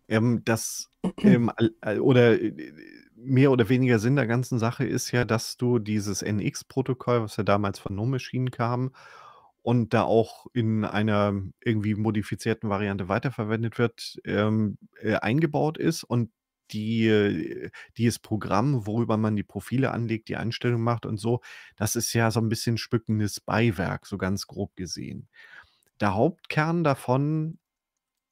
Ähm, das, ähm, oder mehr oder weniger Sinn der ganzen Sache ist ja, dass du dieses NX-Protokoll, was ja damals von No Machine kam und da auch in einer irgendwie modifizierten Variante weiterverwendet wird, ähm, eingebaut ist und die, dieses Programm, worüber man die Profile anlegt, die Einstellung macht und so, das ist ja so ein bisschen spückendes Beiwerk, so ganz grob gesehen. Der Hauptkern davon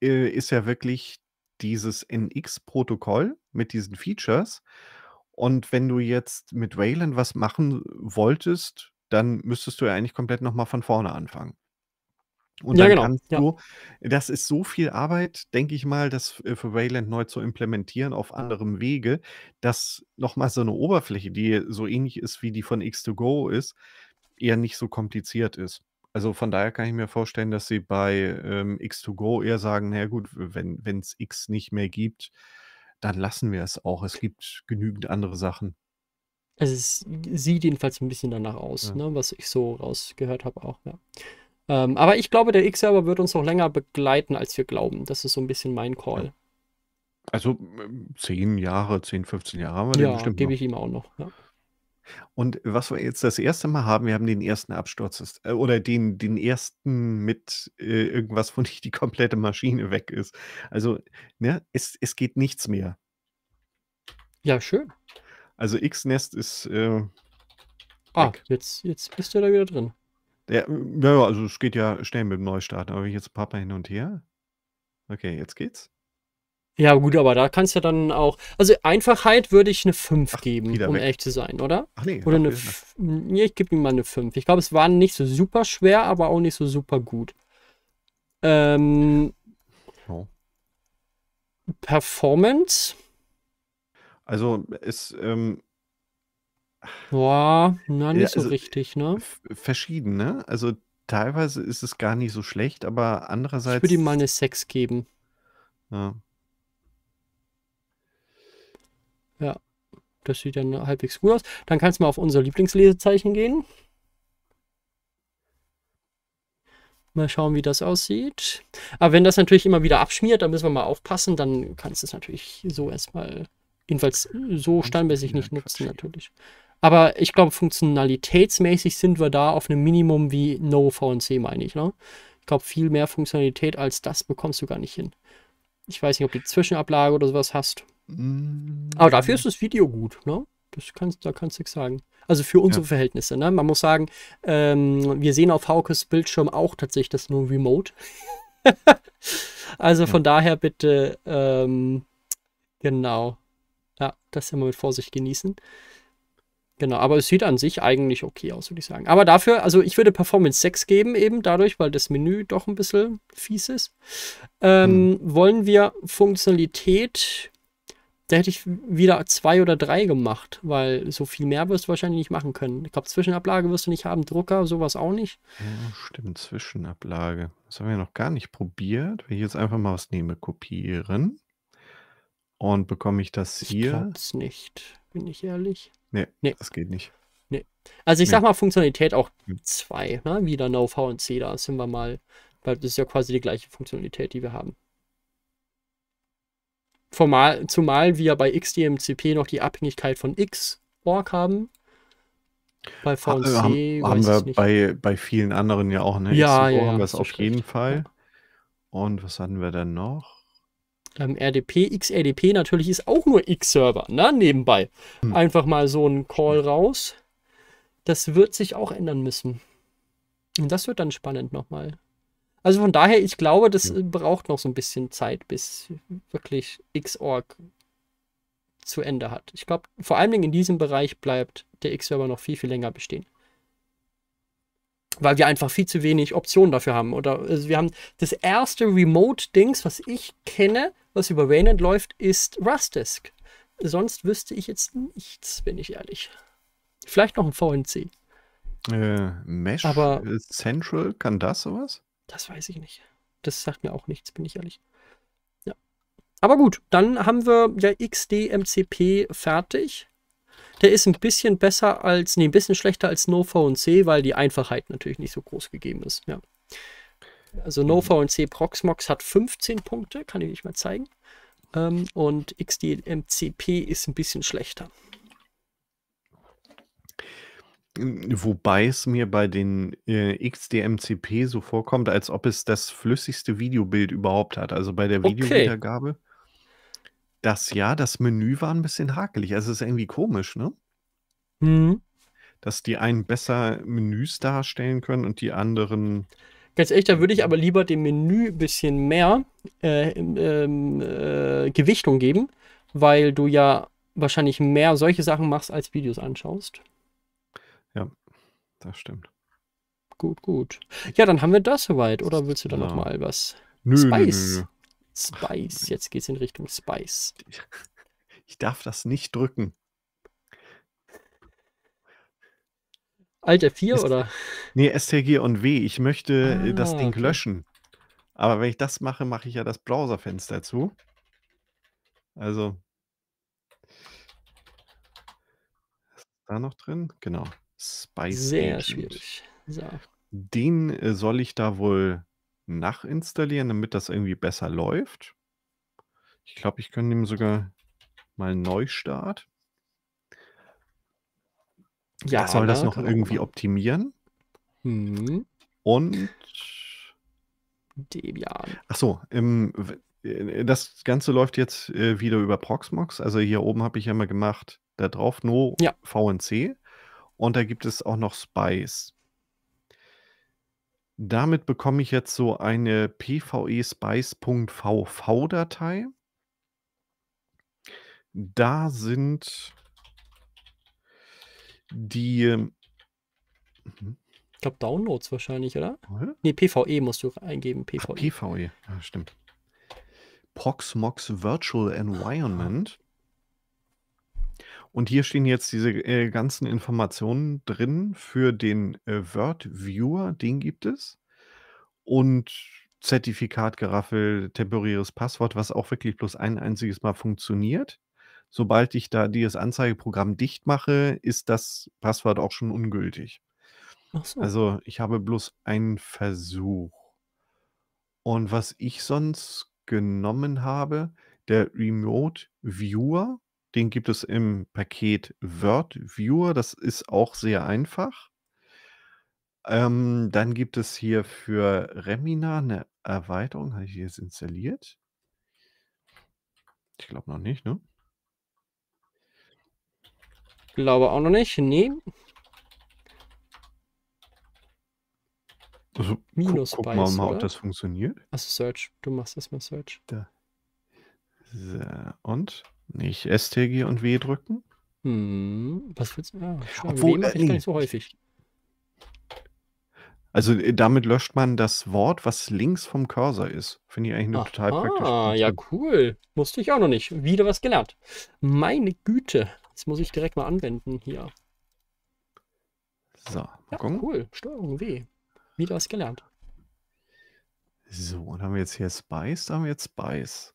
äh, ist ja wirklich dieses NX-Protokoll mit diesen Features. Und wenn du jetzt mit Wayland was machen wolltest, dann müsstest du ja eigentlich komplett nochmal von vorne anfangen. Und ja, dann genau. kannst du, ja. das ist so viel Arbeit, denke ich mal, das äh, für Wayland neu zu implementieren auf anderem Wege, dass nochmal so eine Oberfläche, die so ähnlich ist wie die von X2Go ist, eher nicht so kompliziert ist. Also von daher kann ich mir vorstellen, dass sie bei ähm, X2Go eher sagen, na gut, wenn es X nicht mehr gibt, dann lassen wir es auch. Es gibt genügend andere Sachen. Also es sieht jedenfalls ein bisschen danach aus, ja. ne, was ich so rausgehört habe auch, ja. Ähm, aber ich glaube, der X-Server wird uns noch länger begleiten, als wir glauben. Das ist so ein bisschen mein Call. Also 10 äh, Jahre, 10, 15 Jahre haben wir ja, bestimmt. gebe ich ihm auch noch. Ja. Und was wir jetzt das erste Mal haben, wir haben den ersten Absturz äh, oder den, den ersten mit äh, irgendwas, wo nicht die komplette Maschine weg ist. Also, ne, es, es geht nichts mehr. Ja, schön. Also X-Nest ist. Äh, ah, weg. jetzt, jetzt bist du da wieder drin. Ja, ja, also es geht ja schnell mit dem Neustart, aber ich jetzt Papa hin und her. Okay, jetzt geht's. Ja, gut, aber da kannst du dann auch. Also Einfachheit würde ich eine 5 Ach, geben, um weg. ehrlich zu sein, oder? Ach nee, oder eine nee, ich gebe ihm mal eine 5. Ich glaube, es war nicht so super schwer, aber auch nicht so super gut. Ähm, oh. Performance. Also es ähm, Boah, na, nicht Ja, so also richtig, ne? verschieden, ne? Also teilweise ist es gar nicht so schlecht, aber andererseits. Ich würde ihm mal eine 'ne 6 geben. ja. Ja, das sieht dann halbwegs gut aus. Dann kannst du mal auf unser Lieblingslesezeichen gehen. Mal schauen, wie das aussieht. Aber wenn das natürlich immer wieder abschmiert, dann müssen wir mal aufpassen, dann kannst du es natürlich so erstmal, jedenfalls so standmäßig nicht nutzen Quatsch reden. natürlich. Aber ich glaube, funktionalitätsmäßig sind wir da auf einem Minimum wie No VNC, meine ich. Ne? Ich glaube, viel mehr Funktionalität als das bekommst du gar nicht hin. Ich weiß nicht, ob du die Zwischenablage oder sowas hast. Mm. Aber dafür ist das Video gut, ne? Das kannst, da kannst du nichts sagen. Also für unsere ja. Verhältnisse, ne? Man muss sagen, ähm, wir sehen auf Haukes Bildschirm auch tatsächlich das nur Remote. also ja. von daher bitte, ähm, genau. Ja, das immer mit Vorsicht genießen. Genau, aber es sieht an sich eigentlich okay aus, würde ich sagen. Aber dafür, also ich würde Performance 6 geben, eben dadurch, weil das Menü doch ein bisschen fies ist. Ähm, hm. Wollen wir Funktionalität, da hätte ich wieder zwei oder drei gemacht, weil so viel mehr wirst du wahrscheinlich nicht machen können. Ich glaube, Zwischenablage wirst du nicht haben, Drucker, sowas auch nicht. Ja, stimmt, Zwischenablage. Das haben wir noch gar nicht probiert. Wenn ich jetzt einfach mal was nehme, kopieren. Und bekomme ich das hier? Ich kann es nicht, bin ich ehrlich. Nee, nee. das geht nicht. Nee. Also ich nee. sag mal Funktionalität auch hm. zwei, ne? wieder No, V und da sind wir mal, weil das ist ja quasi die gleiche Funktionalität, die wir haben. Formal, zumal wir bei XDMCP noch die Abhängigkeit von Xorg haben. Bei VNC ha, haben, haben wir nicht. Bei, bei vielen anderen ja auch, ne? Ja, XCO ja, haben wir es auf jeden Fall. Und was hatten wir dann noch? ähm, RDP, XRDP natürlich ist auch nur X-Server, ne? Nebenbei. Hm. Einfach mal so ein Call raus. Das wird sich auch ändern müssen. Und das wird dann spannend nochmal. Also von daher, ich glaube, das ja. Äh, braucht noch so ein bisschen Zeit, bis wirklich X-Org zu Ende hat. Ich glaube, vor allen Dingen in diesem Bereich bleibt der X-Server noch viel, viel länger bestehen weil wir einfach viel zu wenig Optionen dafür haben. Oder also wir haben das erste Remote-Dings, was ich kenne, was über Wayland läuft, ist Rustisk. Sonst wüsste ich jetzt nichts, bin ich ehrlich. Vielleicht noch ein VNC. Äh, Mesh Aber Central, kann das sowas? Das weiß ich nicht. Das sagt mir auch nichts, bin ich ehrlich. Ja. Aber gut, dann haben wir ja XDMCP fertig. Der ist ein bisschen besser als, nee, ein bisschen schlechter als NoVNC, weil die Einfachheit natürlich nicht so groß gegeben ist. Ja. Also NoVNC mhm. Proxmox hat 15 Punkte, kann ich euch mal zeigen. Ähm, und XDMCP ist ein bisschen schlechter. Wobei es mir bei den äh, XDMCP so vorkommt, als ob es das flüssigste Videobild überhaupt hat. Also bei der Videowiedergabe. Okay. Das ja, das Menü war ein bisschen hakelig. Also es ist irgendwie komisch, ne? Mhm. Dass die einen besser Menüs darstellen können und die anderen. Ganz ehrlich, da würde ich aber lieber dem Menü ein bisschen mehr äh, ähm, äh, Gewichtung geben, weil du ja wahrscheinlich mehr solche Sachen machst, als Videos anschaust. Ja, das stimmt. Gut, gut. Ja, dann haben wir das soweit. Oder willst du da ja. nochmal was? Nö, Spice. Nö, nö, Spice. Jetzt geht's in Richtung Spice. Ich darf das nicht drücken. Alter 4 oder? Nee, STG und W. Ich möchte äh, ah, das Ding okay. löschen. Aber wenn ich das mache, mache ich ja das Browserfenster zu. Also. da noch drin? Genau. Spice. Sehr Agent. schwierig. So. Den äh, soll ich da wohl nachinstallieren, damit das irgendwie besser läuft. Ich glaube, ich kann ihm sogar mal Neustart. Ja, soll das noch irgendwie optimieren? Hm. Und Debian. Ach so, im, äh, das Ganze läuft jetzt äh, wieder über Proxmox. Also hier oben habe ich ja mal gemacht, da drauf No ja. VNC. Und da gibt es auch noch Spice. Damit bekomme ich jetzt so eine pve-spice.vv-Datei. Da sind die. Ähm, mhm. Ich glaube, Downloads wahrscheinlich, oder? Hm? Nee, PVE musst du eingeben. PVE. Ach, PVE, ja, stimmt. Proxmox Virtual ah, Environment. Und hier stehen jetzt diese äh, ganzen Informationen drin für den äh, Word Viewer, den gibt es. Und Zertifikat, Geraffel, temporäres Passwort, was auch wirklich bloß ein einziges Mal funktioniert. Sobald ich da dieses Anzeigeprogramm dicht mache, ist das Passwort auch schon ungültig. So. Also ich habe bloß einen Versuch. Und was ich sonst genommen habe, der Remote Viewer, den gibt es im Paket Word Viewer. Das ist auch sehr einfach. Ähm, dann gibt es hier für Remina eine Erweiterung. Habe ich jetzt installiert? Ich glaube noch nicht, ne? Glaube auch noch nicht. Nee. Also, Minus guck, guck mal, mal, ob das funktioniert. Also Search. Du machst erstmal Search. Da. So, und nicht STG und W drücken? Hm, was willst du? Ja, Obwohl, W mache äh, ich gar nicht so häufig. Also äh, damit löscht man das Wort, was links vom Cursor ist. Finde ich eigentlich nur Aha, total praktisch. Ah, ja, cool. Musste ich auch noch nicht. Wieder was gelernt. Meine Güte. Das muss ich direkt mal anwenden hier. So, mal ja, gucken. cool. Steuerung W. Wieder was gelernt. So, und haben wir jetzt hier Spice? Da haben wir jetzt Spice.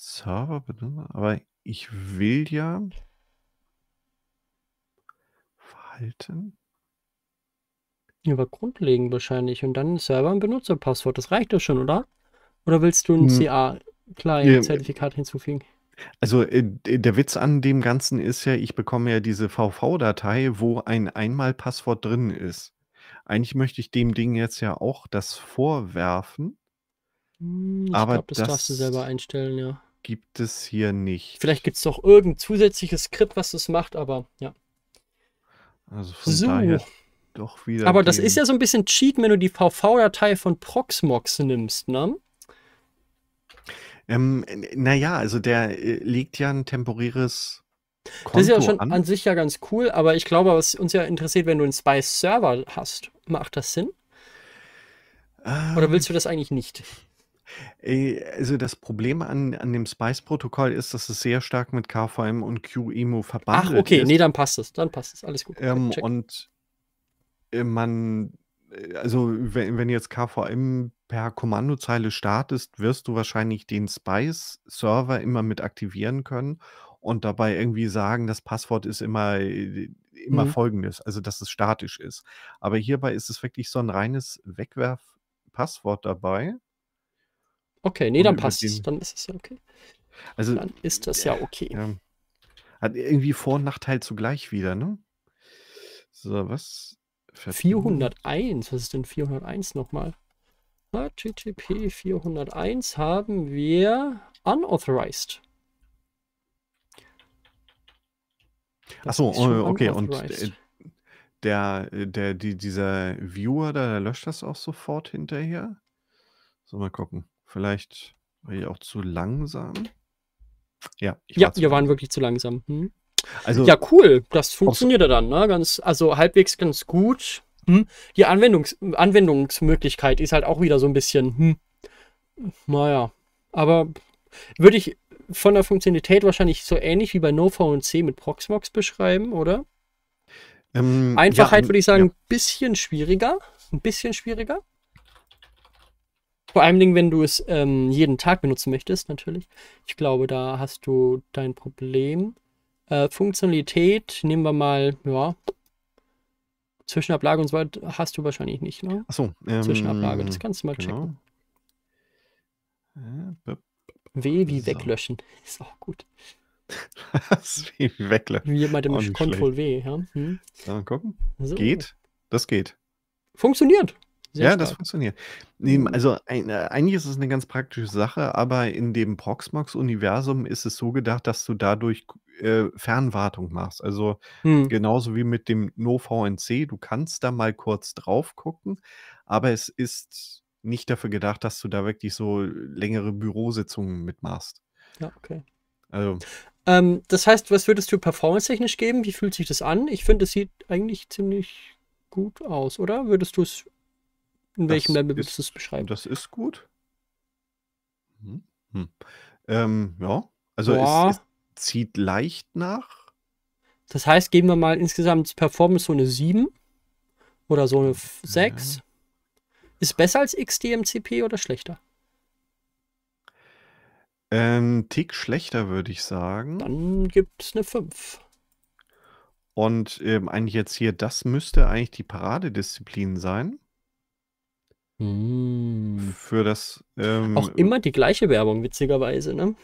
Server benutzen, aber ich will ja verhalten. Ja, aber grundlegend wahrscheinlich und dann Server und Benutzerpasswort. Das reicht doch schon, oder? Oder willst du ein hm. CA-Client-Zertifikat ja. hinzufügen? Also äh, der Witz an dem Ganzen ist ja, ich bekomme ja diese VV-Datei, wo ein Einmalpasswort drin ist. Eigentlich möchte ich dem Ding jetzt ja auch das vorwerfen. Hm, ich aber glaub, das, das darfst du selber einstellen, ja gibt es hier nicht. Vielleicht gibt es doch irgendein zusätzliches Skript, was das macht, aber ja. Also von so. daher doch wieder. Aber das ist ja so ein bisschen Cheat, wenn du die VV-Datei von Proxmox nimmst, ne? Ähm, naja, also der äh, legt ja ein temporäres. Konto das ist ja schon an. an. sich ja ganz cool, aber ich glaube, was uns ja interessiert, wenn du einen Spice-Server hast, macht das Sinn? Ähm, Oder willst du das eigentlich nicht? Äh, also das Problem an, an dem Spice-Protokoll ist, dass es sehr stark mit KVM und QEMU verbunden ist. Ach, okay, ist. nee, dann passt es. Dann passt es. Alles gut. Ähm, und äh, man, äh, also wenn, wenn jetzt KVM per Kommandozeile startest, wirst du wahrscheinlich den Spice-Server immer mit aktivieren können und dabei irgendwie sagen, das Passwort ist immer, immer mhm. folgendes, also dass es statisch ist. Aber hierbei ist es wirklich so ein reines Wegwerf-Passwort dabei. Okay, nee, dann passt es. Dann ist es ja okay. Also, dann ist das ja okay. Ja. Hat irgendwie Vor- und Nachteil zugleich wieder, ne? So, was? 401, was ist denn 401 nochmal? HTTP 401 haben wir unauthorized. Achso, oh, okay, und äh, der, äh, der, die, dieser Viewer, da löscht das auch sofort hinterher. So, mal gucken. Vielleicht war ich auch zu langsam. Ja, ich ja wir waren wirklich zu langsam. Hm? Also, ja, cool. Das funktioniert ja dann, ne? Ganz, also halbwegs ganz gut. Hm? Die Anwendungs Anwendungsmöglichkeit ist halt auch wieder so ein bisschen, hm, naja. Aber würde ich von der Funktionalität wahrscheinlich so ähnlich wie bei NoVNC mit Proxmox beschreiben, oder? Ähm, Einfachheit ja, würde ich sagen, ein ja. bisschen schwieriger. Ein bisschen schwieriger. Vor allem, wenn du es ähm, jeden Tag benutzen möchtest, natürlich. Ich glaube, da hast du dein Problem. Äh, Funktionalität, nehmen wir mal, ja, Zwischenablage und so weiter hast du wahrscheinlich nicht, ne? Achso. Ähm, Zwischenablage, das kannst du mal genau. checken. Äh, w wie so. weglöschen. Ist auch gut. das ist wie weglöschen. Wie jemand im oh, Ctrl-W, ja. Hm? Dann gucken. So. Geht? Das geht. Funktioniert. Sehr ja, stark. das funktioniert. Nee, mhm. also ein, äh, eigentlich ist es eine ganz praktische Sache, aber in dem Proxmox-Universum ist es so gedacht, dass du dadurch äh, Fernwartung machst. Also hm. genauso wie mit dem NoVNC, du kannst da mal kurz drauf gucken, aber es ist nicht dafür gedacht, dass du da wirklich so längere Bürositzungen mitmachst. Ja, okay. Also. Ähm, das heißt, was würdest du performance-technisch geben? Wie fühlt sich das an? Ich finde, es sieht eigentlich ziemlich gut aus, oder? Würdest du es in welchem Land würdest du es beschreiben? Das ist gut. Hm. Hm. Ähm, ja, also Es, es, zieht leicht nach. Das heißt, geben wir mal insgesamt Performance so eine 7 oder so eine 6. Ja. Ist besser als XDMCP oder schlechter? Ähm, Tick schlechter, würde ich sagen. Dann gibt es eine 5. Und ähm, eigentlich jetzt hier, das müsste eigentlich die Paradedisziplin sein. Mm. Für das. Ähm, Auch immer die gleiche Werbung, witzigerweise, ne?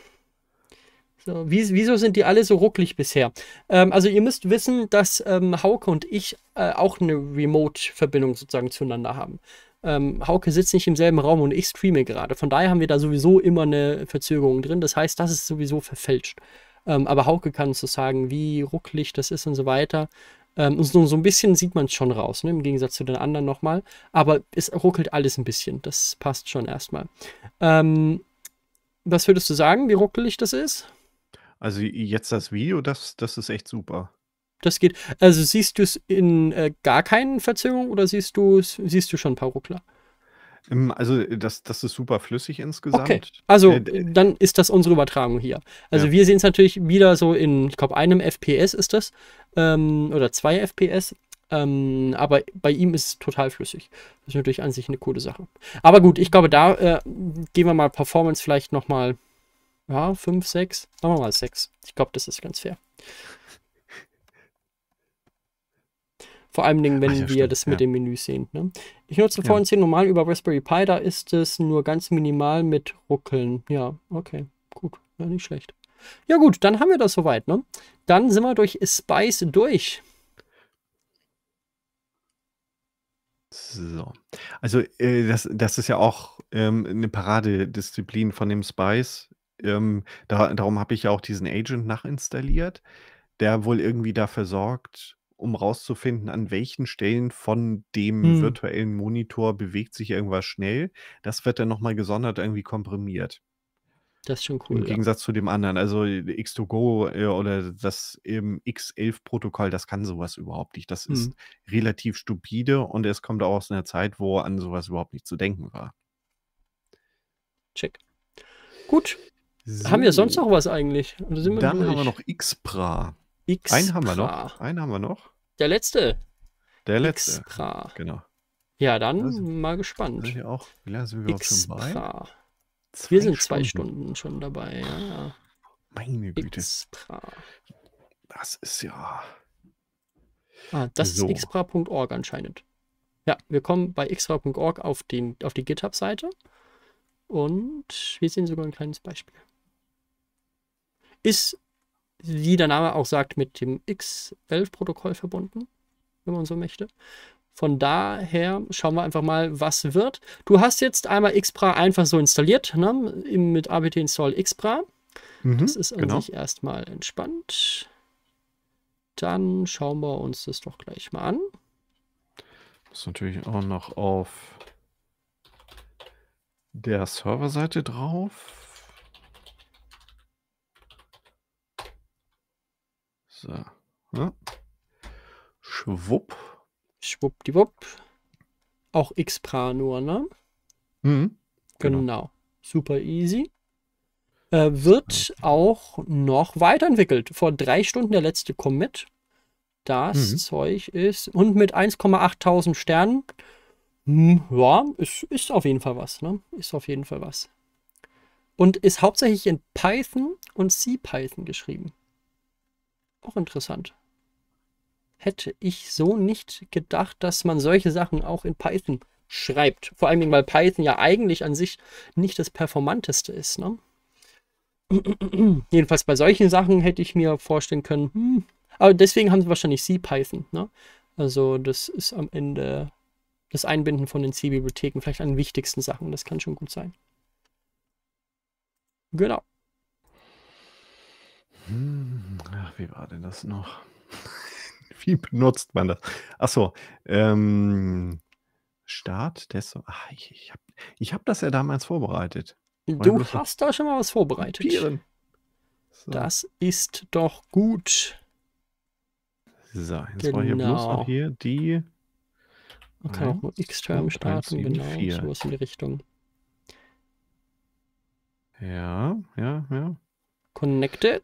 So, wie, wieso sind die alle so rucklig bisher? Ähm, also ihr müsst wissen, dass ähm, Hauke und ich äh, auch eine Remote-Verbindung sozusagen zueinander haben. Ähm, Hauke sitzt nicht im selben Raum und ich streame gerade. Von daher haben wir da sowieso immer eine Verzögerung drin. Das heißt, das ist sowieso verfälscht. Ähm, aber Hauke kann uns so sagen, wie rucklig das ist und so weiter. Ähm, so, so ein bisschen sieht man es schon raus, ne? im Gegensatz zu den anderen nochmal. Aber es ruckelt alles ein bisschen. Das passt schon erstmal. Ähm, was würdest du sagen, wie ruckelig das ist? Also jetzt das Video, das, das ist echt super. Das geht. Also siehst du es in äh, gar keinen Verzögerungen oder siehst du siehst du schon ein paar Ruckler? Also äh, das, das ist super flüssig insgesamt. Okay. Also äh, äh, dann ist das unsere Übertragung hier. Also ja. wir sehen es natürlich wieder so in, ich glaube, einem FPS ist das ähm, oder zwei FPS. Ähm, aber bei ihm ist es total flüssig. Das ist natürlich an sich eine coole Sache. Aber gut, ich glaube, da äh, gehen wir mal Performance vielleicht nochmal ja, 5, 6. Machen wir mal 6. Ich glaube, das ist ganz fair. Vor allem, wenn ja, wir stimmt, das mit ja. dem Menü sehen. Ne? Ich nutze ja. 10 normal über Raspberry Pi, da ist es nur ganz minimal mit Ruckeln. Ja, okay, gut, ja, nicht schlecht. Ja gut, dann haben wir das soweit. Ne? Dann sind wir durch Spice durch. So. Also äh, das, das ist ja auch ähm, eine Paradedisziplin von dem Spice. Ähm, da, darum habe ich ja auch diesen Agent nachinstalliert, der wohl irgendwie dafür sorgt, um rauszufinden, an welchen Stellen von dem hm. virtuellen Monitor bewegt sich irgendwas schnell. Das wird dann nochmal gesondert irgendwie komprimiert. Das ist schon cool. Im Gegensatz zu dem anderen. Also äh, X2Go äh, oder das X11-Protokoll, das kann sowas überhaupt nicht. Das hm. ist relativ stupide und es kommt auch aus einer Zeit, wo an sowas überhaupt nicht zu denken war. Check. Gut. So. Haben wir sonst noch was eigentlich? Dann haben wir noch Xpra. Extra. Einen haben wir noch. Einen haben wir noch. Der letzte. Der letzte. Extra. Genau. Ja, dann also, mal gespannt. Also auch, wie lange sind wir Extra. schon bei? Zwei wir sind zwei Stunden schon dabei. Ja. Meine Güte. Extra. Das ist ja. Ah, das so. ist xpra.org anscheinend. Ja, wir kommen bei xpra.org auf, den, auf die GitHub-Seite und wir sehen sogar ein kleines Beispiel. Ist wie der Name auch sagt, mit dem X11-Protokoll verbunden, wenn man so möchte. Von daher schauen wir einfach mal, was wird. Du hast jetzt einmal Xpra einfach so installiert, ne? mit apt install Xpra. Mhm, das ist an genau. sich erstmal entspannt. Dann schauen wir uns das doch gleich mal an. Das ist natürlich auch noch auf der Serverseite drauf. So. Ja. Schwupp. Schwuppdiwupp. Auch Xpra nur, ne? Mhm. Genau. genau. Super easy. Äh, wird okay. auch noch weiterentwickelt. Vor drei Stunden der letzte Commit. Das mhm. Zeug ist. Und mit 1,8000 Sternen. Hm, ja, ist, ist auf jeden Fall was, ne? Ist auf jeden Fall was. Und ist hauptsächlich in Python und C-Python geschrieben. Auch interessant. Hätte ich so nicht gedacht, dass man solche Sachen auch in Python schreibt. Vor allem, weil Python ja eigentlich an sich nicht das performanteste ist. Ne? Jedenfalls bei solchen Sachen hätte ich mir vorstellen können, hm, aber deswegen haben sie wahrscheinlich C-Python. Ne? Also das ist am Ende das Einbinden von den C-Bibliotheken vielleicht an den wichtigsten Sachen. Das kann schon gut sein. Genau. Hm wie war denn das noch? wie benutzt man das? Achso, ähm, Start des. Ach, ich, ich habe ich hab das ja damals vorbereitet. Du hast da schon mal was vorbereitet. So. Das ist doch gut. So, jetzt genau. brauche ich bloß noch genau. hier die. Man kann auch nur X-Term starten, 1, 7, genau, 4. sowas in die Richtung. Ja, ja, ja. Connected.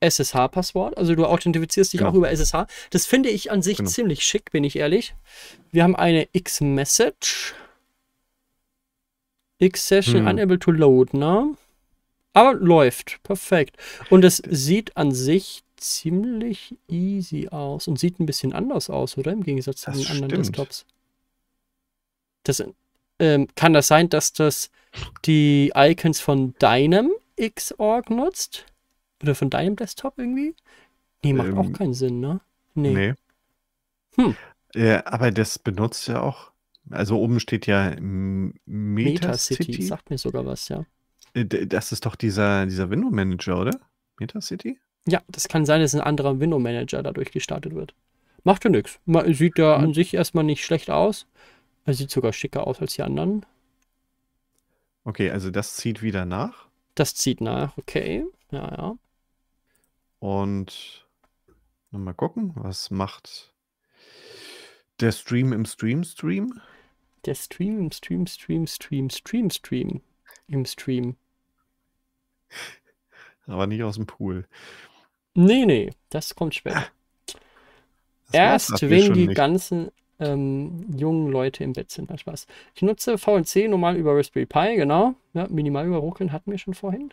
SSH-Passwort. Also du authentifizierst dich genau. auch über SSH. Das finde ich an sich genau. ziemlich schick, bin ich ehrlich. Wir haben eine X-Message. X-Session hm. unable to load, ne? Aber läuft. Perfekt. Und es sieht an sich ziemlich easy aus und sieht ein bisschen anders aus, oder? Im Gegensatz das zu den stimmt. anderen Desktops. Das, ähm, kann das sein, dass das die Icons von deinem Xorg nutzt? Oder von deinem Desktop irgendwie? Nee, macht ähm, auch keinen Sinn, ne? Nee. nee. Hm. Äh, aber das benutzt ja auch. Also oben steht ja Metacity. Metacity sagt mir sogar was, ja. Äh, das ist doch dieser, dieser Window Manager, oder? Metacity? Ja, das kann sein, dass ein anderer Window Manager dadurch gestartet wird. Macht ja nichts. Sieht ja hm. an sich erstmal nicht schlecht aus. Er sieht sogar schicker aus als die anderen. Okay, also das zieht wieder nach. Das zieht nach, okay. Ja, ja. Und mal gucken, was macht der Stream im Stream Stream? Der Stream im Stream Stream Stream Stream Stream im Stream. Aber nicht aus dem Pool. Nee, nee, das kommt später. Das Erst wenn die ganzen ähm, jungen Leute im Bett sind. Na, Spaß. Ich nutze VNC normal über Raspberry Pi, genau. Ja, minimal über Ruckeln hatten wir schon vorhin.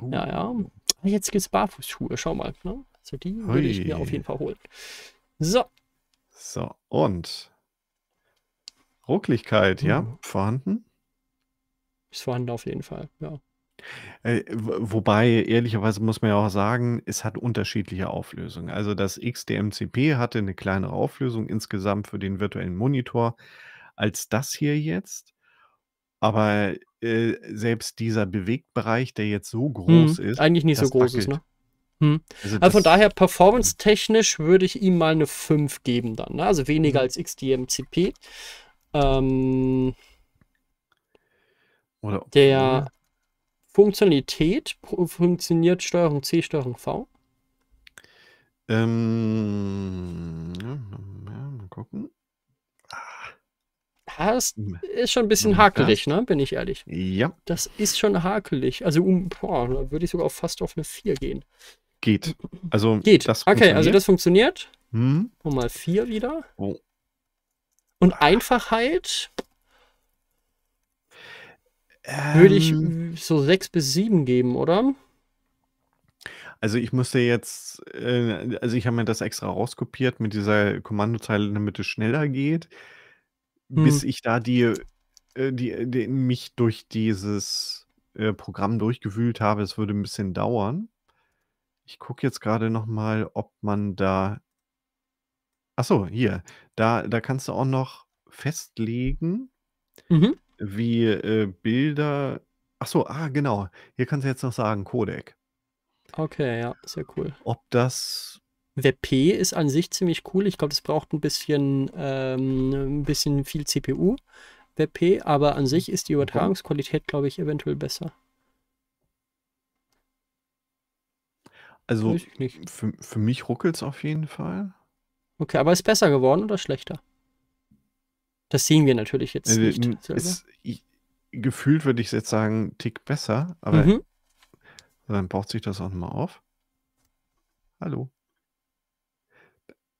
Uh. Ja, ja. Jetzt gibt es Barfußschuhe, schau mal. Ne? Also die Hui. würde ich mir auf jeden Fall holen. So. So, und Rucklichkeit, hm. ja, mhm. vorhanden? Ist vorhanden auf jeden Fall, ja. Äh, wobei, ehrlicherweise muss man ja auch sagen, es hat unterschiedliche Auflösungen. Also das XDMCP hatte eine kleinere Auflösung insgesamt für den virtuellen Monitor als das hier jetzt. Aber, äh, selbst dieser Bewegtbereich, der jetzt so hm, groß Mhm, ist, eigentlich nicht so das groß ist, ne? Mhm. Also Also, von daher performance-technisch würde ich ihm mal eine 5 geben dann, ne? Also, weniger mhm. als XDMCP. Ähm Oder, obwohl. der Funktionalität funktioniert Steuerung C, Steuerung V? Ähm, ja, mal gucken. Ah. Das hm. ist schon ein bisschen hm, hakelig, ne? Bin ich ehrlich. Ja. Das ist schon hakelig. Also, um, boah, da würde ich sogar auch fast auf eine 4 gehen. Geht. Also, Geht. Das okay, also das funktioniert. Hm. Nochmal 4 wieder. Oh. Und Einfachheit. Ähm, Würde ich ähm. so sechs bis sieben geben, oder? Also ich musste jetzt, äh, also ich habe mir das extra rauskopiert mit dieser Kommandozeile, damit es schneller geht, hm. bis ich da die, äh, die, die, mich durch dieses äh, Programm durchgewühlt habe. Es würde ein bisschen dauern. Ich gucke jetzt gerade noch mal, ob man da. Achso, hier. Da, da kannst du auch noch festlegen, mhm wie äh, Bilder. Ach so, ah, genau. Hier kannst du jetzt noch sagen, Codec. Okay, ja, sehr cool. Ob das. WebP ist an sich ziemlich cool. Ich glaube, das braucht ein bisschen, ähm, ein bisschen viel CPU, WebP, aber an sich ist die mhm. Übertragungsqualität, glaube ich, eventuell besser. Also, für, für mich ruckelt es auf jeden Fall. Okay, aber ist besser geworden oder schlechter? Das sehen wir natürlich jetzt also, nicht. Ist, ich, gefühlt würde ich jetzt sagen, Tick besser, aber mhm. dann baut sich das auch nochmal auf. Hallo.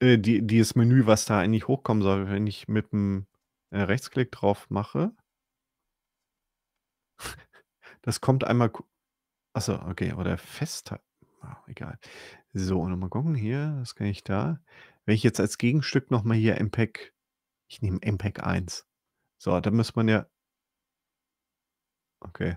Äh, die, dieses Menü, was da eigentlich hochkommen soll, wenn ich mit dem äh, Rechtsklick drauf mache, das kommt einmal. Achso, okay, oder festhalten. Oh, egal. So, nochmal gucken hier, was kann ich da? Wenn ich jetzt als Gegenstück nochmal hier MPEG ich nehme MPEG 1. So, da müsste man ja. Okay.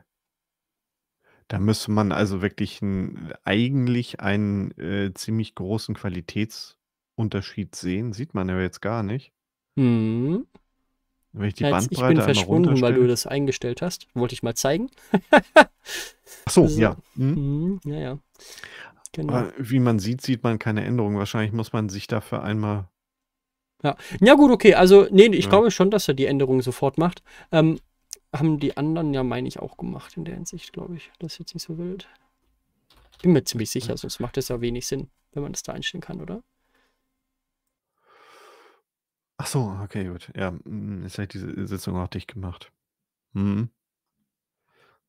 Da müsste man also wirklich ein, eigentlich einen äh, ziemlich großen Qualitätsunterschied sehen. Sieht man ja jetzt gar nicht. Hm. Wenn ich die Bandbreite ich bin verschwunden, weil du das eingestellt hast. Wollte ich mal zeigen. Ach so, also, ja. Hm. ja, ja. Genau. wie man sieht, sieht man keine Änderung. Wahrscheinlich muss man sich dafür einmal ja. ja, gut, okay. Also, nee, ich ja. glaube schon, dass er die Änderung sofort macht. Ähm, haben die anderen ja, meine ich, auch gemacht in der Hinsicht, glaube ich. Das ist jetzt nicht so wild. Bin mir ziemlich sicher, sonst macht es ja wenig Sinn, wenn man das da einstellen kann, oder? Ach so, okay, gut. Ja, mm, jetzt habe ich diese Sitzung auch dicht gemacht. Mhm.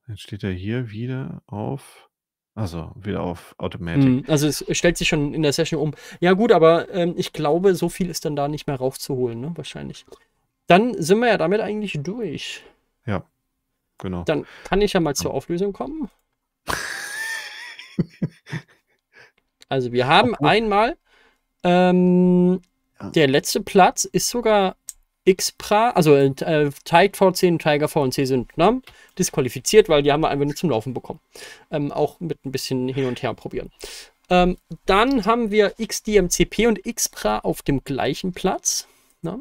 Jetzt steht er hier wieder auf also wieder auf Automatic. Mhm. Also es stellt sich schon in der Session um. Ja gut, aber ähm, ich glaube, so viel ist dann da nicht mehr raufzuholen, ne? wahrscheinlich. Dann sind wir ja damit eigentlich durch. Ja, genau. Dann kann ich ja mal zur Auflösung kommen. also wir haben einmal ähm, ja. der letzte Platz ist sogar Xpra, also äh, Tide V10 Tiger VNC sind ne, disqualifiziert, weil die haben wir einfach nicht zum Laufen bekommen. Ähm, auch mit ein bisschen hin und her probieren. Ähm, dann haben wir XDMCP und Xpra auf dem gleichen Platz. Ne?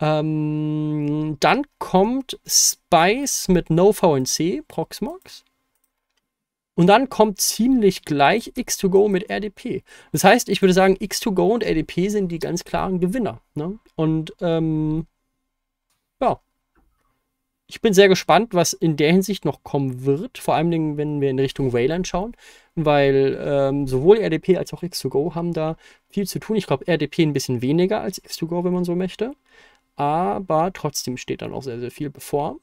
Ähm, dann kommt Spice mit NoVNC, Proxmox. Und dann kommt ziemlich gleich X2Go mit RDP. Das heißt, ich würde sagen, X2Go und RDP sind die ganz klaren Gewinner. Ne? Und ähm, ja, ich bin sehr gespannt, was in der Hinsicht noch kommen wird. Vor allem, wenn wir in Richtung Wayland schauen, weil ähm, sowohl RDP als auch X2Go haben da viel zu tun. Ich glaube, RDP ein bisschen weniger als X2Go, wenn man so möchte. Aber trotzdem steht da noch sehr, sehr viel bevor.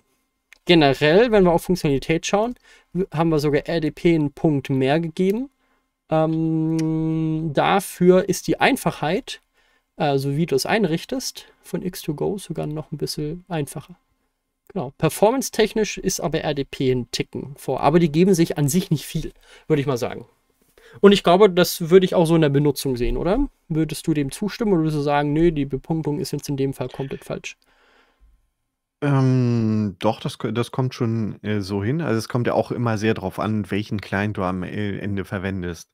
Generell, wenn wir auf Funktionalität schauen, haben wir sogar RDP einen Punkt mehr gegeben. Ähm, dafür ist die Einfachheit, äh, so wie du es einrichtest, von X2Go sogar noch ein bisschen einfacher. Genau. Performance-technisch ist aber RDP ein Ticken vor. Aber die geben sich an sich nicht viel, würde ich mal sagen. Und ich glaube, das würde ich auch so in der Benutzung sehen, oder? Würdest du dem zustimmen oder würdest du sagen, nö, die Bepunktung ist jetzt in dem Fall komplett falsch? Ähm, doch, das, das kommt schon äh, so hin. Also es kommt ja auch immer sehr darauf an, welchen Client du am äh, Ende verwendest.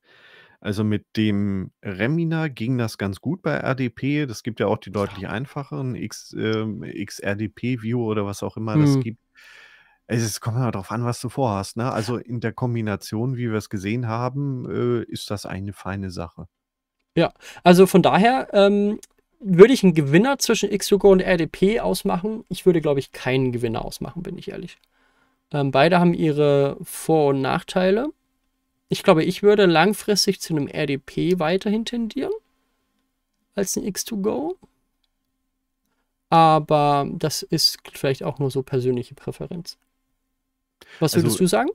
Also mit dem Remina ging das ganz gut bei RDP. Das gibt ja auch die deutlich einfacheren X, ähm, XRDP-View oder was auch immer das mhm. gibt. Es ist- kommt ja darauf an, was du vorhast. Ne? Also in der Kombination, wie wir es gesehen haben, äh, ist das eine feine Sache. Ja, also von daher, ähm, würde ich einen Gewinner zwischen XUGO und RDP ausmachen? Ich würde, glaube ich, keinen Gewinner ausmachen, bin ich ehrlich. Ähm, beide haben ihre Vor- und Nachteile. Ich glaube, ich würde langfristig zu einem RDP weiterhin tendieren als ein X2Go. Aber das ist vielleicht auch nur so persönliche Präferenz. Was würdest also, du sagen?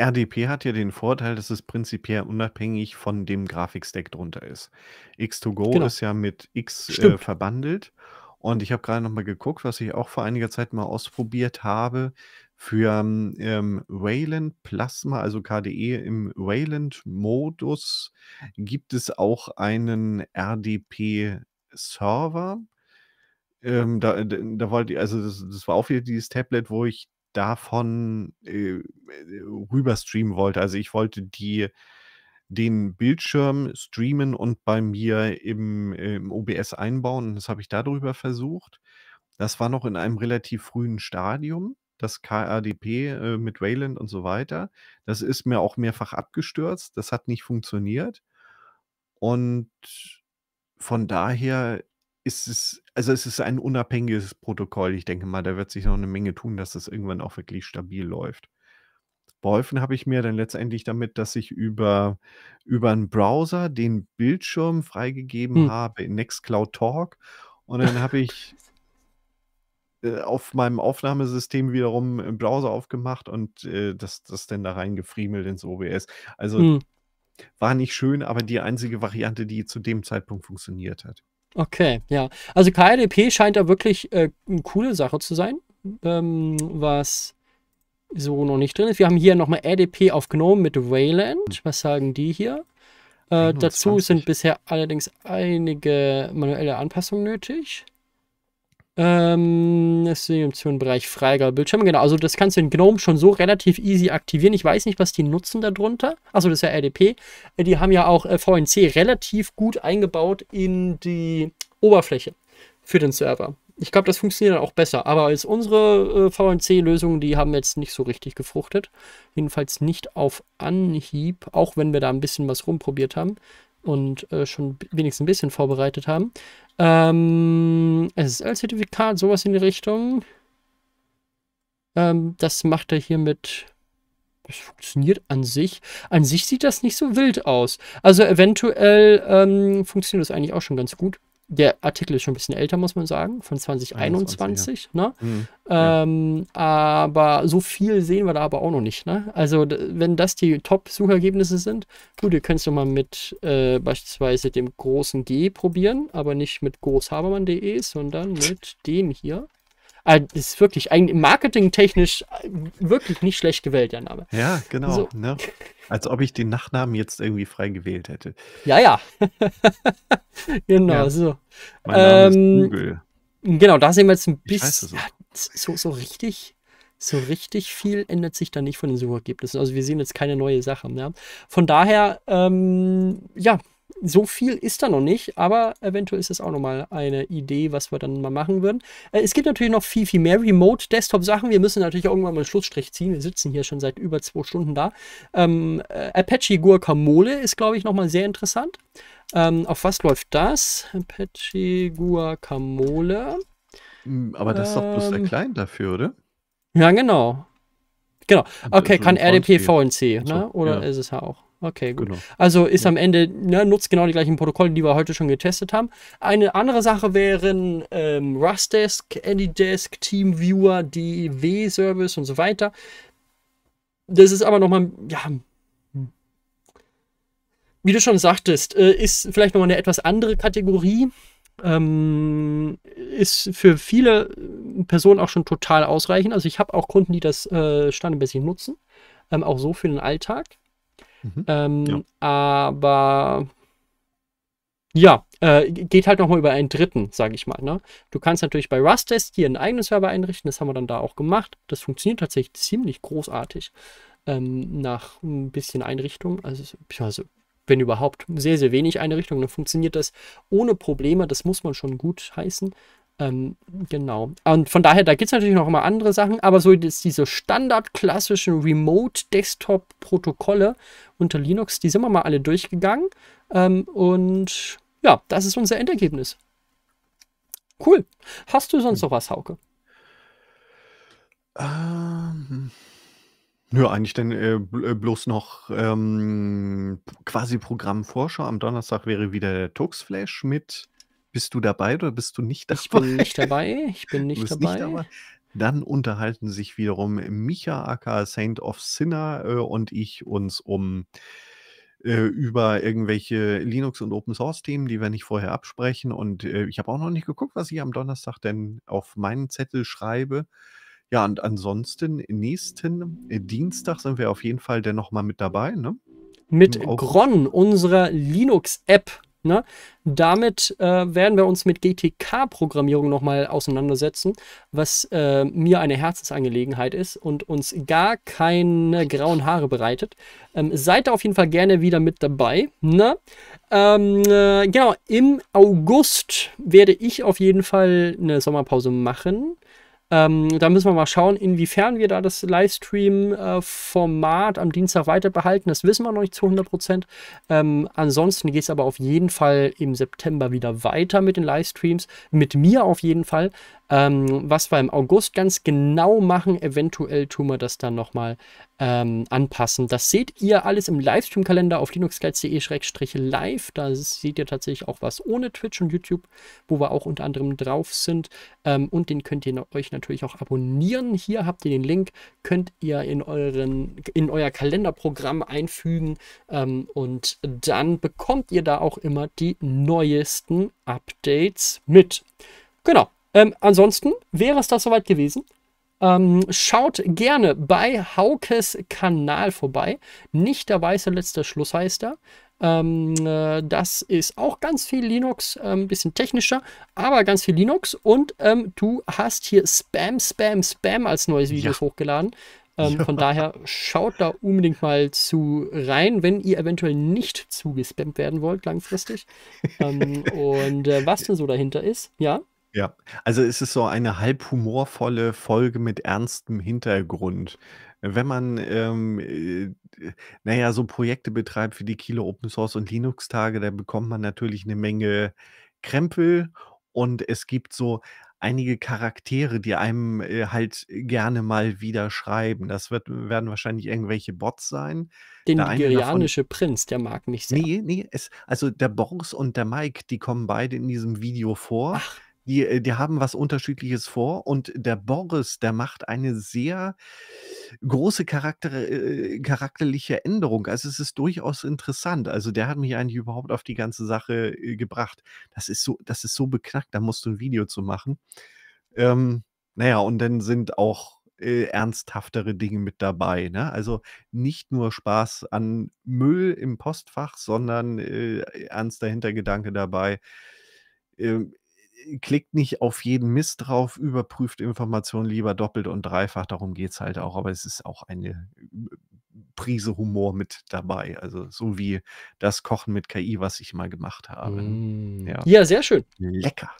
RDP hat ja den Vorteil, dass es prinzipiell unabhängig von dem Grafikstack drunter ist. X2Go genau. ist ja mit X äh, verbandelt. Und ich habe gerade nochmal geguckt, was ich auch vor einiger Zeit mal ausprobiert habe für ähm, Wayland Plasma, also KDE im Wayland-Modus, gibt es auch einen RDP-Server. Ähm, da, da wollte ich, also das, das, war auch wieder dieses Tablet, wo ich davon äh, äh, rüber streamen wollte. Also ich wollte die den Bildschirm streamen und bei mir im, im OBS einbauen. Und das habe ich darüber versucht. Das war noch in einem relativ frühen Stadium, das KADP äh, mit Wayland und so weiter. Das ist mir auch mehrfach abgestürzt. Das hat nicht funktioniert. Und von daher ist es, also es ist ein unabhängiges Protokoll. Ich denke mal, da wird sich noch eine Menge tun, dass das irgendwann auch wirklich stabil läuft. Beholfen habe ich mir dann letztendlich damit, dass ich über, über einen Browser den Bildschirm freigegeben hm. habe in Nextcloud Talk. Und dann habe ich äh, auf meinem Aufnahmesystem wiederum einen Browser aufgemacht und äh, das, das dann da reingefriemelt ins OBS. Also hm. war nicht schön, aber die einzige Variante, die zu dem Zeitpunkt funktioniert hat. Okay, ja. Also KDP e scheint da wirklich äh, eine coole Sache zu sein, ähm, was so noch nicht drin ist. Wir haben hier nochmal RDP auf GNOME mit Wayland. Was sagen die hier? Äh, dazu sind bisher allerdings einige manuelle Anpassungen nötig. Ähm, deswegen im Bereich Freigabe-Bildschirme, genau. Also das kannst du in GNOME schon so relativ easy aktivieren. Ich weiß nicht, was die nutzen darunter. Also das ist ja RDP. Äh, die haben ja auch äh, VNC relativ gut eingebaut in die Oberfläche für den Server. Ich glaube, das funktioniert dann auch besser. Aber als unsere äh, VNC-Lösungen, die haben jetzt nicht so richtig gefruchtet. Jedenfalls nicht auf Anhieb, auch wenn wir da ein bisschen was rumprobiert haben und äh, schon wenigstens ein bisschen vorbereitet haben. Ähm, SSL-Zertifikat, sowas in die Richtung. Ähm, das macht er hier mit das funktioniert an sich. An sich sieht das nicht so wild aus. Also eventuell ähm, funktioniert das eigentlich auch schon ganz gut der Artikel ist schon ein bisschen älter, muss man sagen, von 2021. 21, ne? ja. ne? Mhm. Ähm, ja. Aber so viel sehen wir da aber auch noch nicht. Ne? Also, wenn das die Top-Suchergebnisse sind, gut, ihr könnt es mal mit äh, beispielsweise dem großen G probieren, aber nicht mit großhabermann.de, sondern mit dem hier. Äh, das ist wirklich eigentlich marketingtechnisch äh, wirklich nicht schlecht gewählt, der Name. Ja, genau. So. Ne? Als ob ich den Nachnamen jetzt irgendwie frei gewählt hätte. Ja, ja. genau, ja. so. Mein Name ist ähm, Google. Genau, da sehen wir jetzt ein bisschen. So. Ja, so, so richtig so richtig viel ändert sich da nicht von den Suchergebnissen. Also wir sehen jetzt keine neue Sache. Ne? Von daher, ähm, ja, so viel ist da noch nicht, aber eventuell ist das auch nochmal eine Idee, was wir dann mal machen würden. Äh, es gibt natürlich noch viel, viel mehr Remote-Desktop-Sachen. Wir müssen natürlich irgendwann mal einen Schlussstrich ziehen. Wir sitzen hier schon seit über zwei Stunden da. Ähm, äh, Apache Guacamole ist, glaube ich, nochmal sehr interessant. Ähm, auf was läuft das? Apache Guacamole. Hm, aber das ist doch bloß der ähm. Client dafür, oder? Ja, genau. Genau. Okay, kann RDP VNC, ne? oder ja. SSH auch. Okay, gut. Genau. Also ist ja. am Ende, ne, nutzt genau die gleichen Protokolle, die wir heute schon getestet haben. Eine andere Sache wären ähm, Rustdesk, AnyDesk, TeamViewer, dw e service und so weiter. Das ist aber nochmal, ja, hm. wie du schon sagtest, äh, ist vielleicht nochmal eine etwas andere Kategorie. Ähm, ist für viele äh, Personen auch schon total ausreichend. Also ich habe auch Kunden, die das äh, standardmäßig nutzen, ähm, auch so für den Alltag. Mhm. Ähm, ja. Aber ja, äh, geht halt nochmal über einen dritten, sage ich mal. Ne? Du kannst natürlich bei Rust Test hier einen eigenen Server einrichten, das haben wir dann da auch gemacht. Das funktioniert tatsächlich ziemlich großartig ähm, nach ein bisschen Einrichtung. Also, also wenn überhaupt, sehr, sehr wenig Einrichtung, dann funktioniert das ohne Probleme. Das muss man schon gut heißen. Ähm, genau. Und von daher, da gibt es natürlich noch immer andere Sachen, aber so jetzt diese standardklassischen Remote-Desktop-Protokolle unter Linux, die sind wir mal alle durchgegangen. Ähm, und ja, das ist unser Endergebnis. Cool. Hast du sonst noch was, Hauke? Ähm. Nö, ja, eigentlich dann äh, äh, bloß noch ähm, quasi Programmvorschau. Am Donnerstag wäre wieder der Tuxflash mit bist du dabei oder bist du nicht dabei? Ich bin nicht dabei. Ich bin nicht, dabei. nicht dabei. Dann unterhalten sich wiederum Micha aka Saint of Sinner äh, und ich uns um äh, über irgendwelche Linux- und Open-Source-Themen, die wir nicht vorher absprechen. Und äh, ich habe auch noch nicht geguckt, was ich am Donnerstag denn auf meinen Zettel schreibe. Ja, und ansonsten, nächsten äh, Dienstag sind wir auf jeden Fall dennoch mal mit dabei. Ne? Mit Gron, unserer Linux-App. Ne? Damit äh, werden wir uns mit GTK-Programmierung nochmal auseinandersetzen, was äh, mir eine Herzensangelegenheit ist und uns gar keine grauen Haare bereitet. Ähm, seid da auf jeden Fall gerne wieder mit dabei. Ne? Ähm, äh, genau, im August werde ich auf jeden Fall eine Sommerpause machen. Ähm, da müssen wir mal schauen, inwiefern wir da das Livestream-Format äh, am Dienstag weiter behalten. Das wissen wir noch nicht zu 100 Prozent. Ähm, ansonsten geht es aber auf jeden Fall im September wieder weiter mit den Livestreams. Mit mir auf jeden Fall. Ähm, was wir im August ganz genau machen, eventuell tun wir das dann nochmal ähm, anpassen. Das seht ihr alles im Livestream-Kalender auf linuxguides.de-live. Da seht ihr tatsächlich auch was ohne Twitch und YouTube, wo wir auch unter anderem drauf sind. Ähm, und den könnt ihr euch natürlich auch abonnieren. Hier habt ihr den Link, könnt ihr in, euren, in euer Kalenderprogramm einfügen. Ähm, und dann bekommt ihr da auch immer die neuesten Updates mit. Genau. Ähm, ansonsten wäre es das soweit gewesen. Ähm, schaut gerne bei Haukes Kanal vorbei. Nicht der weiße letzte Schluss heißt er. Ähm, äh, das ist auch ganz viel Linux, ähm, ein ähm, bisschen technischer, aber ganz viel Linux. Und ähm, du hast hier Spam, Spam, Spam als neues Video ja. hochgeladen. Ähm, ja. Von daher schaut da unbedingt mal zu rein, wenn ihr eventuell nicht zugespammt werden wollt, langfristig. Ähm, und äh, was denn so dahinter ist, ja. Ja, also es ist so eine halb humorvolle Folge mit ernstem Hintergrund. Wenn man, ähm, äh, na so Projekte betreibt wie die Kilo Open Source und Linux Tage, da bekommt man natürlich eine Menge Krempel und es gibt so einige Charaktere, die einem, äh, halt gerne mal wieder schreiben. Das wird werden wahrscheinlich irgendwelche Bots sein. Der Der davon nigerianische Prinz, der mag nicht sehr. Nee, nee, es also der Boris und der Mike, die kommen beide in diesem Video vor. Ach. Die, äh, die haben was Unterschiedliches vor und der Boris, der macht eine sehr große Charakter, äh, äh, charakterliche Änderung. Also es ist durchaus interessant. Also der hat mich eigentlich überhaupt auf die ganze Sache äh, gebracht. Das ist so, das ist so beknackt, da musst du ein Video zu machen. Ähm, naja, und dann sind auch äh, ernsthaftere Dinge mit dabei. Ne? Also nicht nur Spaß an Müll im Postfach, sondern äh, ernster Hintergedanke dabei. Ähm, klickt nicht auf jeden Mist drauf, überprüft Informationen lieber doppelt und dreifach. Darum geht es halt auch, aber es ist auch eine ähm, Prise Humor mit dabei. Also so wie das Kochen mit KI, was ich mal gemacht habe. Mm. Ja. ja. sehr schön. Lecker.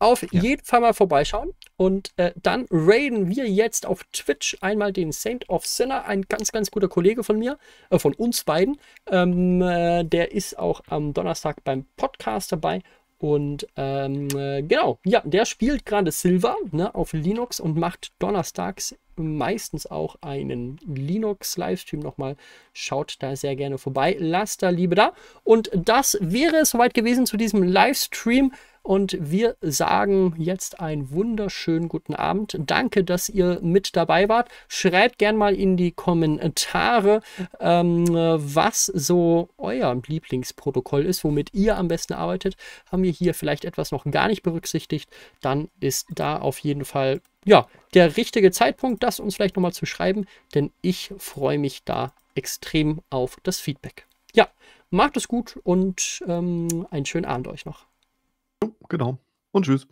Auf ja. jeden Fall mal vorbeischauen. Und äh, dann raiden wir jetzt auf Twitch einmal den Saint of Sinner, ein ganz, ganz guter Kollege von mir, äh, von uns beiden. Ähm, äh, der ist auch am Donnerstag beim Podcast dabei und ähm, äh, genau, ja, der spielt gerade Silver ne, auf Linux und macht donnerstags meistens auch einen Linux-Livestream nochmal. Schaut da sehr gerne vorbei. Lasst da Liebe da. Und das wäre es soweit gewesen zu diesem Livestream. Und wir sagen jetzt einen wunderschönen guten Abend. Danke, dass ihr mit dabei wart. Schreibt gern mal in die Kommentare, ähm, was so euer Lieblingsprotokoll ist, womit ihr am besten arbeitet. Haben wir hier vielleicht etwas noch gar nicht berücksichtigt, dann ist da auf jeden Fall ja, der richtige Zeitpunkt, das uns vielleicht nochmal zu schreiben, denn ich freue mich da extrem auf das Feedback. Ja, macht es gut und ähm, einen schönen Abend euch noch. Genau. Und tschüss.